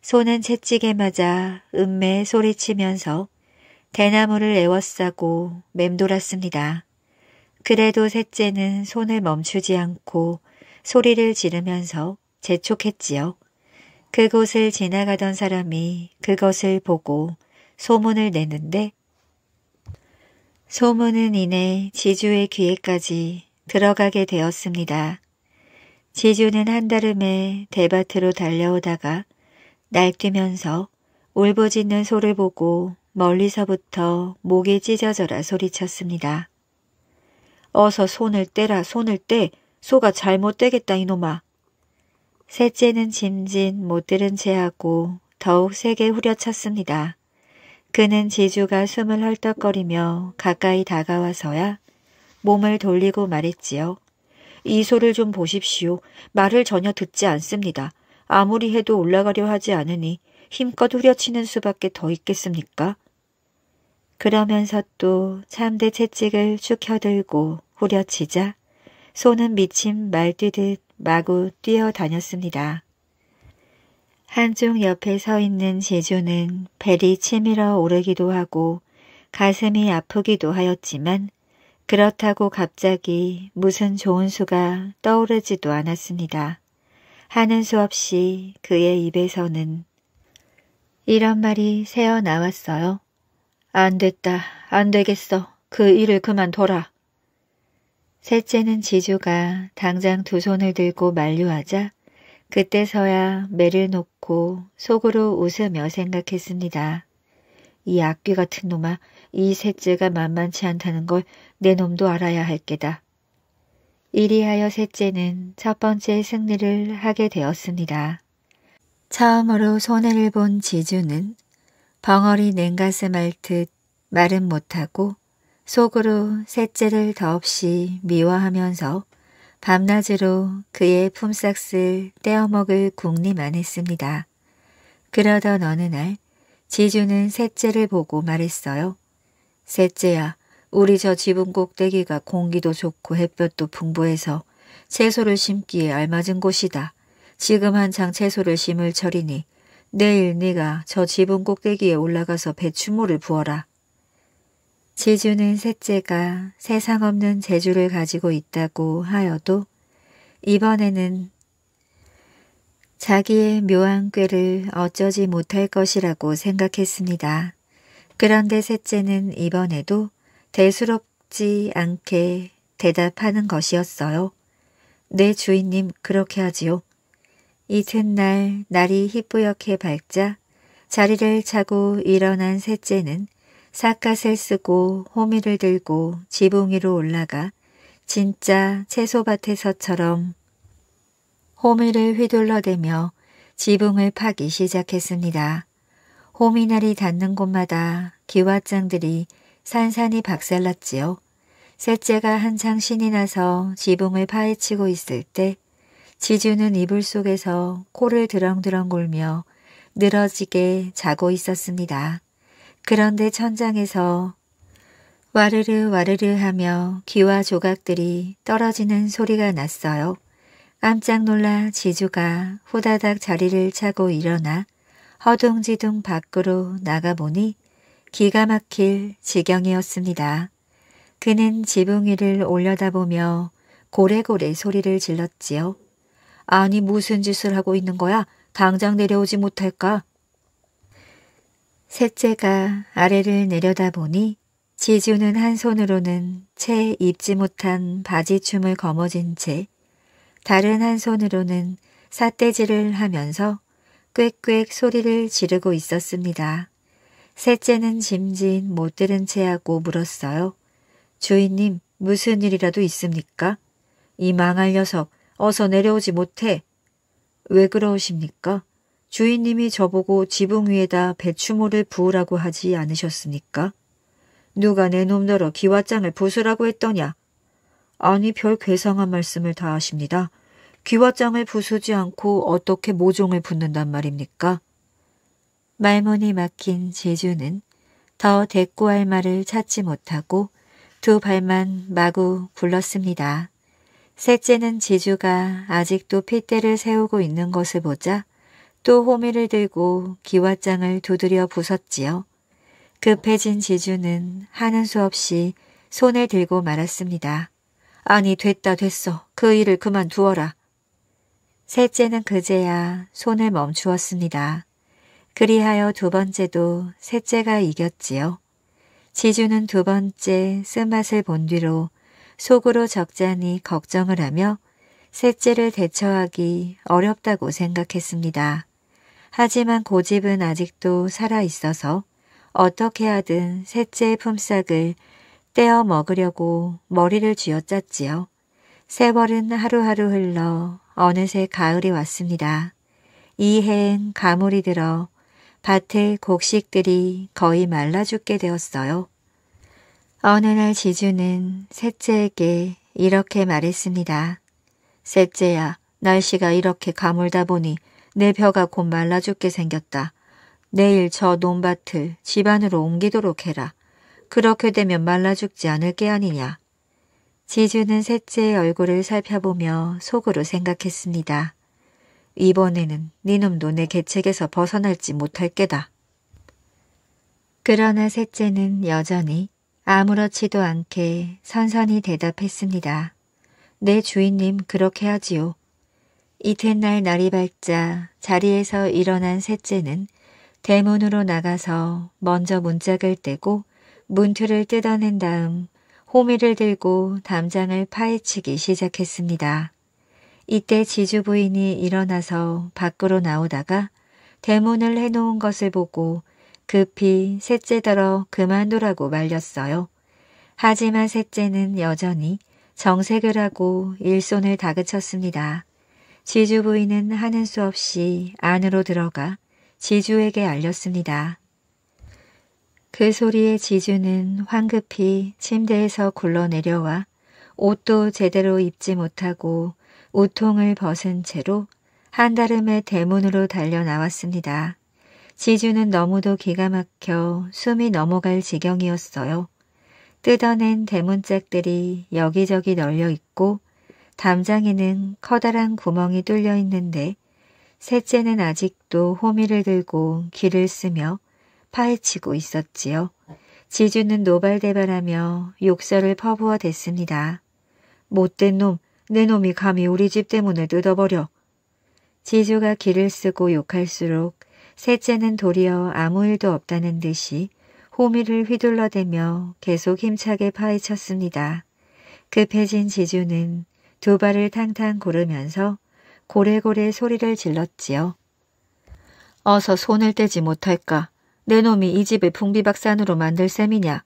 소는 채찍에 맞아 음매 소리치면서 대나무를 애워싸고 맴돌았습니다. 그래도 셋째는 손을 멈추지 않고 소리를 지르면서 재촉했지요. 그곳을 지나가던 사람이 그것을 보고 소문을 내는데 소문은 이내 지주의 귀에까지 들어가게 되었습니다. 지주는 한달음에 대밭으로 달려오다가 날뛰면서 울부짖는 소를 보고 멀리서부터 목이 찢어져라 소리쳤습니다. 어서 손을 떼라 손을 떼 소가 잘못 되겠다 이놈아. 셋째는 짐진 못 들은 채 하고 더욱 세게 후려쳤습니다. 그는 지주가 숨을 헐떡거리며 가까이 다가와서야 몸을 돌리고 말했지요. 이 소를 좀 보십시오. 말을 전혀 듣지 않습니다. 아무리 해도 올라가려 하지 않으니 힘껏 후려치는 수밖에 더 있겠습니까? 그러면서 또 참대 채찍을 쭉 펴들고 후려치자 소는 미친 말뛰듯 마구 뛰어다녔습니다. 한쪽 옆에 서 있는 제조는 벨이 치밀어 오르기도 하고 가슴이 아프기도 하였지만 그렇다고 갑자기 무슨 좋은 수가 떠오르지도 않았습니다. 하는 수 없이 그의 입에서는 이런 말이 새어 나왔어요. 안 됐다. 안 되겠어. 그 일을 그만둬라. 셋째는 지주가 당장 두 손을 들고 만류하자 그때서야 매를 놓고 속으로 웃으며 생각했습니다. 이 악귀 같은 놈아, 이 셋째가 만만치 않다는 걸 내 놈도 알아야 할 게다. 이리하여 셋째는 첫 번째 승리를 하게 되었습니다. 처음으로 손해를 본 지주는 벙어리 냉가슴할듯 말은 못하고 속으로 셋째를 더없이 미워하면서 밤낮으로 그의 품삯을 떼어먹을 궁리만 했습니다. 그러던 어느 날 지주는 셋째를 보고 말했어요. 셋째야, 우리 저 지붕 꼭대기가 공기도 좋고 햇볕도 풍부해서 채소를 심기에 알맞은 곳이다. 지금 한창 채소를 심을 철이니 내일 네가 저 지붕 꼭대기에 올라가서 배추물을 부어라. 지주는 셋째가 세상 없는 재주를 가지고 있다고 하여도 이번에는 자기의 묘한 꾀를 어쩌지 못할 것이라고 생각했습니다. 그런데 셋째는 이번에도 대수롭지 않게 대답하는 것이었어요. 내 네, 주인님 그렇게 하지요. 이튿날 날이 희뿌옇게 밝자 자리를 차고 일어난 셋째는 삿갓을 쓰고 호미를 들고 지붕 위로 올라가 진짜 채소밭에서처럼 호미를 휘둘러대며 지붕을 파기 시작했습니다. 호미날이 닿는 곳마다 기와장들이 산산이 박살났지요. 셋째가 한창 신이 나서 지붕을 파헤치고 있을 때 지주는 이불 속에서 코를 드렁드렁 골며 늘어지게 자고 있었습니다. 그런데 천장에서 와르르 와르르 하며 귀와 조각들이 떨어지는 소리가 났어요. 깜짝 놀라 지주가 후다닥 자리를 차고 일어나 허둥지둥 밖으로 나가보니 기가 막힐 지경이었습니다. 그는 지붕 위를 올려다보며 고래고래 소리를 질렀지요. 아니 무슨 짓을 하고 있는 거야? 당장 내려오지 못할까? 셋째가 아래를 내려다보니 지주는 한 손으로는 채 입지 못한 바지춤을 거머쥔 채 다른 한 손으로는 사대질을 하면서 꽥꽥 소리를 지르고 있었습니다. 셋째는 짐진 못 들은 채하고 물었어요. 주인님 무슨 일이라도 있습니까? 이 망할 녀석 어서 내려오지 못해. 왜 그러십니까? 주인님이 저보고 지붕 위에다 배추모를 부으라고 하지 않으셨습니까? 누가 내 놈더러 기와장을 부수라고 했더냐? 아니 별 괴상한 말씀을 다 하십니다. 귀화장을 부수지 않고 어떻게 모종을 붓는단 말입니까? 말문이 막힌 제주는 더 대꾸할 말을 찾지 못하고 두 발만 마구 굴렀습니다. 셋째는 제주가 아직도 핏대를 세우고 있는 것을 보자 또 호미를 들고 기와장을 두드려 부쉈지요. 급해진 그 지주는 하는 수 없이 손을 들고 말았습니다. 아니 됐다 됐어. 그 일을 그만두어라. 셋째는 그제야 손을 멈추었습니다. 그리하여 두 번째도 셋째가 이겼지요. 지주는 두 번째 쓴맛을 본 뒤로 속으로 적잖이 걱정을 하며 셋째를 대처하기 어렵다고 생각했습니다. 하지만 고집은 아직도 살아있어서 어떻게 하든 셋째 의 품삯을 떼어 먹으려고 머리를 쥐어짰지요. 세월은 하루하루 흘러 어느새 가을이 왔습니다. 이해엔 가물이 들어 밭의 곡식들이 거의 말라 죽게 되었어요. 어느 날 지주는 셋째에게 이렇게 말했습니다. 셋째야, 날씨가 이렇게 가물다 보니 내 벼가 곧 말라 죽게 생겼다. 내일 저 논밭을 집안으로 옮기도록 해라. 그렇게 되면 말라 죽지 않을 게 아니냐. 지주는 셋째의 얼굴을 살펴보며 속으로 생각했습니다. 이번에는 니놈도 내 계책에서 벗어날지 못할 게다. 그러나 셋째는 여전히 아무렇지도 않게 선선히 대답했습니다. 내 주인님 그렇게 하지요. 이튿날 날이 밝자 자리에서 일어난 셋째는 대문으로 나가서 먼저 문짝을 떼고 문틀을 뜯어낸 다음 호미를 들고 담장을 파헤치기 시작했습니다. 이때 지주 부인이 일어나서 밖으로 나오다가 대문을 해놓은 것을 보고 급히 셋째더러 그만두라고 말렸어요. 하지만 셋째는 여전히 정색을 하고 일손을 다그쳤습니다. 지주 부인은 하는 수 없이 안으로 들어가 지주에게 알렸습니다. 그 소리에 지주는 황급히 침대에서 굴러내려와 옷도 제대로 입지 못하고 우통을 벗은 채로 한다름의 대문으로 달려 나왔습니다. 지주는 너무도 기가 막혀 숨이 넘어갈 지경이었어요. 뜯어낸 대문짝들이 여기저기 널려 있고 담장에는 커다란 구멍이 뚫려 있는데 셋째는 아직도 호미를 들고 길을 쓰며 파헤치고 있었지요. 지주는 노발대발하며 욕설을 퍼부어 댔습니다. 못된 놈, 내 놈이 감히 우리 집 때문에 뜯어버려. 지주가 길을 쓰고 욕할수록 셋째는 도리어 아무 일도 없다는 듯이 호미를 휘둘러대며 계속 힘차게 파헤쳤습니다. 급해진 지주는 두 발을 탕탕 구르면서 고래고래 소리를 질렀지요. 어서 손을 떼지 못할까. 내 놈이 이 집을 풍비박산으로 만들 셈이냐.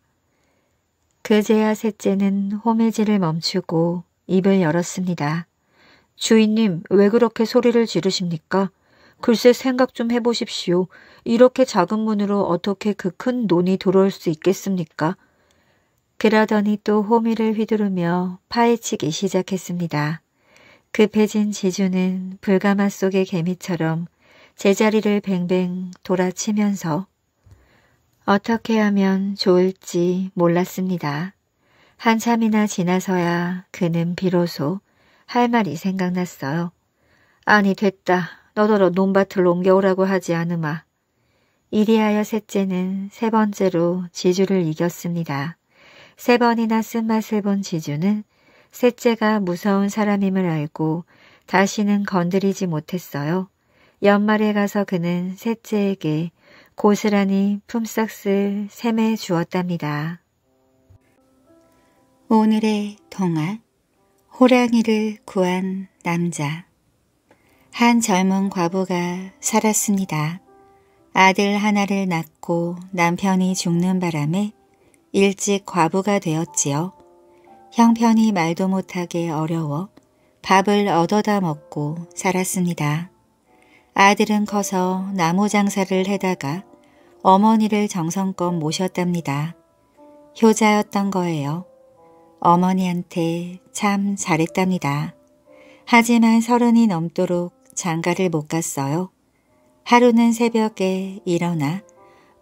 그제야 셋째는 호매질을 멈추고 입을 열었습니다. 주인님, 왜 그렇게 소리를 지르십니까? 글쎄 생각 좀 해보십시오. 이렇게 작은 문으로 어떻게 그 큰 논이 들어올 수 있겠습니까? 그러더니 또 호미를 휘두르며 파헤치기 시작했습니다. 급해진 그 지주는 불가마 속의 개미처럼 제자리를 뱅뱅 돌아치면서 어떻게 하면 좋을지 몰랐습니다. 한참이나 지나서야 그는 비로소 할 말이 생각났어요. 아니 됐다. 너더러 논밭을 옮겨오라고 하지 않으마. 이리하여 셋째는 세 번째로 지주를 이겼습니다. 세 번이나 쓴맛을 본 지주는 셋째가 무서운 사람임을 알고 다시는 건드리지 못했어요. 연말에 가서 그는 셋째에게 고스란히 품삯을 셈해 주었답니다. 오늘의 동화 호랑이를 구한 남자 한 젊은 과부가 살았습니다. 아들 하나를 낳고 남편이 죽는 바람에 일찍 과부가 되었지요. 형편이 말도 못하게 어려워 밥을 얻어다 먹고 살았습니다. 아들은 커서 나무 장사를 해다가 어머니를 정성껏 모셨답니다. 효자였던 거예요. 어머니한테 참 잘했답니다. 하지만 서른이 넘도록 장가를 못 갔어요. 하루는 새벽에 일어나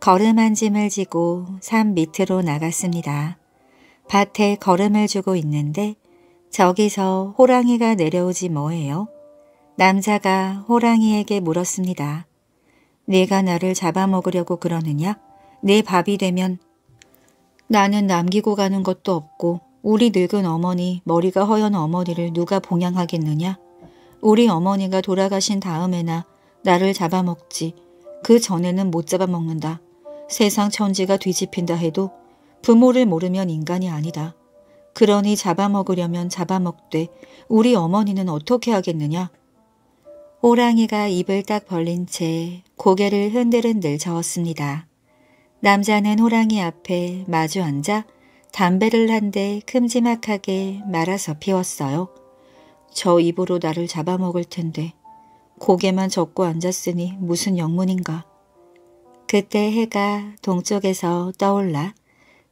걸음한 짐을 지고 산 밑으로 나갔습니다. 밭에 걸음을 주고 있는데 저기서 호랑이가 내려오지 뭐예요? 남자가 호랑이에게 물었습니다. 네가 나를 잡아먹으려고 그러느냐? 네 밥이 되면 나는 남기고 가는 것도 없고 우리 늙은 어머니, 머리가 허연 어머니를 누가 봉양하겠느냐? 우리 어머니가 돌아가신 다음에나 나를 잡아먹지. 그 전에는 못 잡아먹는다. 세상 천지가 뒤집힌다 해도 부모를 모르면 인간이 아니다. 그러니 잡아먹으려면 잡아먹되 우리 어머니는 어떻게 하겠느냐? 호랑이가 입을 딱 벌린 채 고개를 흔들흔들 저었습니다. 남자는 호랑이 앞에 마주 앉아 담배를 한 대 큼지막하게 말아서 피웠어요. 저 입으로 나를 잡아먹을 텐데 고개만 젓고 앉았으니 무슨 영문인가. 그때 해가 동쪽에서 떠올라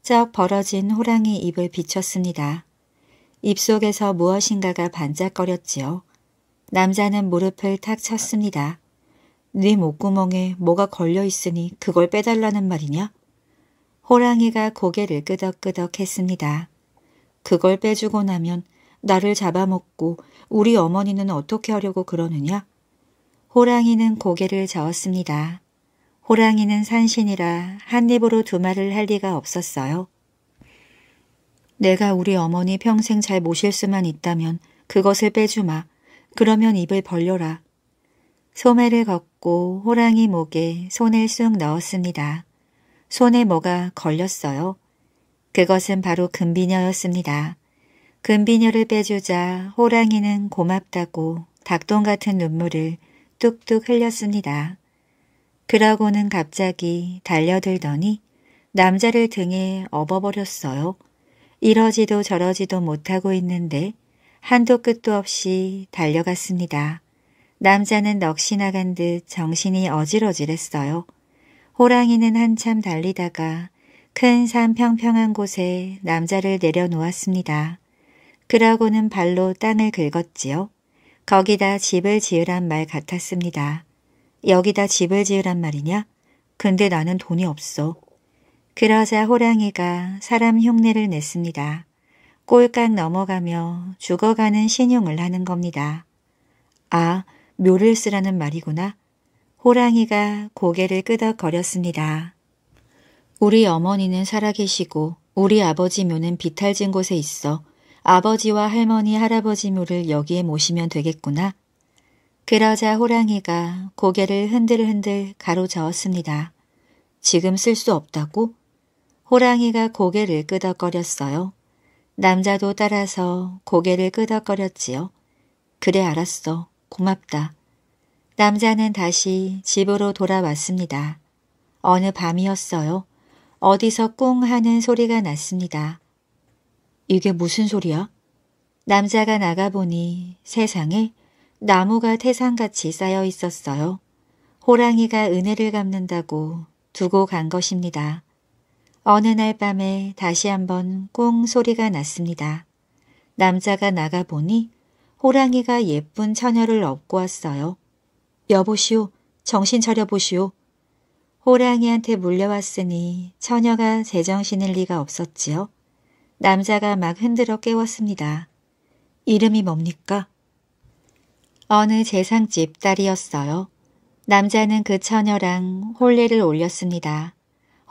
쩍 벌어진 호랑이 입을 비쳤습니다. 입속에서 무엇인가가 반짝거렸지요. 남자는 무릎을 탁 쳤습니다. 네 목구멍에 뭐가 걸려있으니 그걸 빼달라는 말이냐? 호랑이가 고개를 끄덕끄덕 했습니다. 그걸 빼주고 나면 나를 잡아먹고 우리 어머니는 어떻게 하려고 그러느냐? 호랑이는 고개를 저었습니다. 호랑이는 산신이라 한 입으로 두 말을 할 리가 없었어요. 내가 우리 어머니 평생 잘 모실 수만 있다면 그것을 빼주마. 그러면 입을 벌려라. 소매를 걷고 호랑이 목에 손을 쑥 넣었습니다. 손에 뭐가 걸렸어요. 그것은 바로 금비녀였습니다. 금비녀를 빼주자 호랑이는 고맙다고 닭똥 같은 눈물을 뚝뚝 흘렸습니다. 그러고는 갑자기 달려들더니 남자를 등에 업어버렸어요. 이러지도 저러지도 못하고 있는데 한도 끝도 없이 달려갔습니다. 남자는 넋이 나간 듯 정신이 어질어질했어요 호랑이는 한참 달리다가 큰 산 평평한 곳에 남자를 내려놓았습니다. 그러고는 발로 땅을 긁었지요. 거기다 집을 지으란 말 같았습니다. 여기다 집을 지으란 말이냐? 근데 나는 돈이 없어. 그러자 호랑이가 사람 흉내를 냈습니다. 꼴깍 넘어가며 죽어가는 신용을 하는 겁니다. 아, 묘를 쓰라는 말이구나. 호랑이가 고개를 끄덕거렸습니다. 우리 어머니는 살아계시고 우리 아버지 묘는 비탈진 곳에 있어 아버지와 할머니, 할아버지 묘를 여기에 모시면 되겠구나. 그러자 호랑이가 고개를 흔들흔들 가로저었습니다. 지금 쓸 수 없다고? 호랑이가 고개를 끄덕거렸어요. 남자도 따라서 고개를 끄덕거렸지요. 그래 알았어. 고맙다. 남자는 다시 집으로 돌아왔습니다. 어느 밤이었어요. 어디서 꿍 하는 소리가 났습니다. 이게 무슨 소리야? 남자가 나가보니 세상에 나무가 태산같이 쌓여 있었어요. 호랑이가 은혜를 갚는다고 두고 간 것입니다. 어느 날 밤에 다시 한번 꽁 소리가 났습니다. 남자가 나가보니 호랑이가 예쁜 처녀를 업고 왔어요. 여보시오, 정신 차려보시오. 호랑이한테 물려왔으니 처녀가 제정신일 리가 없었지요. 남자가 막 흔들어 깨웠습니다. 이름이 뭡니까? 어느 재상집 딸이었어요. 남자는 그 처녀랑 홀례를 올렸습니다.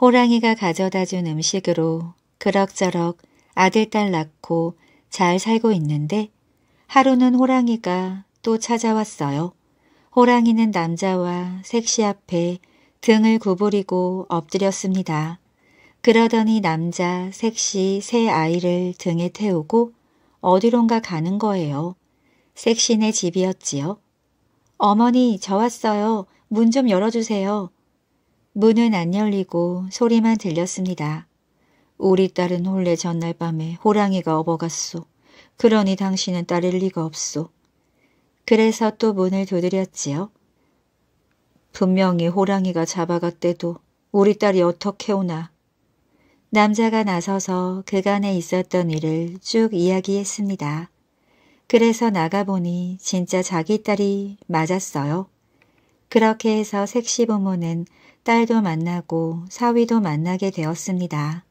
호랑이가 가져다준 음식으로 그럭저럭 아들딸 낳고 잘 살고 있는데 하루는 호랑이가 또 찾아왔어요. 호랑이는 남자와 색시 앞에 등을 구부리고 엎드렸습니다. 그러더니 남자 색시 새 아이를 등에 태우고 어디론가 가는 거예요. 섹신의 집이었지요. 어머니, 저 왔어요. 문 좀 열어주세요. 문은 안 열리고 소리만 들렸습니다. 우리 딸은 혼례 전날 밤에 호랑이가 업어갔소. 그러니 당신은 딸일 리가 없소. 그래서 또 문을 두드렸지요. 분명히 호랑이가 잡아갔대도 우리 딸이 어떻게 오나. 남자가 나서서 그간에 있었던 일을 쭉 이야기했습니다. 그래서 나가보니 진짜 자기 딸이 맞았어요. 그렇게 해서 색시 부모는 딸도 만나고 사위도 만나게 되었습니다.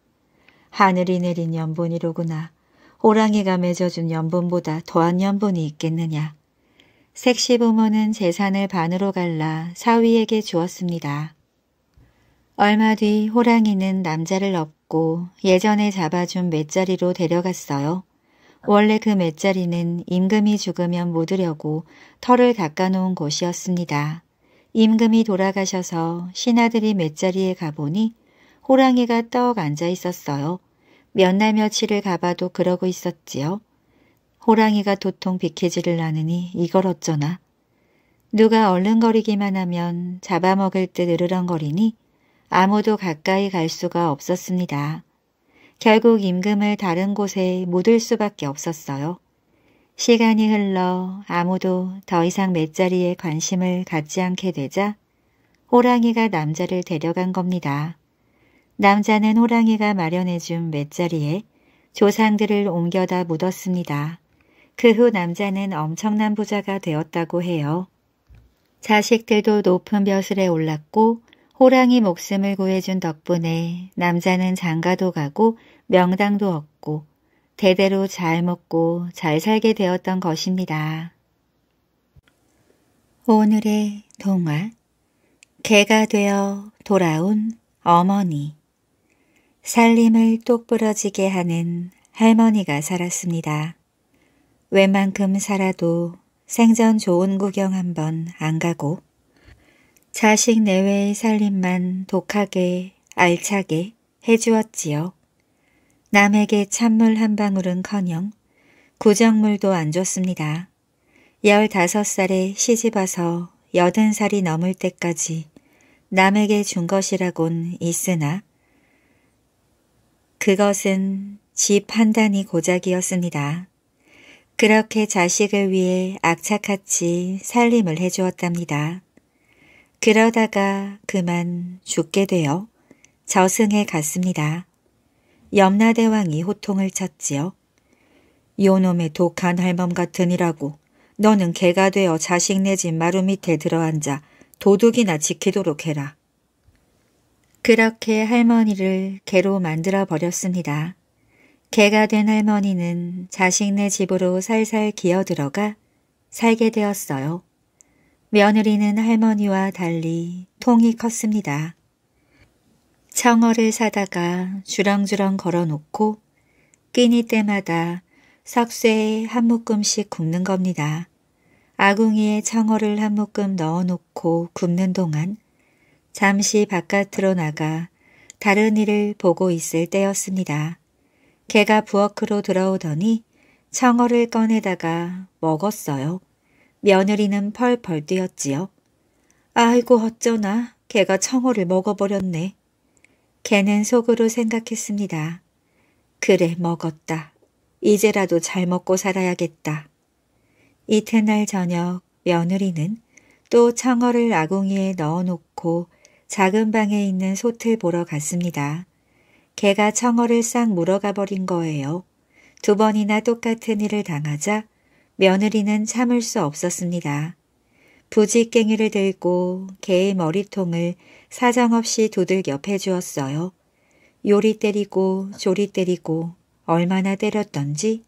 하늘이 내린 연분이로구나. 호랑이가 맺어준 연분보다 더한 연분이 있겠느냐. 색시 부모는 재산을 반으로 갈라 사위에게 주었습니다. 얼마 뒤 호랑이는 남자를 업고 예전에 잡아준 맷자리로 데려갔어요. 원래 그 맷자리는 임금이 죽으면 묻으려고 털을 닦아놓은 곳이었습니다. 임금이 돌아가셔서 신하들이 맷자리에 가보니 호랑이가 떡 앉아 있었어요. 몇 날 며칠을 가봐도 그러고 있었지요. 호랑이가 도통 비키지를 나으니 이걸 어쩌나. 누가 얼른거리기만 하면 잡아먹을 듯 으르렁거리니 아무도 가까이 갈 수가 없었습니다. 결국 임금을 다른 곳에 묻을 수밖에 없었어요. 시간이 흘러 아무도 더 이상 맷자리에 관심을 갖지 않게 되자 호랑이가 남자를 데려간 겁니다. 남자는 호랑이가 마련해준 맷자리에 조상들을 옮겨다 묻었습니다. 그 후 남자는 엄청난 부자가 되었다고 해요. 자식들도 높은 벼슬에 올랐고 호랑이 목숨을 구해준 덕분에 남자는 장가도 가고 명당도 얻고 대대로 잘 먹고 잘 살게 되었던 것입니다. 오늘의 동화 개가 되어 돌아온 어머니 살림을 똑부러지게 하는 할머니가 살았습니다. 웬만큼 살아도 생전 좋은 구경 한번 안 가고 자식 내외의 살림만 독하게 알차게 해주었지요. 남에게 찬물 한 방울은커녕 구정물도 안 줬습니다. 열다섯 살에 시집와서 여든 살이 넘을 때까지 남에게 준 것이라곤 있으나 그것은 집판 단이 고작이었습니다. 그렇게 자식을 위해 악착같이 살림을 해주었답니다. 그러다가 그만 죽게 되어 저승에 갔습니다. 염라대왕이 호통을 쳤지요. 요놈의 독한 할멈 같으니라고 너는 개가 되어 자식 내집 마루 밑에 들어앉아 도둑이나 지키도록 해라. 그렇게 할머니를 개로 만들어 버렸습니다. 개가 된 할머니는 자식 네 집으로 살살 기어들어가 살게 되었어요. 며느리는 할머니와 달리 통이 컸습니다. 청어를 사다가 주렁주렁 걸어놓고 끼니 때마다 석쇠에 한 묶음씩 굽는 겁니다. 아궁이에 청어를 한 묶음 넣어놓고 굽는 동안 잠시 바깥으로 나가 다른 일을 보고 있을 때였습니다. 개가 부엌으로 들어오더니 청어를 꺼내다가 먹었어요. 며느리는 펄펄 뛰었지요. 아이고 어쩌나 개가 청어를 먹어버렸네. 개는 속으로 생각했습니다. 그래 먹었다. 이제라도 잘 먹고 살아야겠다. 이튿날 저녁 며느리는 또 청어를 아궁이에 넣어놓고 작은 방에 있는 소을 보러 갔습니다. 개가 청어를 싹 물어가 버린 거예요. 두 번이나 똑같은 일을 당하자 며느리는 참을 수 없었습니다. 부지깽이를 들고 개의 머리통을 사정없이 두들겨 패주었어요. 요리 때리고 조리 때리고 얼마나 때렸던지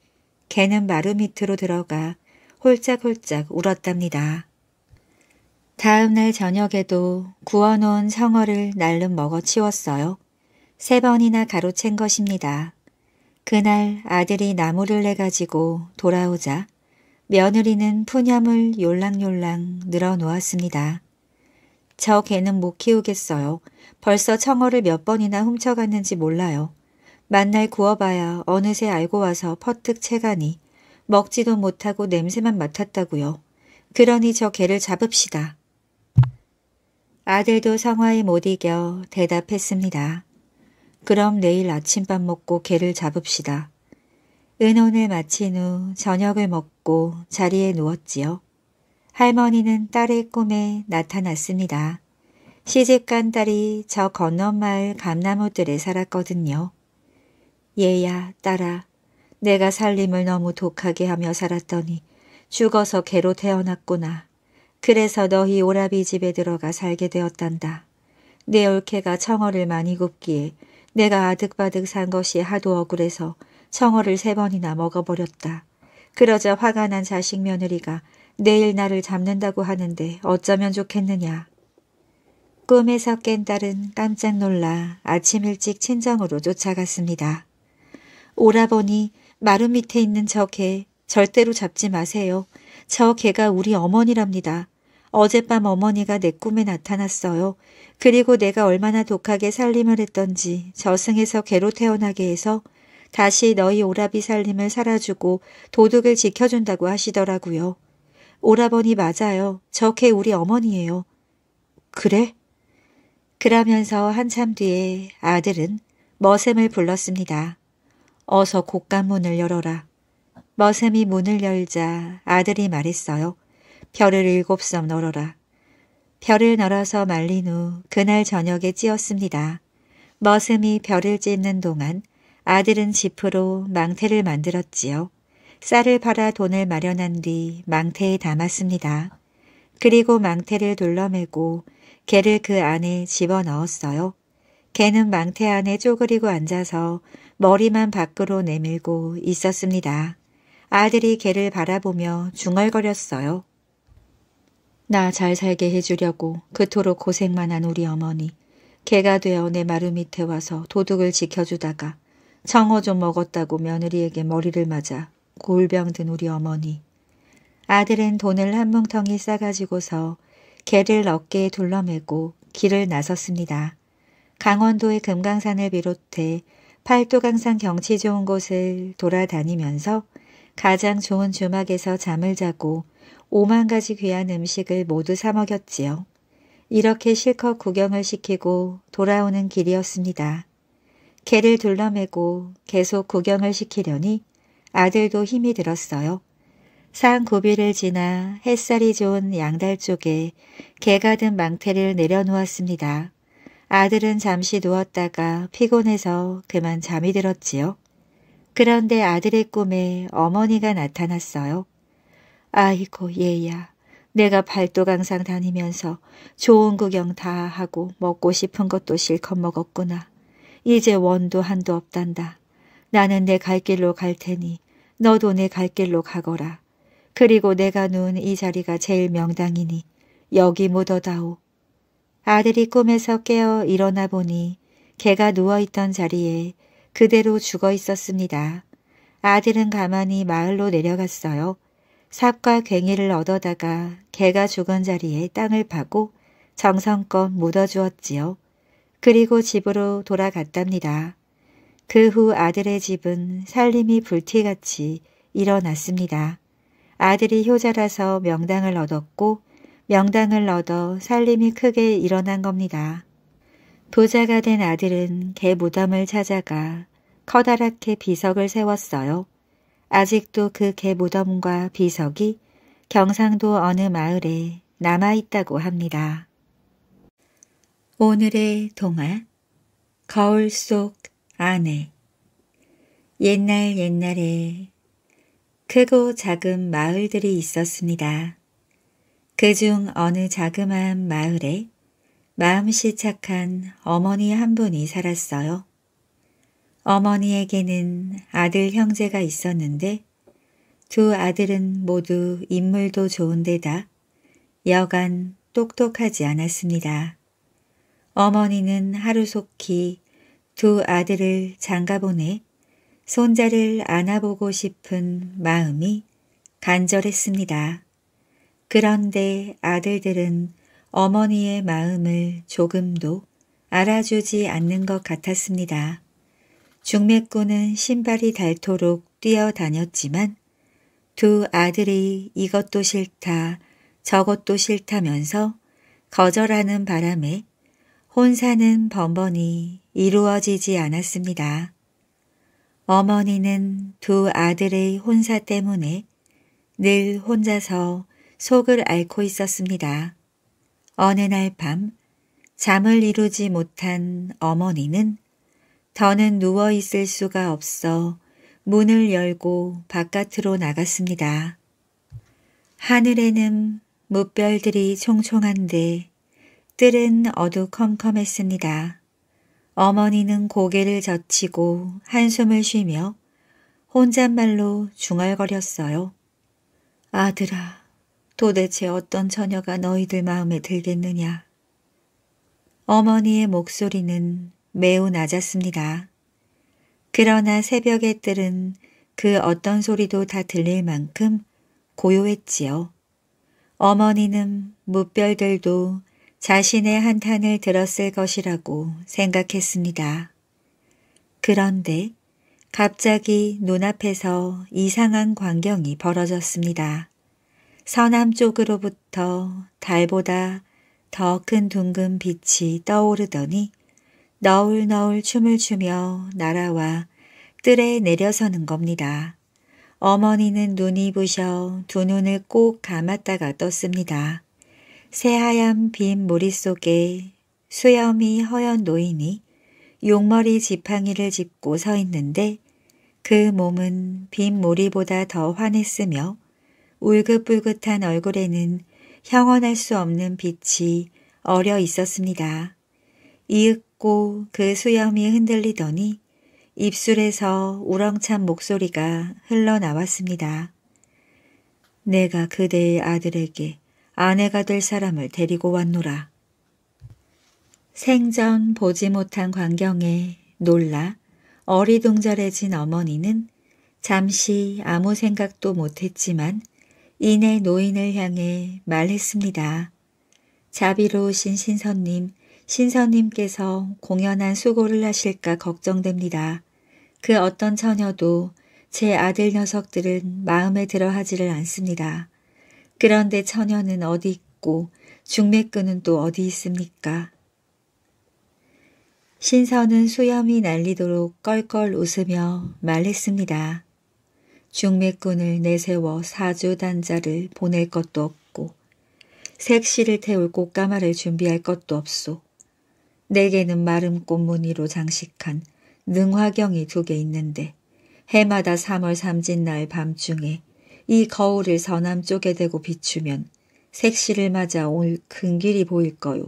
개는 마루 밑으로 들어가 홀짝홀짝 울었답니다. 다음날 저녁에도 구워놓은 성어를 날름 먹어치웠어요. 세 번이나 가로챈 것입니다. 그날 아들이 나무를 내가지고 돌아오자 며느리는 푸념을 요랑요랑 늘어놓았습니다. 저 개는 못 키우겠어요. 벌써 청어를 몇 번이나 훔쳐갔는지 몰라요. 만날 구워봐야 어느새 알고 와서 퍼뜩 채가니 먹지도 못하고 냄새만 맡았다고요. 그러니 저 개를 잡읍시다. 아들도 성화에 못 이겨 대답했습니다. 그럼 내일 아침밥 먹고 개를 잡읍시다. 은혼을 마친 후 저녁을 먹고 자리에 누웠지요. 할머니는 딸의 꿈에 나타났습니다. 시집간 딸이 저 건너마을 감나무들에 살았거든요. 얘야 딸아 내가 살림을 너무 독하게 하며 살았더니 죽어서 개로 태어났구나. 그래서 너희 오라비 집에 들어가 살게 되었단다. 내 올케가 청어를 많이 굽기에 내가 아득바득 산 것이 하도 억울해서 청어를 세 번이나 먹어버렸다. 그러자 화가 난 자식 며느리가 내일 나를 잡는다고 하는데 어쩌면 좋겠느냐. 꿈에서 깬 딸은 깜짝 놀라 아침 일찍 친정으로 쫓아갔습니다. 오라버니 마루 밑에 있는 저 개 절대로 잡지 마세요. 저 개가 우리 어머니랍니다. 어젯밤 어머니가 내 꿈에 나타났어요. 그리고 내가 얼마나 독하게 살림을 했던지 저승에서 개로 태어나게 해서 다시 너희 오라비 살림을 살아주고 도둑을 지켜준다고 하시더라고요. 오라버니 맞아요. 저게 우리 어머니예요. 그래? 그러면서 한참 뒤에 아들은 머샘을 불렀습니다. 어서 곡간문을 열어라. 머샘이 문을 열자 아들이 말했어요. 별을 일곱 섬 널어라. 별을 널어서 말린 후 그날 저녁에 찧었습니다. 머슴이 별을 찢는 동안 아들은 지프로 망태를 만들었지요. 쌀을 팔아 돈을 마련한 뒤 망태에 담았습니다. 그리고 망태를 둘러매고 개를 그 안에 집어넣었어요. 개는 망태 안에 쪼그리고 앉아서 머리만 밖으로 내밀고 있었습니다. 아들이 개를 바라보며 중얼거렸어요. 나 잘 살게 해주려고 그토록 고생만 한 우리 어머니. 개가 되어 내 마루 밑에 와서 도둑을 지켜주다가 청어 좀 먹었다고 며느리에게 머리를 맞아 골병 든 우리 어머니. 아들은 돈을 한 뭉텅이 싸가지고서 개를 어깨에 둘러매고 길을 나섰습니다. 강원도의 금강산을 비롯해 팔도강산 경치 좋은 곳을 돌아다니면서 가장 좋은 주막에서 잠을 자고 5만 가지 귀한 음식을 모두 사 먹였지요. 이렇게 실컷 구경을 시키고 돌아오는 길이었습니다. 개를 둘러매고 계속 구경을 시키려니 아들도 힘이 들었어요. 산 고비를 지나 햇살이 좋은 양달 쪽에 개가 든 망태를 내려놓았습니다. 아들은 잠시 누웠다가 피곤해서 그만 잠이 들었지요. 그런데 아들의 꿈에 어머니가 나타났어요. 아이고 얘야 내가 발도강상 다니면서 좋은 구경 다 하고 먹고 싶은 것도 실컷 먹었구나. 이제 원도 한도 없단다. 나는 내 갈 길로 갈 테니 너도 내 갈 길로 가거라. 그리고 내가 누운 이 자리가 제일 명당이니 여기 묻어다오. 아들이 꿈에서 깨어 일어나 보니 개가 누워있던 자리에 그대로 죽어 있었습니다. 아들은 가만히 마을로 내려갔어요. 삽과 괭이를 얻어다가 개가 죽은 자리에 땅을 파고 정성껏 묻어주었지요. 그리고 집으로 돌아갔답니다. 그 후 아들의 집은 살림이 불티같이 일어났습니다. 아들이 효자라서 명당을 얻었고 명당을 얻어 살림이 크게 일어난 겁니다. 부자가 된 아들은 개 무덤을 찾아가 커다랗게 비석을 세웠어요. 아직도 그 개 무덤과 비석이 경상도 어느 마을에 남아있다고 합니다. 오늘의 동화 거울 속 아내 옛날 옛날에 크고 작은 마을들이 있었습니다. 그 중 어느 자그마한 마을에 마음씨 착한 어머니 한 분이 살았어요. 어머니에게는 아들 형제가 있었는데 두 아들은 모두 인물도 좋은데다 여간 똑똑하지 않았습니다. 어머니는 하루속히 두 아들을 장가보내 손자를 안아보고 싶은 마음이 간절했습니다. 그런데 아들들은 어머니의 마음을 조금도 알아주지 않는 것 같았습니다. 중매꾼은 신발이 닳도록 뛰어다녔지만 두 아들이 이것도 싫다 저것도 싫다면서 거절하는 바람에 혼사는 번번이 이루어지지 않았습니다. 어머니는 두 아들의 혼사 때문에 늘 혼자서 속을 앓고 있었습니다. 어느 날 밤 잠을 이루지 못한 어머니는 더는 누워 있을 수가 없어 문을 열고 바깥으로 나갔습니다. 하늘에는 무별들이 총총한데 뜰은 어두컴컴했습니다. 어머니는 고개를 젖히고 한숨을 쉬며 혼잣말로 중얼거렸어요. 아들아, 도대체 어떤 처녀가 너희들 마음에 들겠느냐. 어머니의 목소리는 매우 낮았습니다. 그러나 새벽의 뜰은 그 어떤 소리도 다 들릴 만큼 고요했지요. 어머니는 무별들도 자신의 한탄을 들었을 것이라고 생각했습니다. 그런데 갑자기 눈앞에서 이상한 광경이 벌어졌습니다. 서남 쪽으로부터 달보다 더 큰 둥근 빛이 떠오르더니 너울너울 춤을 추며 날아와 뜰에 내려서는 겁니다. 어머니는 눈이 부셔 두 눈을 꼭 감았다가 떴습니다. 새하얀 빈 모릿속에 수염이 허연 노인이 용머리 지팡이를 짚고 서 있는데 그 몸은 빈 모리보다 더 환했으며 울긋불긋한 얼굴에는 형언할 수 없는 빛이 어려 있었습니다. 이윽고 그 수염이 흔들리더니 입술에서 우렁찬 목소리가 흘러나왔습니다. 내가 그대의 아들에게 아내가 될 사람을 데리고 왔노라. 생전 보지 못한 광경에 놀라 어리둥절해진 어머니는 잠시 아무 생각도 못했지만 이내 노인을 향해 말했습니다. 자비로우신 신선님, 신선님께서 공연한 수고를 하실까 걱정됩니다. 그 어떤 처녀도 제 아들 녀석들은 마음에 들어 하지를 않습니다. 그런데 처녀는 어디 있고 중매꾼은 또 어디 있습니까? 신선은 수염이 날리도록 껄껄 웃으며 말했습니다. 중매꾼을 내세워 사주 단자를 보낼 것도 없고 색시를 태울 꽃가마를 준비할 것도 없소. 내게는 마름 꽃무늬로 장식한 능화경이 두 개 있는데 해마다 3월 삼진 날 밤중에 이 거울을 서남쪽에 대고 비추면 색시를 맞아 올 큰 길이 보일 거요.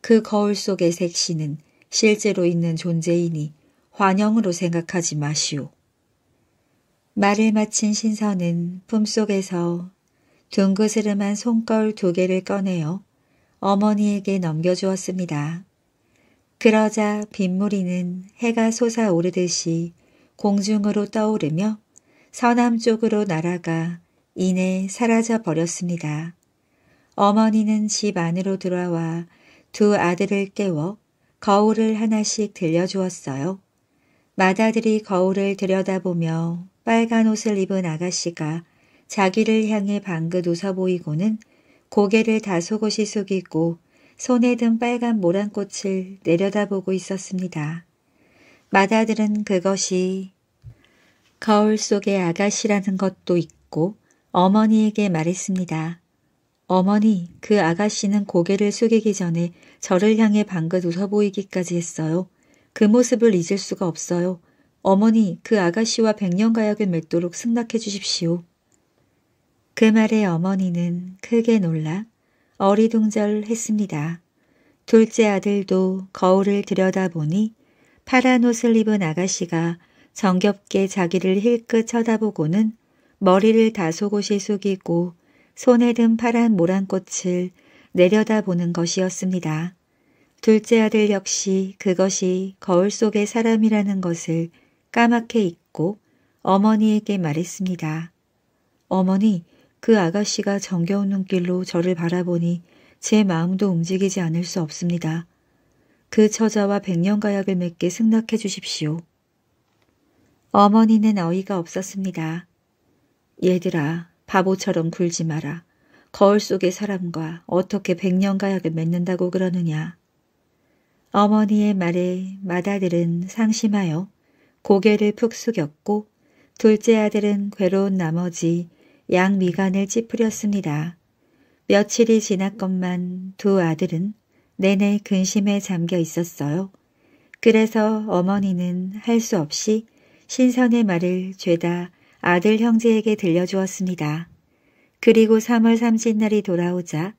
그 거울 속의 색시는 실제로 있는 존재이니 환영으로 생각하지 마시오. 말을 마친 신선은 품속에서 둥그스름한 손거울 두 개를 꺼내어 어머니에게 넘겨주었습니다. 그러자 빗물이는 해가 솟아오르듯이 공중으로 떠오르며 서남쪽으로 날아가 이내 사라져 버렸습니다. 어머니는 집 안으로 들어와 두 아들을 깨워 거울을 하나씩 들려주었어요. 맏아들이 거울을 들여다보며 빨간 옷을 입은 아가씨가 자기를 향해 방긋 웃어 보이고는 고개를 다소곳이 숙이고 손에 든 빨간 모란꽃을 내려다보고 있었습니다. 맏아들은 그것이 거울 속의 아가씨라는 것도 있고 어머니에게 말했습니다. 어머니, 그 아가씨는 고개를 숙이기 전에 저를 향해 방긋 웃어 보이기까지 했어요. 그 모습을 잊을 수가 없어요. 어머니, 그 아가씨와 백년가약을 맺도록 승낙해 주십시오. 그 말에 어머니는 크게 놀라 어리둥절했습니다. 둘째 아들도 거울을 들여다보니 파란 옷을 입은 아가씨가 정겹게 자기를 힐끗 쳐다보고는 머리를 다소곳이 숙이고 손에 든 파란 모란꽃을 내려다보는 것이었습니다. 둘째 아들 역시 그것이 거울 속의 사람이라는 것을 까맣게 잊고 어머니에게 말했습니다. 어머니, 그 아가씨가 정겨운 눈길로 저를 바라보니 제 마음도 움직이지 않을 수 없습니다. 그 처자와 백년가약을 맺게 승낙해 주십시오. 어머니는 어이가 없었습니다. 얘들아, 바보처럼 굴지 마라. 거울 속의 사람과 어떻게 백년가약을 맺는다고 그러느냐. 어머니의 말에 맏아들은 상심하여 고개를 푹 숙였고 둘째 아들은 괴로운 나머지 양미간을 찌푸렸습니다. 며칠이 지났건만 두 아들은 내내 근심에 잠겨 있었어요. 그래서 어머니는 할 수 없이 신선의 말을 죄다 아들 형제에게 들려주었습니다. 그리고 3월 30날이 돌아오자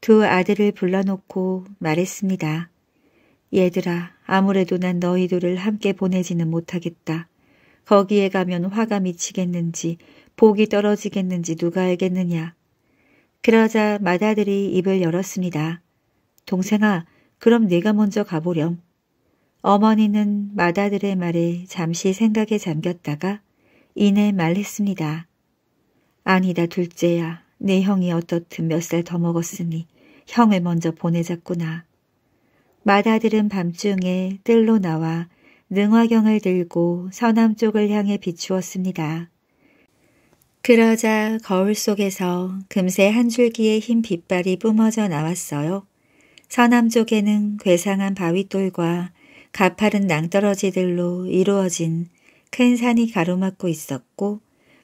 두 아들을 불러놓고 말했습니다. 얘들아 아무래도 난 너희들을 함께 보내지는 못하겠다. 거기에 가면 화가 미치겠는지 복이 떨어지겠는지 누가 알겠느냐. 그러자 맏아들이 입을 열었습니다. 동생아 그럼 내가 먼저 가보렴. 어머니는 맏아들의 말에 잠시 생각에 잠겼다가 이내 말했습니다. 아니다 둘째야 내 형이 어떻든 몇 살 더 먹었으니 형을 먼저 보내자꾸나. 맏아들은 밤중에 뜰로 나와 능화경을 들고 서남 쪽을 향해 비추었습니다. 그러자 거울 속에서 금세 한 줄기의 흰빛발이 뿜어져 나왔어요. 서남 쪽에는 괴상한 바윗돌과 가파른 낭떠러지들로 이루어진 큰 산이 가로막고 있었고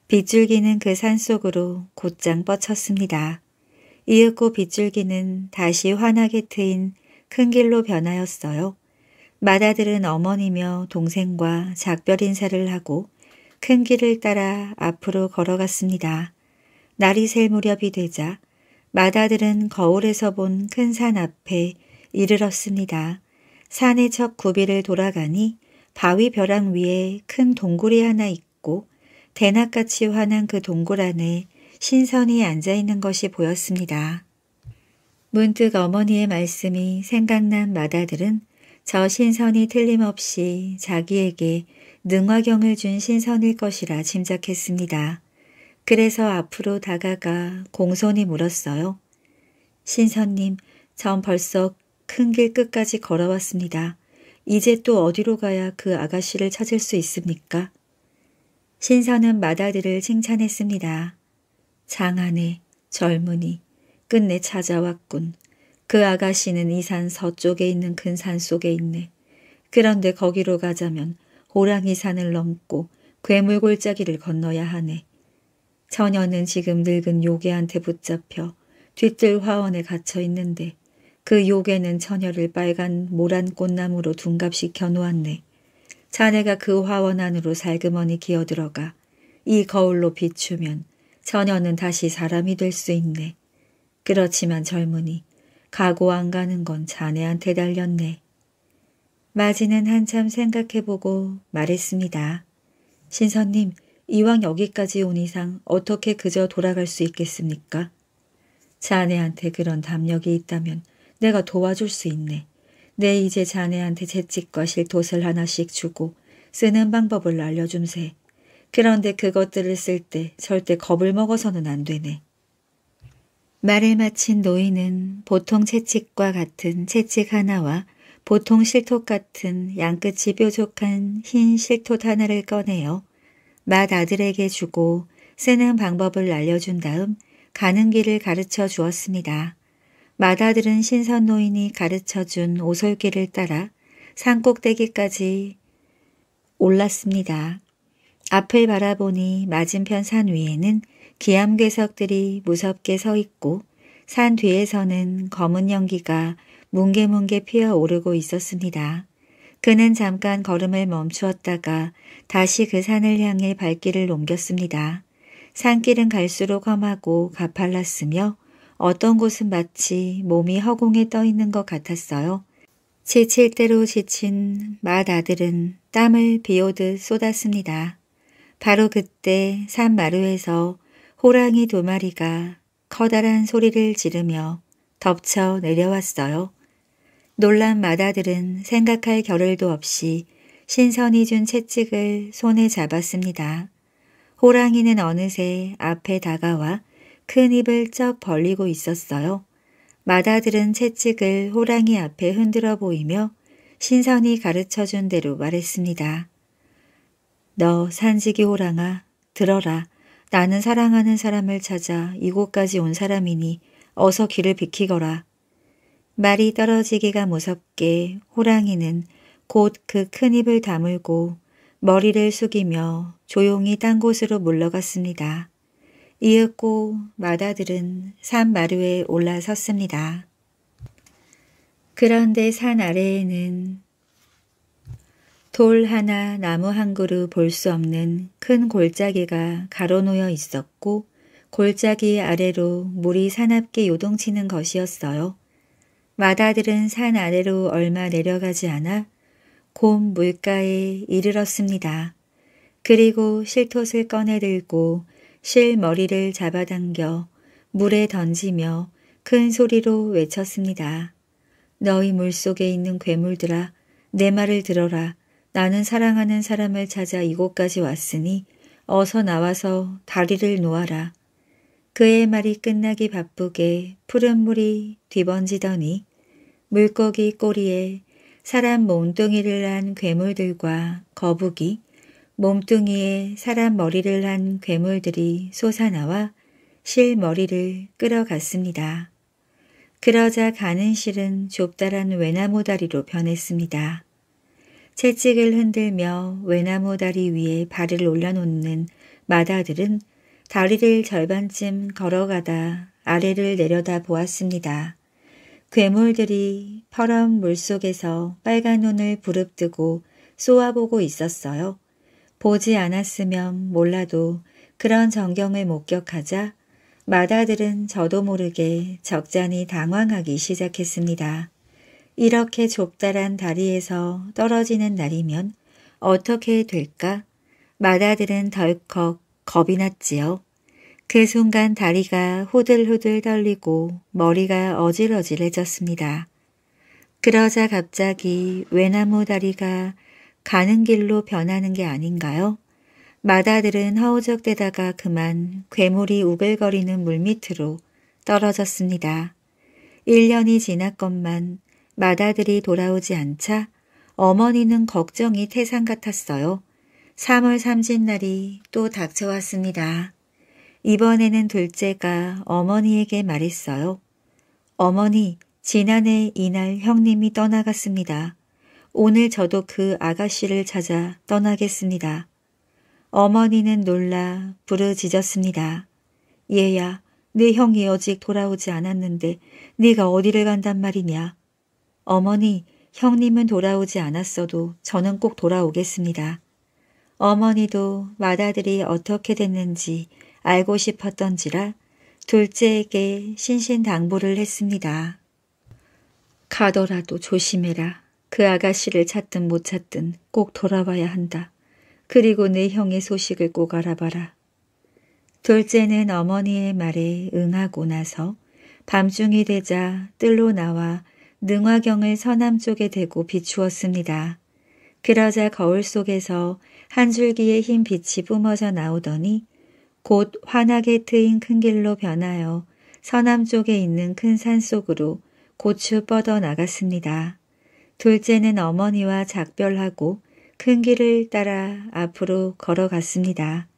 빗줄기는 그 산 속으로 곧장 뻗쳤습니다. 이윽고 빗줄기는 다시 환하게 트인 큰 길로 변하였어요. 마다들은 어머니며 동생과 작별 인사를 하고 큰 길을 따라 앞으로 걸어갔습니다. 날이 셀 무렵이 되자 마다들은 거울에서 본 큰 산 앞에 이르렀습니다. 산의 첫 구비를 돌아가니 바위 벼랑 위에 큰 동굴이 하나 있고 대낮같이 환한 그 동굴 안에 신선이 앉아있는 것이 보였습니다. 문득 어머니의 말씀이 생각난 마다들은 저 신선이 틀림없이 자기에게 능화경을 준 신선일 것이라 짐작했습니다. 그래서 앞으로 다가가 공손히 물었어요. 신선님, 전 벌써 큰길 끝까지 걸어왔습니다. 이제 또 어디로 가야 그 아가씨를 찾을 수 있습니까? 신사는 마다들을 칭찬했습니다. 장안에 젊은이 끝내 찾아왔군. 그 아가씨는 이 산 서쪽에 있는 큰 산 속에 있네. 그런데 거기로 가자면 호랑이 산을 넘고 괴물 골짜기를 건너야 하네. 처녀는 지금 늙은 요괴한테 붙잡혀 뒤뜰 화원에 갇혀 있는데 그 욕에는 처녀를 빨간 모란 꽃나무로 둔갑시켜 놓았네. 자네가 그 화원 안으로 살그머니 기어들어가 이 거울로 비추면 처녀는 다시 사람이 될 수 있네. 그렇지만 젊으니 가고 안 가는 건 자네한테 달렸네. 마지는 한참 생각해보고 말했습니다. 신선님, 이왕 여기까지 온 이상 어떻게 그저 돌아갈 수 있겠습니까? 자네한테 그런 담력이 있다면 내가 도와줄 수 있네. 내 이제 자네한테 재찍과 실옷을 하나씩 주고 쓰는 방법을 알려줌세. 그런데 그것들을 쓸 때 절대 겁을 먹어서는 안 되네. 말을 마친 노인은 보통 채찍과 같은 채찍 하나와 보통 실톱 같은 양끝이 뾰족한 흰 실톱 하나를 꺼내어 맏 아들에게 주고 쓰는 방법을 알려준 다음 가는 길을 가르쳐 주었습니다. 마다들은 신선 노인이 가르쳐준 오솔길을 따라 산 꼭대기까지 올랐습니다. 앞을 바라보니 맞은편 산 위에는 기암괴석들이 무섭게 서 있고 산 뒤에서는 검은 연기가 뭉게뭉게 피어오르고 있었습니다. 그는 잠깐 걸음을 멈추었다가 다시 그 산을 향해 발길을 옮겼습니다. 산길은 갈수록 험하고 가팔랐으며 어떤 곳은 마치 몸이 허공에 떠 있는 것 같았어요. 지칠 대로 지친 맏 아들은 땀을 비오듯 쏟았습니다. 바로 그때 산 마루에서 호랑이 두 마리가 커다란 소리를 지르며 덮쳐 내려왔어요. 놀란 마다들은 생각할 겨를도 없이 신선이 준 채찍을 손에 잡았습니다. 호랑이는 어느새 앞에 다가와 큰 입을 쩍 벌리고 있었어요. 마다들은 채찍을 호랑이 앞에 흔들어 보이며 신선이 가르쳐준 대로 말했습니다. 너 산지기 호랑아 들어라. 나는 사랑하는 사람을 찾아 이곳까지 온 사람이니 어서 길을 비키거라. 말이 떨어지기가 무섭게 호랑이는 곧 그 큰 입을 다물고 머리를 숙이며 조용히 딴 곳으로 물러갔습니다. 이윽고 마다들은 산 마루에 올라섰습니다. 그런데 산 아래에는 돌 하나 나무 한 그루 볼 수 없는 큰 골짜기가 가로놓여 있었고 골짜기 아래로 물이 사납게 요동치는 것이었어요. 마다들은 산 아래로 얼마 내려가지 않아 곰 물가에 이르렀습니다. 그리고 실톳을 꺼내들고 실 머리를 잡아당겨 물에 던지며 큰 소리로 외쳤습니다. 너희 물속에 있는 괴물들아 내 말을 들어라. 나는 사랑하는 사람을 찾아 이곳까지 왔으니 어서 나와서 다리를 놓아라. 그의 말이 끝나기 바쁘게 푸른 물이 뒤번지더니 물고기 꼬리에 사람 몸뚱이를 난 괴물들과 거북이, 몸뚱이에 사람 머리를 한 괴물들이 솟아나와 실 머리를 끌어갔습니다. 그러자 가는 실은 좁다란 외나무 다리로 변했습니다. 채찍을 흔들며 외나무 다리 위에 발을 올려놓는 마다들은 다리를 절반쯤 걸어가다 아래를 내려다 보았습니다. 괴물들이 퍼런 물속에서 빨간 눈을 부릅뜨고 쏘아보고 있었어요. 보지 않았으면 몰라도 그런 전경을 목격하자 마다들은 저도 모르게 적잖이 당황하기 시작했습니다. 이렇게 좁다란 다리에서 떨어지는 날이면 어떻게 될까? 마다들은 덜컥 겁이 났지요. 그 순간 다리가 후들후들 떨리고 머리가 어질어질해졌습니다. 그러자 갑자기 외나무 다리가 가는 길로 변하는 게 아닌가요? 마다들은 허우적대다가 그만 괴물이 우글거리는 물밑으로 떨어졌습니다. 1년이 지났건만 마다들이 돌아오지 않자 어머니는 걱정이 태산 같았어요. 3월 3진날이 또 닥쳐왔습니다. 이번에는 둘째가 어머니에게 말했어요. 어머니, 지난해 이날 형님이 떠나갔습니다. 오늘 저도 그 아가씨를 찾아 떠나겠습니다. 어머니는 놀라 부르짖었습니다. 얘야, 네 형이 어직 돌아오지 않았는데 네가 어디를 간단 말이냐? 어머니, 형님은 돌아오지 않았어도 저는 꼭 돌아오겠습니다. 어머니도 맏아들이 어떻게 됐는지 알고 싶었던지라 둘째에게 신신당부를 했습니다. 가더라도 조심해라. 그 아가씨를 찾든 못 찾든 꼭 돌아와야 한다. 그리고 내 형의 소식을 꼭 알아봐라. 둘째는 어머니의 말에 응하고 나서 밤중이 되자 뜰로 나와 능화경을 서남 쪽에 대고 비추었습니다. 그러자 거울 속에서 한 줄기의 흰 빛이 뿜어져 나오더니 곧 환하게 트인 큰 길로 변하여 서남 쪽에 있는 큰 산 속으로 고추 뻗어 나갔습니다. 둘째는 어머니와 작별하고 큰 길을 따라 앞으로 걸어갔습니다.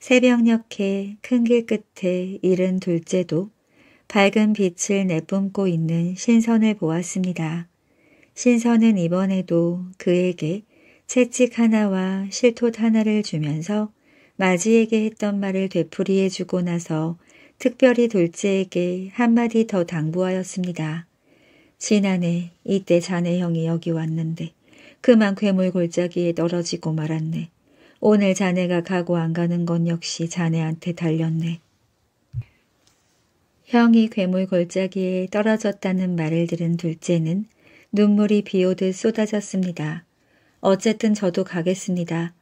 새벽녘에 큰길 끝에 이른 둘째도 밝은 빛을 내뿜고 있는 신선을 보았습니다. 신선은 이번에도 그에게 채찍 하나와 실톱 하나를 주면서 마지에게 했던 말을 되풀이해주고 나서 특별히 둘째에게 한마디 더 당부하였습니다. 지난해 이때 자네 형이 여기 왔는데 그만 괴물 골짜기에 떨어지고 말았네. 오늘 자네가 가고 안 가는 건 역시 자네한테 달렸네. 형이 괴물 골짜기에 떨어졌다는 말을 들은 둘째는 눈물이 비오듯 쏟아졌습니다. 어쨌든 저도 가겠습니다.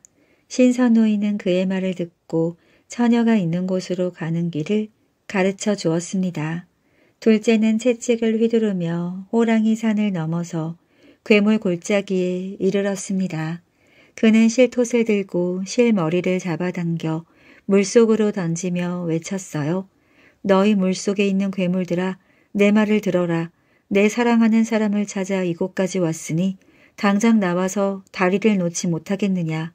신선호인은 그의 말을 듣고 처녀가 있는 곳으로 가는 길을 가르쳐 주었습니다. 둘째는 채찍을 휘두르며 호랑이 산을 넘어서 괴물 골짜기에 이르렀습니다. 그는 실톳을 들고 실머리를 잡아당겨 물속으로 던지며 외쳤어요. 너희 물속에 있는 괴물들아 내 말을 들어라. 내 사랑하는 사람을 찾아 이곳까지 왔으니 당장 나와서 다리를 놓지 못하겠느냐.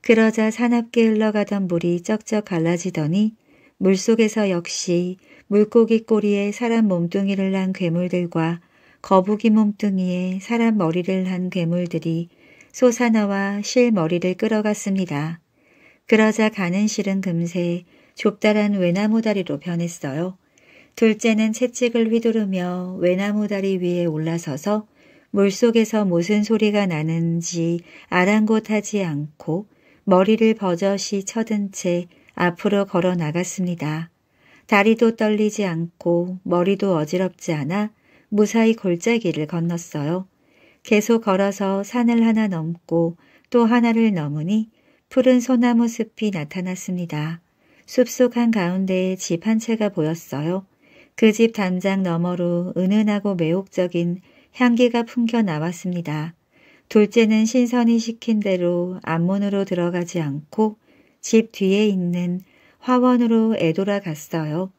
그러자 사납게 흘러가던 물이 쩍쩍 갈라지더니 물속에서 역시 물고기 꼬리에 사람 몸뚱이를 난 괴물들과 거북이 몸뚱이에 사람 머리를 난 괴물들이 솟아나와 실 머리를 끌어갔습니다. 그러자 가는 실은 금세 좁다란 외나무 다리로 변했어요. 둘째는 채찍을 휘두르며 외나무 다리 위에 올라서서 물속에서 무슨 소리가 나는지 아랑곳하지 않고 머리를 버젓이 쳐든 채 앞으로 걸어 나갔습니다. 다리도 떨리지 않고 머리도 어지럽지 않아 무사히 골짜기를 건넜어요. 계속 걸어서 산을 하나 넘고 또 하나를 넘으니 푸른 소나무 숲이 나타났습니다. 숲속 한가운데에 집 한 채가 보였어요. 그집 단장 너머로 은은하고 매혹적인 향기가 풍겨 나왔습니다. 둘째는 신선이 시킨 대로 앞문으로 들어가지 않고 집 뒤에 있는 화원으로 애돌아 갔어요.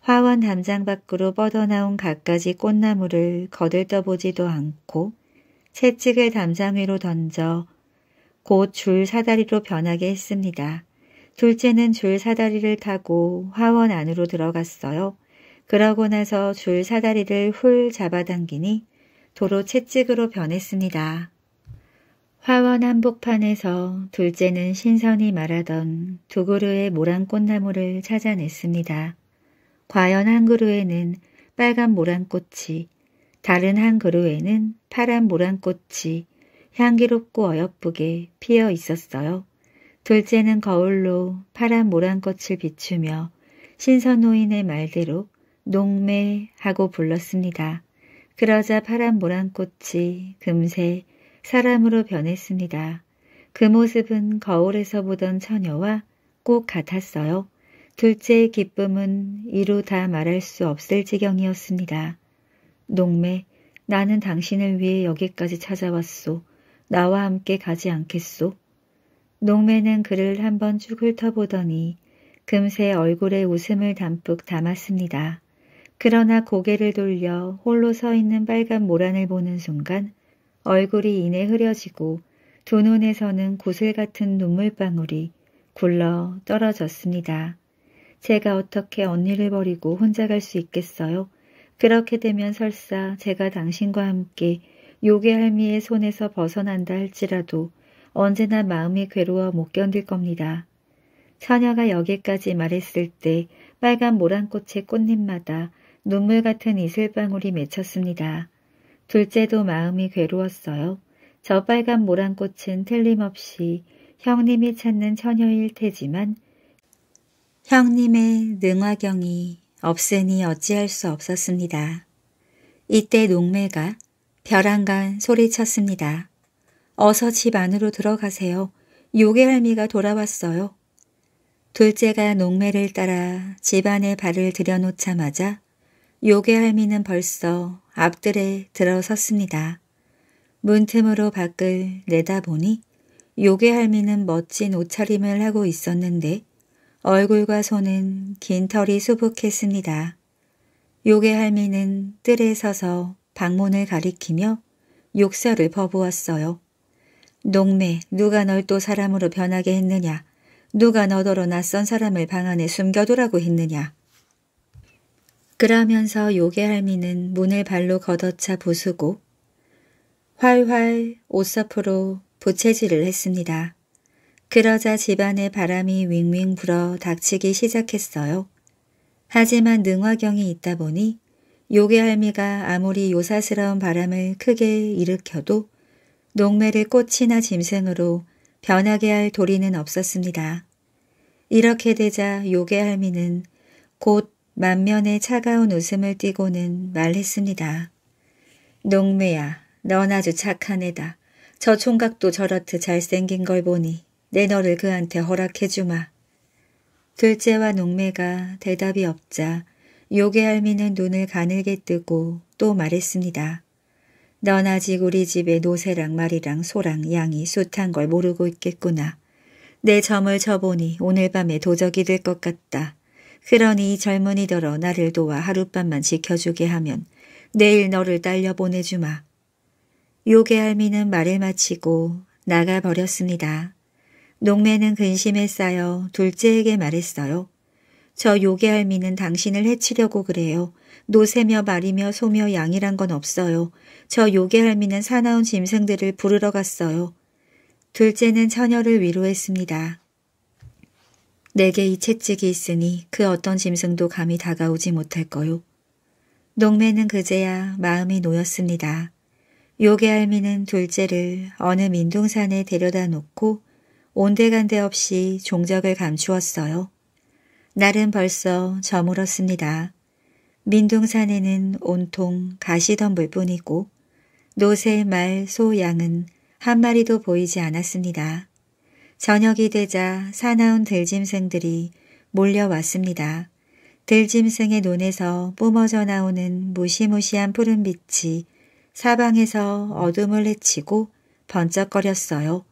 화원 담장 밖으로 뻗어나온 갖가지 꽃나무를 거들떠보지도 않고 채찍을 담장 위로 던져 곧 줄 사다리로 변하게 했습니다. 둘째는 줄 사다리를 타고 화원 안으로 들어갔어요. 그러고 나서 줄 사다리를 훌 잡아당기니 도로 채찍으로 변했습니다. 화원 한복판에서 둘째는 신선이 말하던 두 그루의 모란 꽃나무를 찾아냈습니다. 과연 한 그루에는 빨간 모란꽃이, 다른 한 그루에는 파란 모란꽃이 향기롭고 어여쁘게 피어 있었어요. 둘째는 거울로 파란 모란꽃을 비추며 신선 노인의 말대로 농매하고 불렀습니다. 그러자 파란 모란꽃이 금세 사람으로 변했습니다. 그 모습은 거울에서 보던 처녀와 꼭 같았어요. 둘째의 기쁨은 이루 다 말할 수 없을 지경이었습니다. 농매, 나는 당신을 위해 여기까지 찾아왔소. 나와 함께 가지 않겠소. 농매는 그를 한번 쭉 훑어보더니 금세 얼굴에 웃음을 담뿍 담았습니다. 그러나 고개를 돌려 홀로 서 있는 빨간 모란을 보는 순간 얼굴이 이내 흐려지고 두 눈에서는 구슬 같은 눈물방울이 굴러 떨어졌습니다. 제가 어떻게 언니를 버리고 혼자 갈 수 있겠어요? 그렇게 되면 설사 제가 당신과 함께 요괴 할미의 손에서 벗어난다 할지라도 언제나 마음이 괴로워 못 견딜 겁니다. 처녀가 여기까지 말했을 때 빨간 모란꽃의 꽃잎마다 눈물 같은 이슬방울이 맺혔습니다. 둘째도 마음이 괴로웠어요. 저 빨간 모란꽃은 틀림없이 형님이 찾는 처녀일 테지만 형님의 능화경이 없으니 어찌할 수 없었습니다. 이때 농매가 벼랑간 소리쳤습니다. 어서 집 안으로 들어가세요. 요괴 할미가 돌아왔어요. 둘째가 농매를 따라 집안에 발을 들여놓자마자 요괴 할미는 벌써 앞뜰에 들어섰습니다. 문틈으로 밖을 내다보니 요괴 할미는 멋진 옷차림을 하고 있었는데 얼굴과 손은 긴 털이 수북했습니다. 요괴 할미는 뜰에 서서 방문을 가리키며 욕설을 퍼부었어요. 농매, 누가 널 또 사람으로 변하게 했느냐? 누가 너더러 낯선 사람을 방 안에 숨겨두라고 했느냐? 그러면서 요괴 할미는 문을 발로 걷어차 부수고 활활 옷사포로 부채질을 했습니다. 그러자 집안에 바람이 윙윙 불어 닥치기 시작했어요. 하지만 능화경이 있다 보니 요괴 할미가 아무리 요사스러운 바람을 크게 일으켜도 농매를 꽃이나 짐승으로 변하게 할 도리는 없었습니다. 이렇게 되자 요괴 할미는 곧 만면에 차가운 웃음을 띠고는 말했습니다. 농매야, 넌 아주 착한 애다. 저 총각도 저렇듯 잘생긴 걸 보니 내 너를 그한테 허락해주마. 둘째와 농매가 대답이 없자 요괴 할미는 눈을 가늘게 뜨고 또 말했습니다. 넌 아직 우리 집에 노새랑 말이랑 소랑 양이 숱한 걸 모르고 있겠구나. 내 점을 쳐보니 오늘 밤에 도적이 될 것 같다. 그러니 젊은이더러 나를 도와 하룻밤만 지켜주게 하면 내일 너를 딸려 보내주마. 요괴 할미는 말을 마치고 나가버렸습니다. 농매는 근심에 쌓여 둘째에게 말했어요. 저 요괴 할미는 당신을 해치려고 그래요. 노세며 말이며 소며 양이란 건 없어요. 저 요괴 할미는 사나운 짐승들을 부르러 갔어요. 둘째는 처녀를 위로했습니다. 내게 이 채찍이 있으니 그 어떤 짐승도 감히 다가오지 못할 거요. 농매는 그제야 마음이 놓였습니다. 요괴 할미는 둘째를 어느 민둥산에 데려다 놓고 온데간데 없이 종적을 감추었어요. 날은 벌써 저물었습니다. 민둥산에는 온통 가시덤불 뿐이고 노새 말, 소, 양은 한 마리도 보이지 않았습니다. 저녁이 되자 사나운 들짐승들이 몰려왔습니다. 들짐승의 눈에서 뿜어져 나오는 무시무시한 푸른빛이 사방에서 어둠을 헤치고 번쩍거렸어요.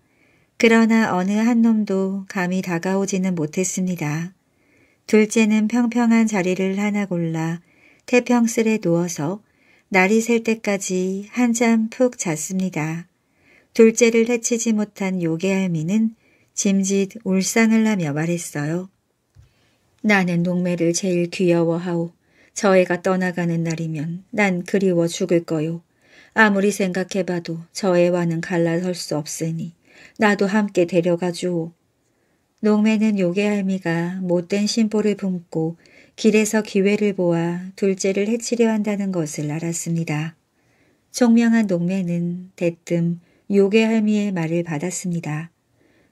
그러나 어느 한 놈도 감히 다가오지는 못했습니다. 둘째는 평평한 자리를 하나 골라 태평슬에 누워서 날이 셀 때까지 한잠 푹 잤습니다. 둘째를 해치지 못한 요괴할미는 짐짓 울상을 하며 말했어요. 나는 농매를 제일 귀여워하오. 저 애가 떠나가는 날이면 난 그리워 죽을 거요. 아무리 생각해봐도 저 애와는 갈라설 수 없으니 나도 함께 데려가 주오. 농매는 요괴 할미가 못된 심보를 품고 길에서 기회를 보아 둘째를 해치려 한다는 것을 알았습니다. 총명한 농매는 대뜸 요괴 할미의 말을 받았습니다.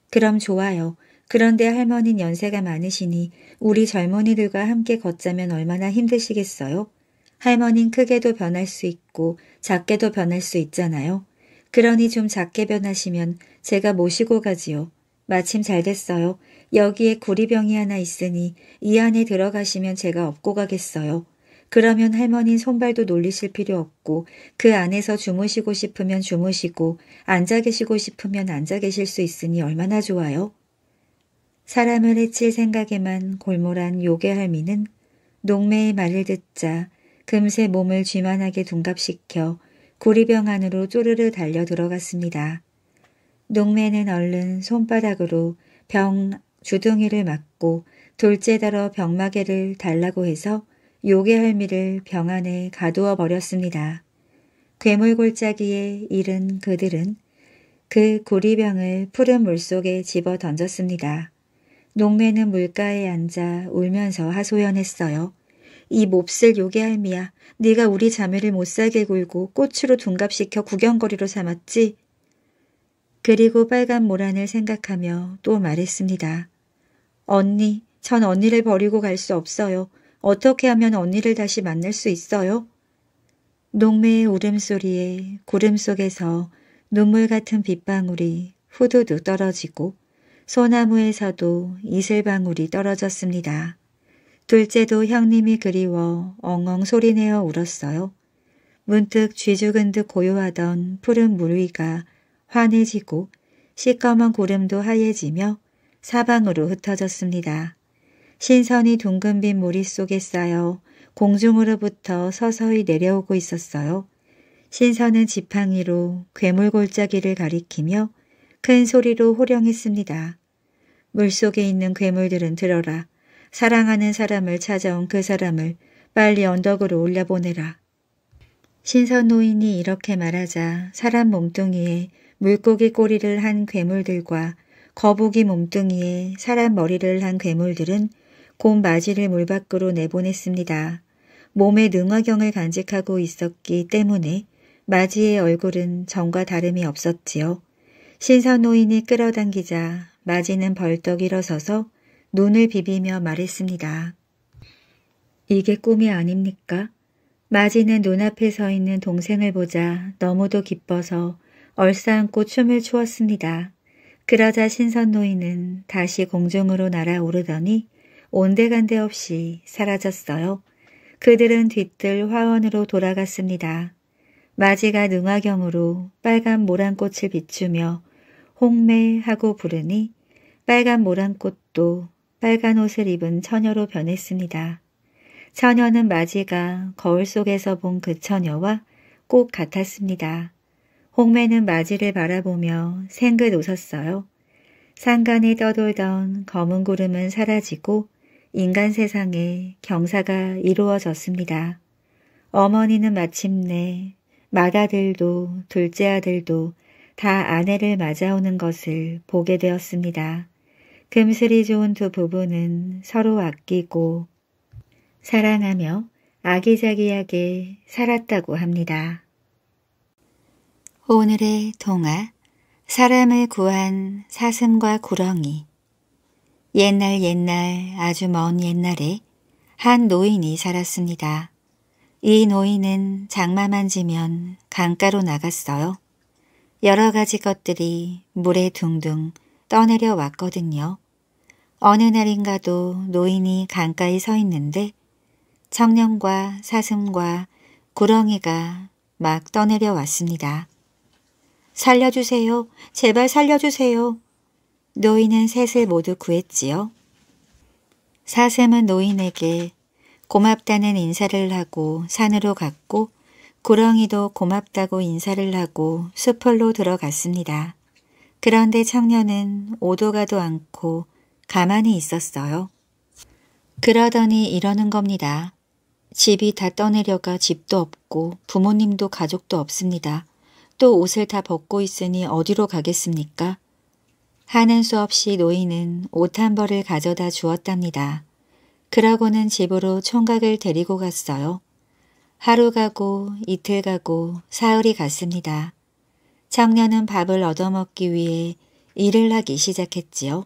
그럼 좋아요. 그런데 할머니는 연세가 많으시니 우리 젊은이들과 함께 걷자면 얼마나 힘드시겠어요? 할머니는 크게도 변할 수 있고 작게도 변할 수 있잖아요. 그러니 좀 작게 변하시면 제가 모시고 가지요. 마침 잘 됐어요. 여기에 구리병이 하나 있으니 이 안에 들어가시면 제가 업고 가겠어요. 그러면 할머니 손발도 놀리실 필요 없고 그 안에서 주무시고 싶으면 주무시고 앉아 계시고 싶으면 앉아 계실 수 있으니 얼마나 좋아요. 사람을 해칠 생각에만 골몰한 요괴 할미는 농매의 말을 듣자 금세 몸을 쥐만하게 둔갑시켜 구리병 안으로 쪼르르 달려 들어갔습니다. 농매는 얼른 손바닥으로 병 주둥이를 맞고 둘째 달어 병마개를 달라고 해서 요괴 할미를 병 안에 가두어 버렸습니다. 괴물 골짜기에 이른 그들은 그 구리병을 푸른 물속에 집어 던졌습니다. 농매는 물가에 앉아 울면서 하소연했어요. 이 몹쓸 요괴 할미야, 네가 우리 자매를 못살게 굴고 꽃으로 둔갑시켜 구경거리로 삼았지? 그리고 빨간 모란을 생각하며 또 말했습니다. 언니, 전 언니를 버리고 갈 수 없어요. 어떻게 하면 언니를 다시 만날 수 있어요? 농매의 울음소리에 구름 속에서 눈물 같은 빗방울이 후두둑 떨어지고 소나무에서도 이슬방울이 떨어졌습니다. 둘째도 형님이 그리워 엉엉 소리내어 울었어요. 문득 쥐죽은 듯 고요하던 푸른 물 위가 환해지고 시꺼먼 구름도 하얘지며 사방으로 흩어졌습니다. 신선이 둥근 빛 모리 속에 쌓여 공중으로부터 서서히 내려오고 있었어요. 신선은 지팡이로 괴물 골짜기를 가리키며 큰 소리로 호령했습니다. 물속에 있는 괴물들은 들어라. 사랑하는 사람을 찾아온 그 사람을 빨리 언덕으로 올려보내라. 신선 노인이 이렇게 말하자 사람 몸뚱이에 물고기 꼬리를 한 괴물들과 거북이 몸뚱이에 사람 머리를 한 괴물들은 곰 마지를 물 밖으로 내보냈습니다. 몸에 능화경을 간직하고 있었기 때문에 마지의 얼굴은 전과 다름이 없었지요. 신선노인이 끌어당기자 마지는 벌떡 일어서서 눈을 비비며 말했습니다. 이게 꿈이 아닙니까? 마지는 눈앞에 서 있는 동생을 보자 너무도 기뻐서 얼싸안고 춤을 추었습니다. 그러자 신선노인은 다시 공중으로 날아오르더니 온데간데 없이 사라졌어요. 그들은 뒤뜰 화원으로 돌아갔습니다. 마지가 능화경으로 빨간 모란꽃을 비추며 홍매하고 부르니 빨간 모란꽃도 빨간 옷을 입은 처녀로 변했습니다. 처녀는 마지가 거울 속에서 본 그 처녀와 꼭 같았습니다. 홍매는 마지를 바라보며 생긋 웃었어요. 산간이 떠돌던 검은 구름은 사라지고 인간 세상에 경사가 이루어졌습니다. 어머니는 마침내 맏아들도 둘째 아들도 다 아내를 맞아오는 것을 보게 되었습니다. 금슬이 좋은 두 부부는 서로 아끼고 사랑하며 아기자기하게 살았다고 합니다. 오늘의 동화 사람을 구한 사슴과 구렁이 옛날 옛날 아주 먼 옛날에 한 노인이 살았습니다. 이 노인은 장마만 지면 강가로 나갔어요. 여러 가지 것들이 물에 둥둥 떠내려 왔거든요. 어느 날인가도 노인이 강가에 서 있는데 청년과 사슴과 구렁이가 막 떠내려 왔습니다. 살려주세요. 제발 살려주세요. 노인은 셋을 모두 구했지요. 사샘은 노인에게 고맙다는 인사를 하고 산으로 갔고 구렁이도 고맙다고 인사를 하고 수풀로 들어갔습니다. 그런데 청년은 오도가도 않고 가만히 있었어요. 그러더니 이러는 겁니다. 집이 다 떠내려가 집도 없고 부모님도 가족도 없습니다. 또 옷을 다 벗고 있으니 어디로 가겠습니까? 하는 수 없이 노인은 옷 한 벌을 가져다 주었답니다. 그러고는 집으로 총각을 데리고 갔어요. 하루 가고 이틀 가고 사흘이 갔습니다. 청년은 밥을 얻어먹기 위해 일을 하기 시작했지요.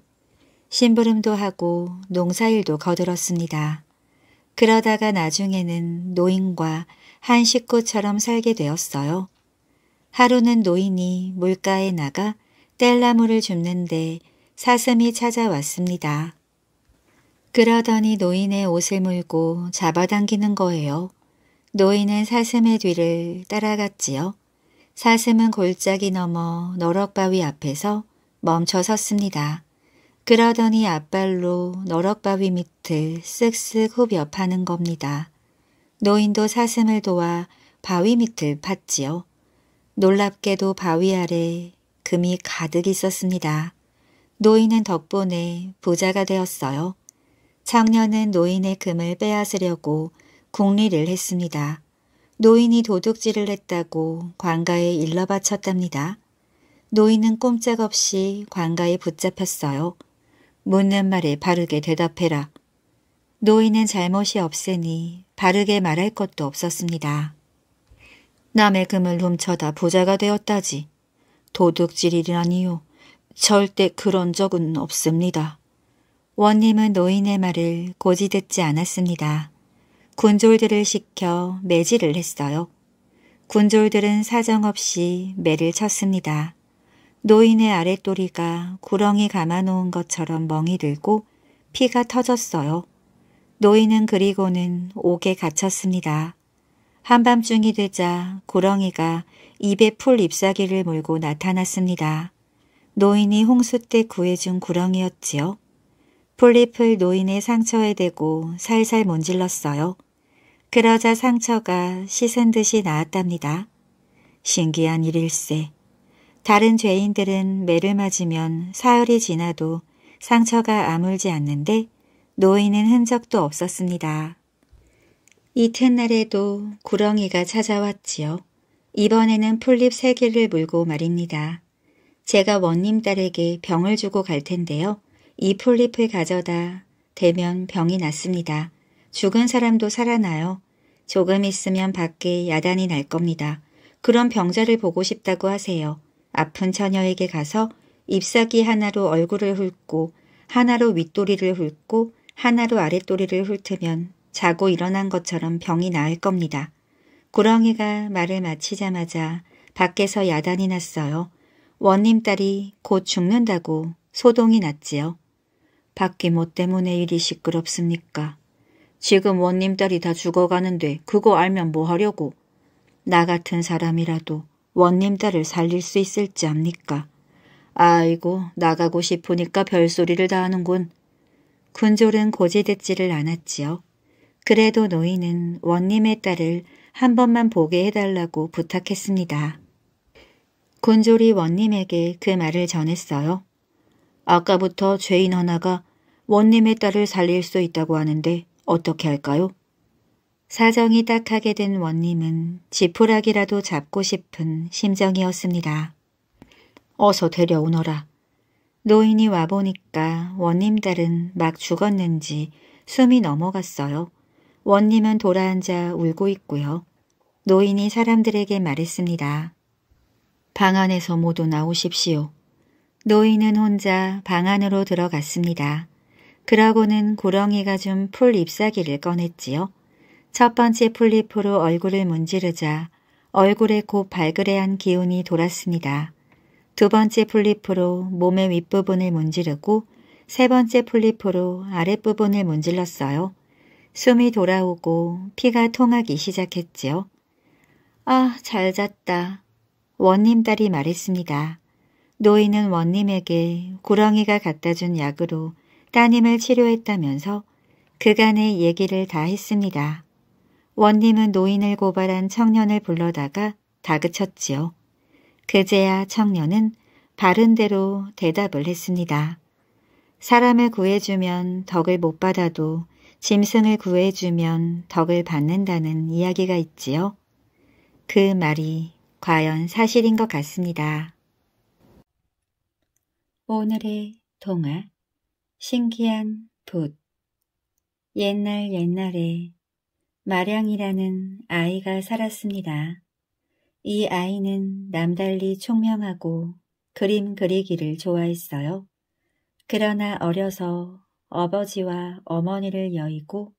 심부름도 하고 농사일도 거들었습니다. 그러다가 나중에는 노인과 한 식구처럼 살게 되었어요. 하루는 노인이 물가에 나가 셀라물을 줍는데 사슴이 찾아왔습니다. 그러더니 노인의 옷을 물고 잡아당기는 거예요. 노인은 사슴의 뒤를 따라갔지요. 사슴은 골짜기 넘어 너럭바위 앞에서 멈춰 섰습니다. 그러더니 앞발로 너럭바위 밑을 쓱쓱 후벼 파는 겁니다. 노인도 사슴을 도와 바위 밑을 팠지요. 놀랍게도 바위 아래 금이 가득 있었습니다. 노인은 덕분에 부자가 되었어요. 청년은 노인의 금을 빼앗으려고 궁리를 했습니다. 노인이 도둑질을 했다고 관가에 일러 바쳤답니다. 노인은 꼼짝없이 관가에 붙잡혔어요. 묻는 말에 바르게 대답해라. 노인은 잘못이 없으니 바르게 말할 것도 없었습니다. 남의 금을 훔쳐다 부자가 되었다지. 도둑질이라니요. 절대 그런 적은 없습니다. 원님은 노인의 말을 고지 듣지 않았습니다. 군졸들을 시켜 매질을 했어요. 군졸들은 사정없이 매를 쳤습니다. 노인의 아랫도리가 구렁이 감아놓은 것처럼 멍이 들고 피가 터졌어요. 노인은 그리고는 옥에 갇혔습니다. 한밤중이 되자 구렁이가 입에 풀 잎사귀를 물고 나타났습니다. 노인이 홍수 때 구해준 구렁이였지요. 폴잎을 노인의 상처에 대고 살살 문질렀어요. 그러자 상처가 씻은 듯이 나았답니다. 신기한 일일세. 다른 죄인들은 매를 맞으면 사흘이 지나도 상처가 아물지 않는데 노인은 흔적도 없었습니다. 이튿날에도 구렁이가 찾아왔지요. 이번에는 풀립세 개를 물고 말입니다. 제가 원님 딸에게 병을 주고 갈 텐데요. 이풀립을 가져다 대면 병이 났습니다. 죽은 사람도 살아나요. 조금 있으면 밖에 야단이 날 겁니다. 그런 병자를 보고 싶다고 하세요. 아픈 처녀에게 가서 잎사귀 하나로 얼굴을 훑고 하나로 윗도리를 훑고 하나로 아랫도리를 훑으면 자고 일어난 것처럼 병이 나을 겁니다. 고랑이가 말을 마치자마자 밖에서 야단이 났어요. 원님 딸이 곧 죽는다고 소동이 났지요. 밖이 뭐 때문에 일이 시끄럽습니까? 지금 원님 딸이 다 죽어가는데 그거 알면 뭐 하려고? 나 같은 사람이라도 원님 딸을 살릴 수 있을지 압니까? 아이고 나가고 싶으니까 별소리를 다 하는군. 군졸은 고지듣지를 않았지요. 그래도 노인은 원님의 딸을 한 번만 보게 해달라고 부탁했습니다. 군졸이 원님에게 그 말을 전했어요. 아까부터 죄인 하나가 원님의 딸을 살릴 수 있다고 하는데 어떻게 할까요? 사정이 딱하게 된 원님은 지푸라기라도 잡고 싶은 심정이었습니다. 어서 데려오너라. 노인이 와보니까 원님 딸은 막 죽었는지 숨이 넘어갔어요. 원님은 돌아앉아 울고 있고요. 노인이 사람들에게 말했습니다. 방 안에서 모두 나오십시오. 노인은 혼자 방 안으로 들어갔습니다. 그러고는 구렁이가좀 풀 잎사귀를 꺼냈지요. 첫 번째 풀잎으로 얼굴을 문지르자 얼굴에 곧 발그레한 기운이 돌았습니다. 두 번째 풀잎으로 몸의 윗부분을 문지르고 세 번째 풀잎으로 아랫부분을 문질렀어요. 숨이 돌아오고 피가 통하기 시작했지요. 아, 잘 잤다. 원님 딸이 말했습니다. 노인은 원님에게 구렁이가 갖다 준 약으로 따님을 치료했다면서 그간의 얘기를 다 했습니다. 원님은 노인을 고발한 청년을 불러다가 다그쳤지요. 그제야 청년은 바른대로 대답을 했습니다. 사람을 구해주면 덕을 못 받아도 짐승을 구해주면 덕을 받는다는 이야기가 있지요. 그 말이 과연 사실인 것 같습니다. 오늘의 동화 신기한 붓 옛날 옛날에 마량이라는 아이가 살았습니다. 이 아이는 남달리 총명하고 그림 그리기를 좋아했어요. 그러나 어려서 아버지와 어머니를 여의고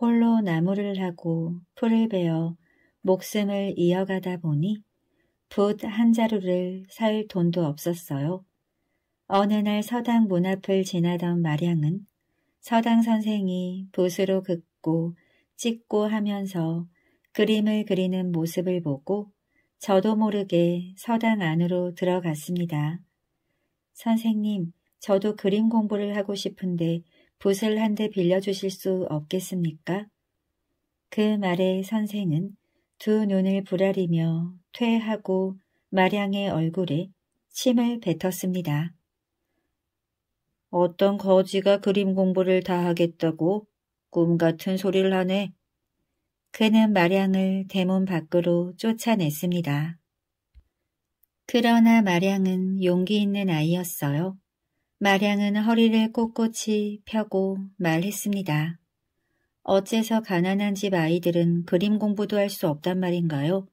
홀로 나무를 하고 풀을 베어 목숨을 이어가다 보니 붓 한 자루를 살 돈도 없었어요. 어느 날 서당 문 앞을 지나던 마량은 서당 선생이 붓으로 긋고 찍고 하면서 그림을 그리는 모습을 보고 저도 모르게 서당 안으로 들어갔습니다. 선생님, 저도 그림 공부를 하고 싶은데 붓을 한 대 빌려주실 수 없겠습니까? 그 말에 선생은 두 눈을 부라리며 퇴하고 마량의 얼굴에 침을 뱉었습니다. 어떤 거지가 그림 공부를 다 하겠다고 꿈같은 소리를 하네. 그는 마량을 대문 밖으로 쫓아냈습니다. 그러나 마량은 용기 있는 아이였어요. 마량은 허리를 꼿꼿이 펴고 말했습니다. 어째서 가난한 집 아이들은 그림 공부도 할 수 없단 말인가요?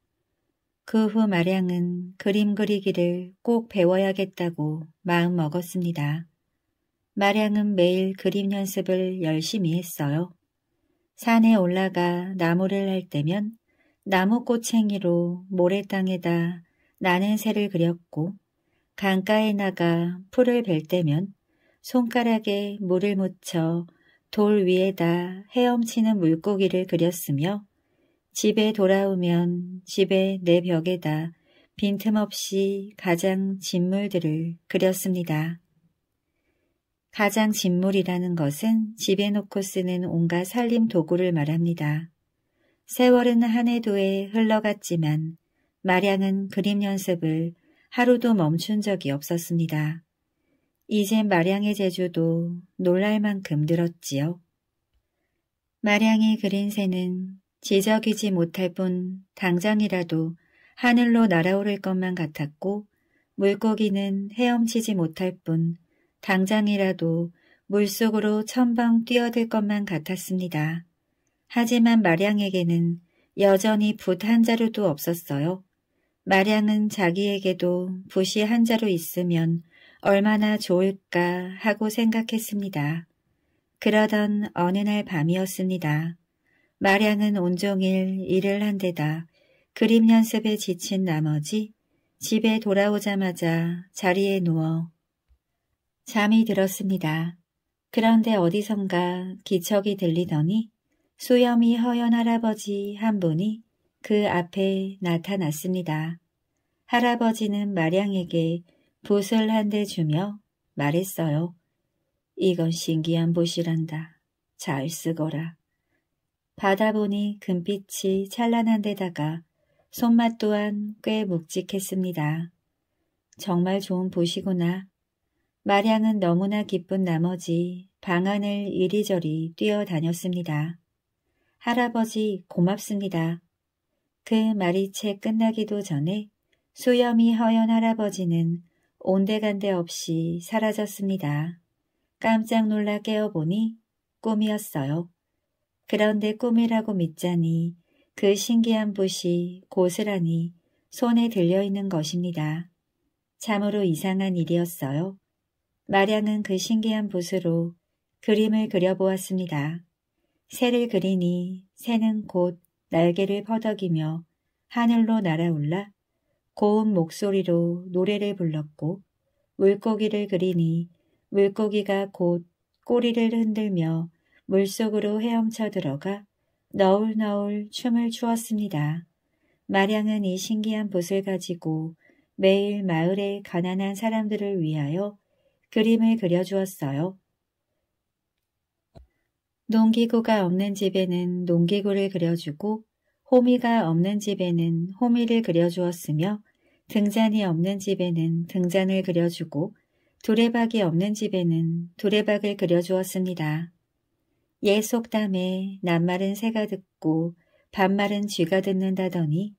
그 후 마량은 그림 그리기를 꼭 배워야겠다고 마음먹었습니다. 마량은 매일 그림 연습을 열심히 했어요. 산에 올라가 나무를 할 때면 나무꼬챙이로 모래땅에다 나는 새를 그렸고 강가에 나가 풀을 벨 때면 손가락에 물을 묻혀 돌 위에다 헤엄치는 물고기를 그렸으며 집에 돌아오면 집에내 벽에다 빈틈없이 가장 진물들을 그렸습니다. 가장 진물이라는 것은 집에 놓고 쓰는 온갖 살림 도구를 말합니다. 세월은 한 해도에 흘러갔지만 마량는 그림 연습을 하루도 멈춘 적이 없었습니다. 이젠 마량의 제주도 놀랄 만큼 늘었지요. 마량이 그린 새는 지적이지 못할 뿐 당장이라도 하늘로 날아오를 것만 같았고 물고기는 헤엄치지 못할 뿐 당장이라도 물속으로 천방 뛰어들 것만 같았습니다. 하지만 마량에게는 여전히 붓 한 자루도 없었어요. 마량은 자기에게도 붓이 한 자루 있으면 얼마나 좋을까 하고 생각했습니다. 그러던 어느 날 밤이었습니다. 마량은 온종일 일을 한 데다 그림 연습에 지친 나머지 집에 돌아오자마자 자리에 누워 잠이 들었습니다. 그런데 어디선가 기척이 들리더니 수염이 허연 할아버지 한 분이 그 앞에 나타났습니다. 할아버지는 마량에게 붓을 한 대 주며 말했어요. 이건 신기한 붓이란다. 잘 쓰거라. 받아보니 금빛이 찬란한 데다가 손맛 또한 꽤 묵직했습니다. 정말 좋은 붓이구나. 마량은 너무나 기쁜 나머지 방 안을 이리저리 뛰어다녔습니다. 할아버지 고맙습니다. 그 말이 채 끝나기도 전에 수염이 허연 할아버지는 온데간데 없이 사라졌습니다. 깜짝 놀라 깨어보니 꿈이었어요. 그런데 꿈이라고 믿자니 그 신기한 붓이 고스란히 손에 들려있는 것입니다. 참으로 이상한 일이었어요. 마량은 그 신기한 붓으로 그림을 그려보았습니다. 새를 그리니 새는 곧 날개를 퍼덕이며 하늘로 날아올라 고운 목소리로 노래를 불렀고 물고기를 그리니 물고기가 곧 꼬리를 흔들며 물속으로 헤엄쳐 들어가 너울너울 춤을 추었습니다. 마량은 이 신기한 붓을 가지고 매일 마을의 가난한 사람들을 위하여 그림을 그려주었어요. 농기구가 없는 집에는 농기구를 그려주고 호미가 없는 집에는 호미를 그려주었으며 등잔이 없는 집에는 등잔을 그려주고 두레박이 없는 집에는 두레박을 그려주었습니다. 예속담에 낱말은 새가 듣고 반말은 쥐가 듣는다더니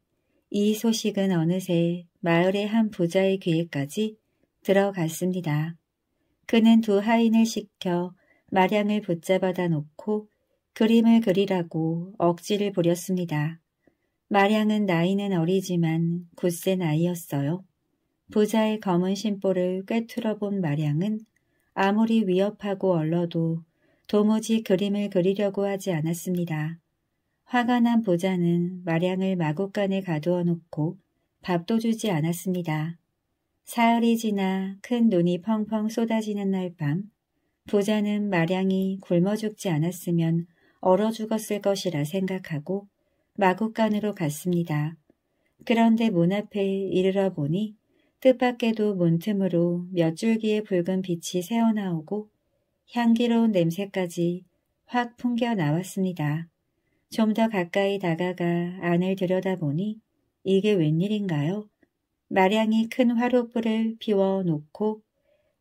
이 소식은 어느새 마을의 한 부자의 귀에까지 들어갔습니다. 그는 두 하인을 시켜 마량을 붙잡아다 놓고 그림을 그리라고 억지를 부렸습니다. 마량은 나이는 어리지만 굳센 아이였어요. 부자의 검은 심보를 꿰뚫어 본 마량은 아무리 위협하고 얼러도 도무지 그림을 그리려고 하지 않았습니다. 화가 난 부자는 마량을 마구간에 가두어 놓고 밥도 주지 않았습니다. 사흘이 지나 큰 눈이 펑펑 쏟아지는 날밤 부자는 마량이 굶어 죽지 않았으면 얼어 죽었을 것이라 생각하고 마국간으로 갔습니다. 그런데 문 앞에 이르러 보니 뜻밖에도 문틈으로 몇 줄기의 붉은 빛이 새어나오고 향기로운 냄새까지 확 풍겨 나왔습니다. 좀 더 가까이 다가가 안을 들여다보니 이게 웬일인가요? 마량이 큰 화로불을 피워놓고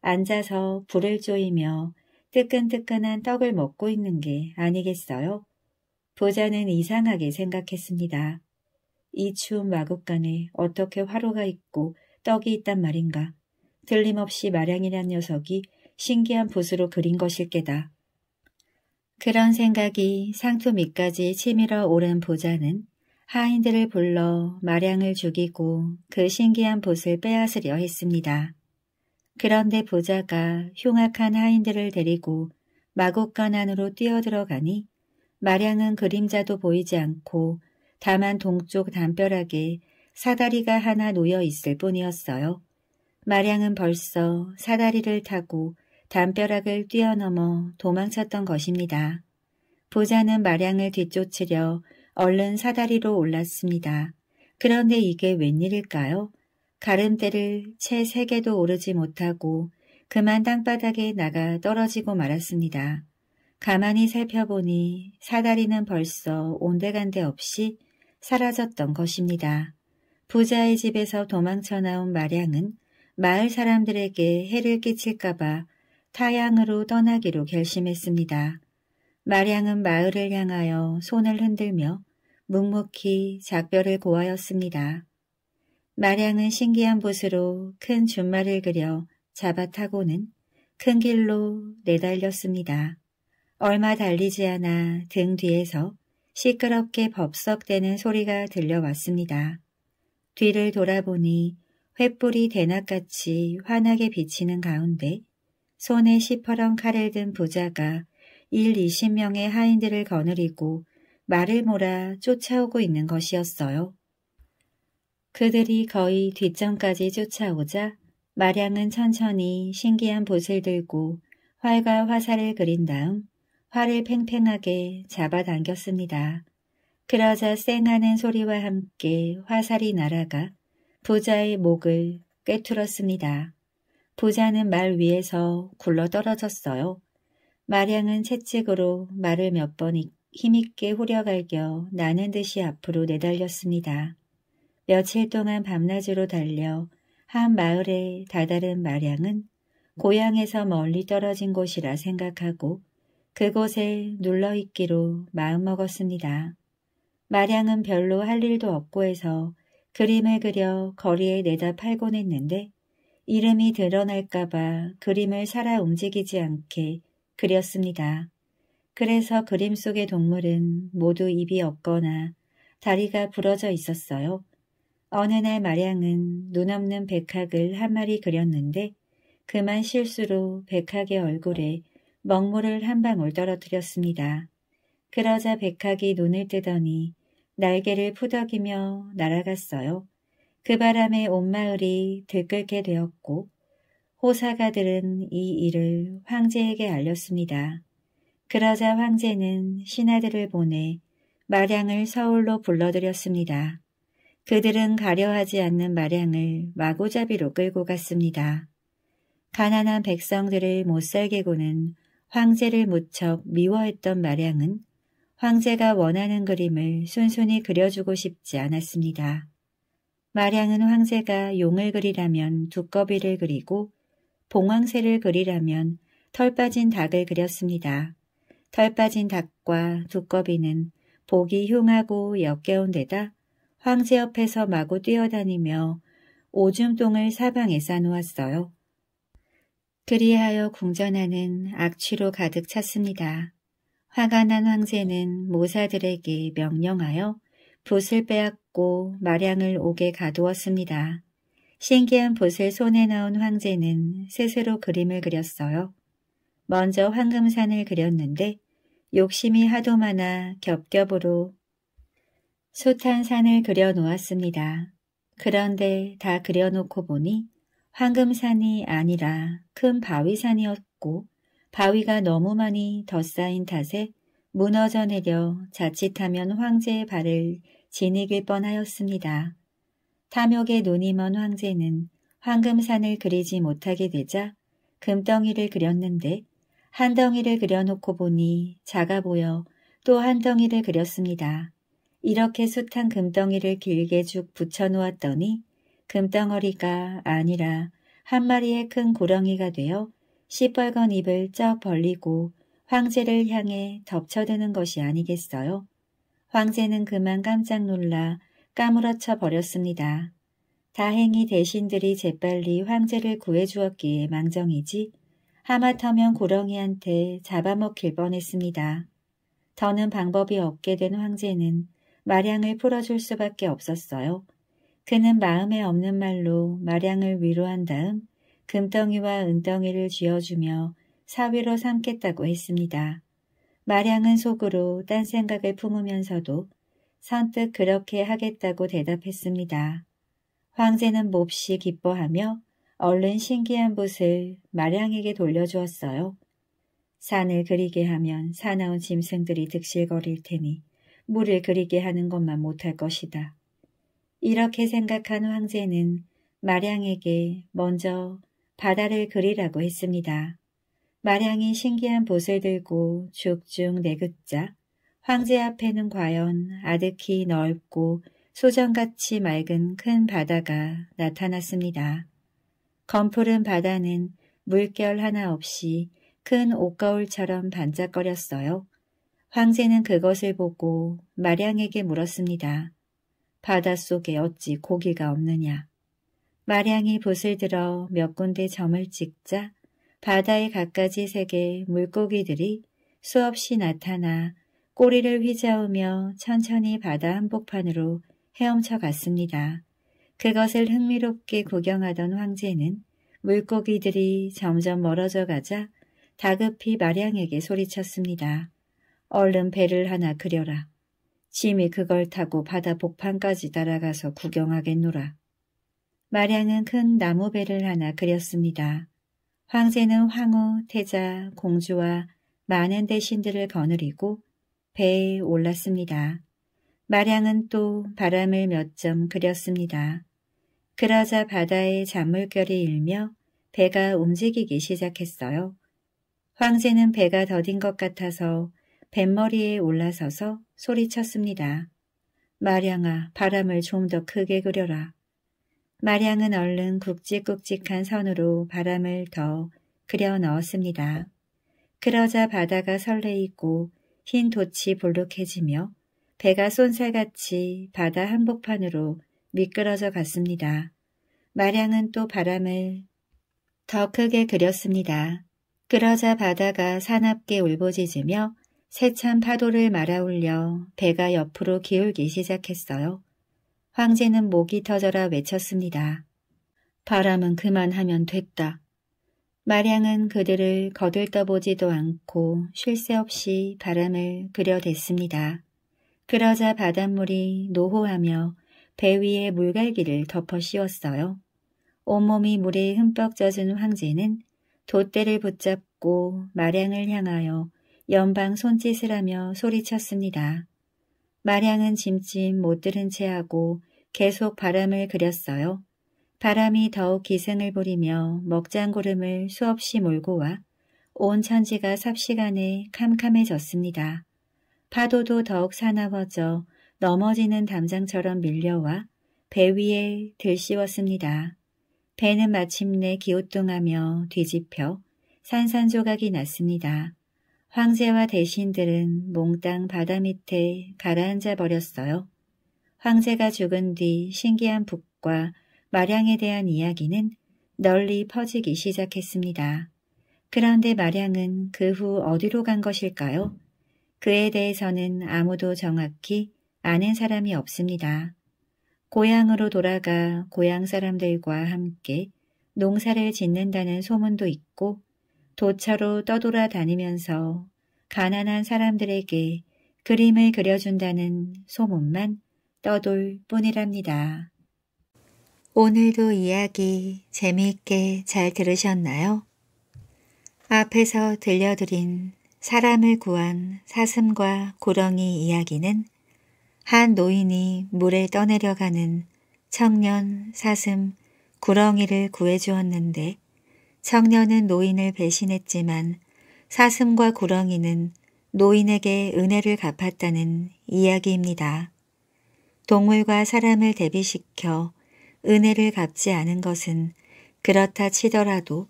앉아서 불을 쪼이며 뜨끈뜨끈한 떡을 먹고 있는 게 아니겠어요? 보자는 이상하게 생각했습니다. 이 추운 마국간에 어떻게 화로가 있고 떡이 있단 말인가. 들림없이 마량이란 녀석이 신기한 붓으로 그린 것일 게다. 그런 생각이 상투 밑까지 치밀어 오른 보자는 하인들을 불러 마량을 죽이고 그 신기한 붓을 빼앗으려 했습니다. 그런데 보자가 흉악한 하인들을 데리고 마곡간 안으로 뛰어들어가니 마량은 그림자도 보이지 않고 다만 동쪽 담벼락에 사다리가 하나 놓여 있을 뿐이었어요. 마량은 벌써 사다리를 타고 담벼락을 뛰어넘어 도망쳤던 것입니다. 보자는 마량을 뒤쫓으려 얼른 사다리로 올랐습니다. 그런데 이게 웬일일까요? 가름대를 채 세 개도 오르지 못하고 그만 땅바닥에 나가 떨어지고 말았습니다. 가만히 살펴보니 사다리는 벌써 온데간데 없이 사라졌던 것입니다. 부자의 집에서 도망쳐 나온 마량은 마을 사람들에게 해를 끼칠까봐 타양으로 떠나기로 결심했습니다. 마량은 마을을 향하여 손을 흔들며 묵묵히 작별을 고하였습니다. 마량은 신기한 붓으로 큰 준말을 그려 잡아타고는 큰 길로 내달렸습니다. 얼마 달리지 않아 등 뒤에서 시끄럽게 법석대는 소리가 들려왔습니다. 뒤를 돌아보니 횃불이 대낮같이 환하게 비치는 가운데 손에 시퍼런 칼을 든 부자가 1, 20명의 하인들을 거느리고 말을 몰아 쫓아오고 있는 것이었어요. 그들이 거의 뒷전까지 쫓아오자 마량은 천천히 신기한 봇을 들고 활과 화살을 그린 다음 활을 팽팽하게 잡아당겼습니다. 그러자 쌩하는 소리와 함께 화살이 날아가 부자의 목을 꿰뚫었습니다. 부자는 말 위에서 굴러 떨어졌어요. 마량은 채찍으로 말을 몇 번 힘있게 후려갈겨 나는 듯이 앞으로 내달렸습니다. 며칠 동안 밤낮으로 달려 한 마을에 다다른 마량은 고향에서 멀리 떨어진 곳이라 생각하고 그곳에 눌러있기로 마음먹었습니다. 마량은 별로 할 일도 없고 해서 그림을 그려 거리에 내다 팔곤 했는데 이름이 드러날까봐 그림을 살아 움직이지 않게 그렸습니다. 그래서 그림 속의 동물은 모두 입이 없거나 다리가 부러져 있었어요. 어느 날 마량은 눈없는 백학을 한 마리 그렸는데 그만 실수로 백학의 얼굴에 먹물을 한 방울 떨어뜨렸습니다. 그러자 백학이 눈을 뜨더니 날개를 푸덕이며 날아갔어요. 그 바람에 온 마을이 들끓게 되었고 호사가들은 이 일을 황제에게 알렸습니다. 그러자 황제는 신하들을 보내 마량을 서울로 불러들였습니다. 그들은 가려하지 않는 마량을 마구잡이로 끌고 갔습니다. 가난한 백성들을 못살게 고는 황제를 무척 미워했던 마량은 황제가 원하는 그림을 순순히 그려주고 싶지 않았습니다. 마량은 황제가 용을 그리라면 두꺼비를 그리고 봉황새를 그리라면 털 빠진 닭을 그렸습니다. 털 빠진 닭과 두꺼비는 보기 흉하고 역겨운 데다 황제 옆에서 마구 뛰어다니며 오줌똥을 사방에 싸놓았어요. 그리하여 궁전안은 악취로 가득 찼습니다. 화가 난 황제는 모사들에게 명령하여 붓을 빼앗고 마량을 옥에 가두었습니다. 신기한 붓을 손에 넣은 황제는 스스로 그림을 그렸어요. 먼저 황금산을 그렸는데 욕심이 하도 많아 겹겹으로 소탄 산을 그려놓았습니다. 그런데 다 그려놓고 보니 황금산이 아니라 큰 바위산이었고 바위가 너무 많이 덧쌓인 탓에 무너져 내려 자칫하면 황제의 발을 지니길 뻔하였습니다. 탐욕에 눈이 먼 황제는 황금산을 그리지 못하게 되자 금덩이를 그렸는데 한 덩이를 그려놓고 보니 작아 보여 또 한 덩이를 그렸습니다. 이렇게 숱한 금덩이를 길게 죽 붙여놓았더니 금덩어리가 아니라 한 마리의 큰 고렁이가 되어 시뻘건 입을 쩍 벌리고 황제를 향해 덮쳐드는 것이 아니겠어요? 황제는 그만 깜짝 놀라 까무러쳐 버렸습니다. 다행히 대신들이 재빨리 황제를 구해주었기에 망정이지 하마터면 고렁이한테 잡아먹힐 뻔했습니다. 더는 방법이 없게 된 황제는 마량을 풀어줄 수밖에 없었어요. 그는 마음에 없는 말로 마량을 위로한 다음 금덩이와 은덩이를 쥐어주며 사위로 삼겠다고 했습니다. 마량은 속으로 딴 생각을 품으면서도 선뜻 그렇게 하겠다고 대답했습니다. 황제는 몹시 기뻐하며 얼른 신기한 붓을 마량에게 돌려주었어요. 산을 그리게 하면 사나운 짐승들이 득실거릴 테니 물을 그리게 하는 것만 못할 것이다. 이렇게 생각한 황제는 마량에게 먼저 바다를 그리라고 했습니다. 마량이 신기한 봇을 들고 죽중 내긋자 황제 앞에는 과연 아득히 넓고 소정같이 맑은 큰 바다가 나타났습니다. 검푸른 바다는 물결 하나 없이 큰옷가울처럼 반짝거렸어요. 황제는 그것을 보고 마량에게 물었습니다. 바닷속에 어찌 고기가 없느냐. 마량이 붓을 들어 몇 군데 점을 찍자 바다의 갖가지 색의 물고기들이 수없이 나타나 꼬리를 휘저으며 천천히 바다 한복판으로 헤엄쳐 갔습니다. 그것을 흥미롭게 구경하던 황제는 물고기들이 점점 멀어져 가자 다급히 마량에게 소리쳤습니다. 얼른 배를 하나 그려라. 짐이 그걸 타고 바다 복판까지 따라가서 구경하겠노라. 마량은 큰 나무배를 하나 그렸습니다. 황제는 황후, 태자, 공주와 많은 대신들을 거느리고 배에 올랐습니다. 마량은 또 바람을 몇 점 그렸습니다. 그러자 바다에 잔물결이 일며 배가 움직이기 시작했어요. 황제는 배가 더딘 것 같아서 뱃머리에 올라서서 소리쳤습니다. 마량아 바람을 좀 더 크게 그려라. 마량은 얼른 굵직굵직한 선으로 바람을 더 그려 넣었습니다. 그러자 바다가 설레이고 흰 돛이 볼록해지며 배가 쏜살같이 바다 한복판으로 미끄러져 갔습니다. 마량은 또 바람을 더 크게 그렸습니다. 그러자 바다가 사납게 울부짖으며 새찬 파도를 말아올려 배가 옆으로 기울기 시작했어요. 황제는 목이 터져라 외쳤습니다. 바람은 그만하면 됐다. 마량은 그들을 거들떠보지도 않고 쉴새 없이 바람을 그려댔습니다. 그러자 바닷물이 노호하며 배 위에 물갈기를 덮어 씌웠어요. 온몸이 물에 흠뻑 젖은 황제는 돛대를 붙잡고 마량을 향하여 연방 손짓을 하며 소리쳤습니다. 마량은 짐짐 못 들은 채 하고 계속 바람을 그렸어요. 바람이 더욱 기승을 부리며 먹장구름을 수없이 몰고 와 온 천지가 삽시간에 캄캄해졌습니다. 파도도 더욱 사나워져 넘어지는 담장처럼 밀려와 배 위에 들씌웠습니다. 배는 마침내 기우뚱하며 뒤집혀 산산조각이 났습니다. 황제와 대신들은 몽땅 바다 밑에 가라앉아 버렸어요. 황제가 죽은 뒤 신기한 북과 마량에 대한 이야기는 널리 퍼지기 시작했습니다. 그런데 마량은 그 후 어디로 간 것일까요? 그에 대해서는 아무도 정확히 아는 사람이 없습니다. 고향으로 돌아가 고향 사람들과 함께 농사를 짓는다는 소문도 있고 도차로 떠돌아 다니면서 가난한 사람들에게 그림을 그려준다는 소문만 떠돌 뿐이랍니다. 오늘도 이야기 재미있게 잘 들으셨나요? 앞에서 들려드린 사람을 구한 사슴과 고렁이 이야기는 한 노인이 물에 떠내려가는 청년 사슴 구렁이를 구해주었는데 청년은 노인을 배신했지만 사슴과 구렁이는 노인에게 은혜를 갚았다는 이야기입니다. 동물과 사람을 대비시켜 은혜를 갚지 않은 것은 그렇다 치더라도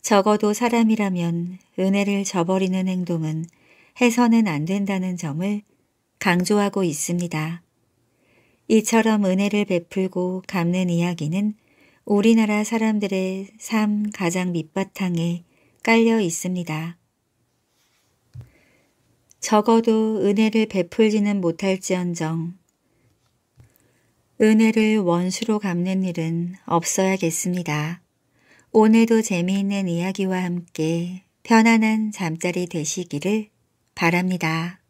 적어도 사람이라면 은혜를 저버리는 행동은 해서는 안 된다는 점을 강조하고 있습니다. 이처럼 은혜를 베풀고 갚는 이야기는 우리나라 사람들의 삶 가장 밑바탕에 깔려 있습니다. 적어도 은혜를 베풀지는 못할지언정 은혜를 원수로 갚는 일은 없어야겠습니다. 오늘도 재미있는 이야기와 함께 편안한 잠자리 되시기를 바랍니다.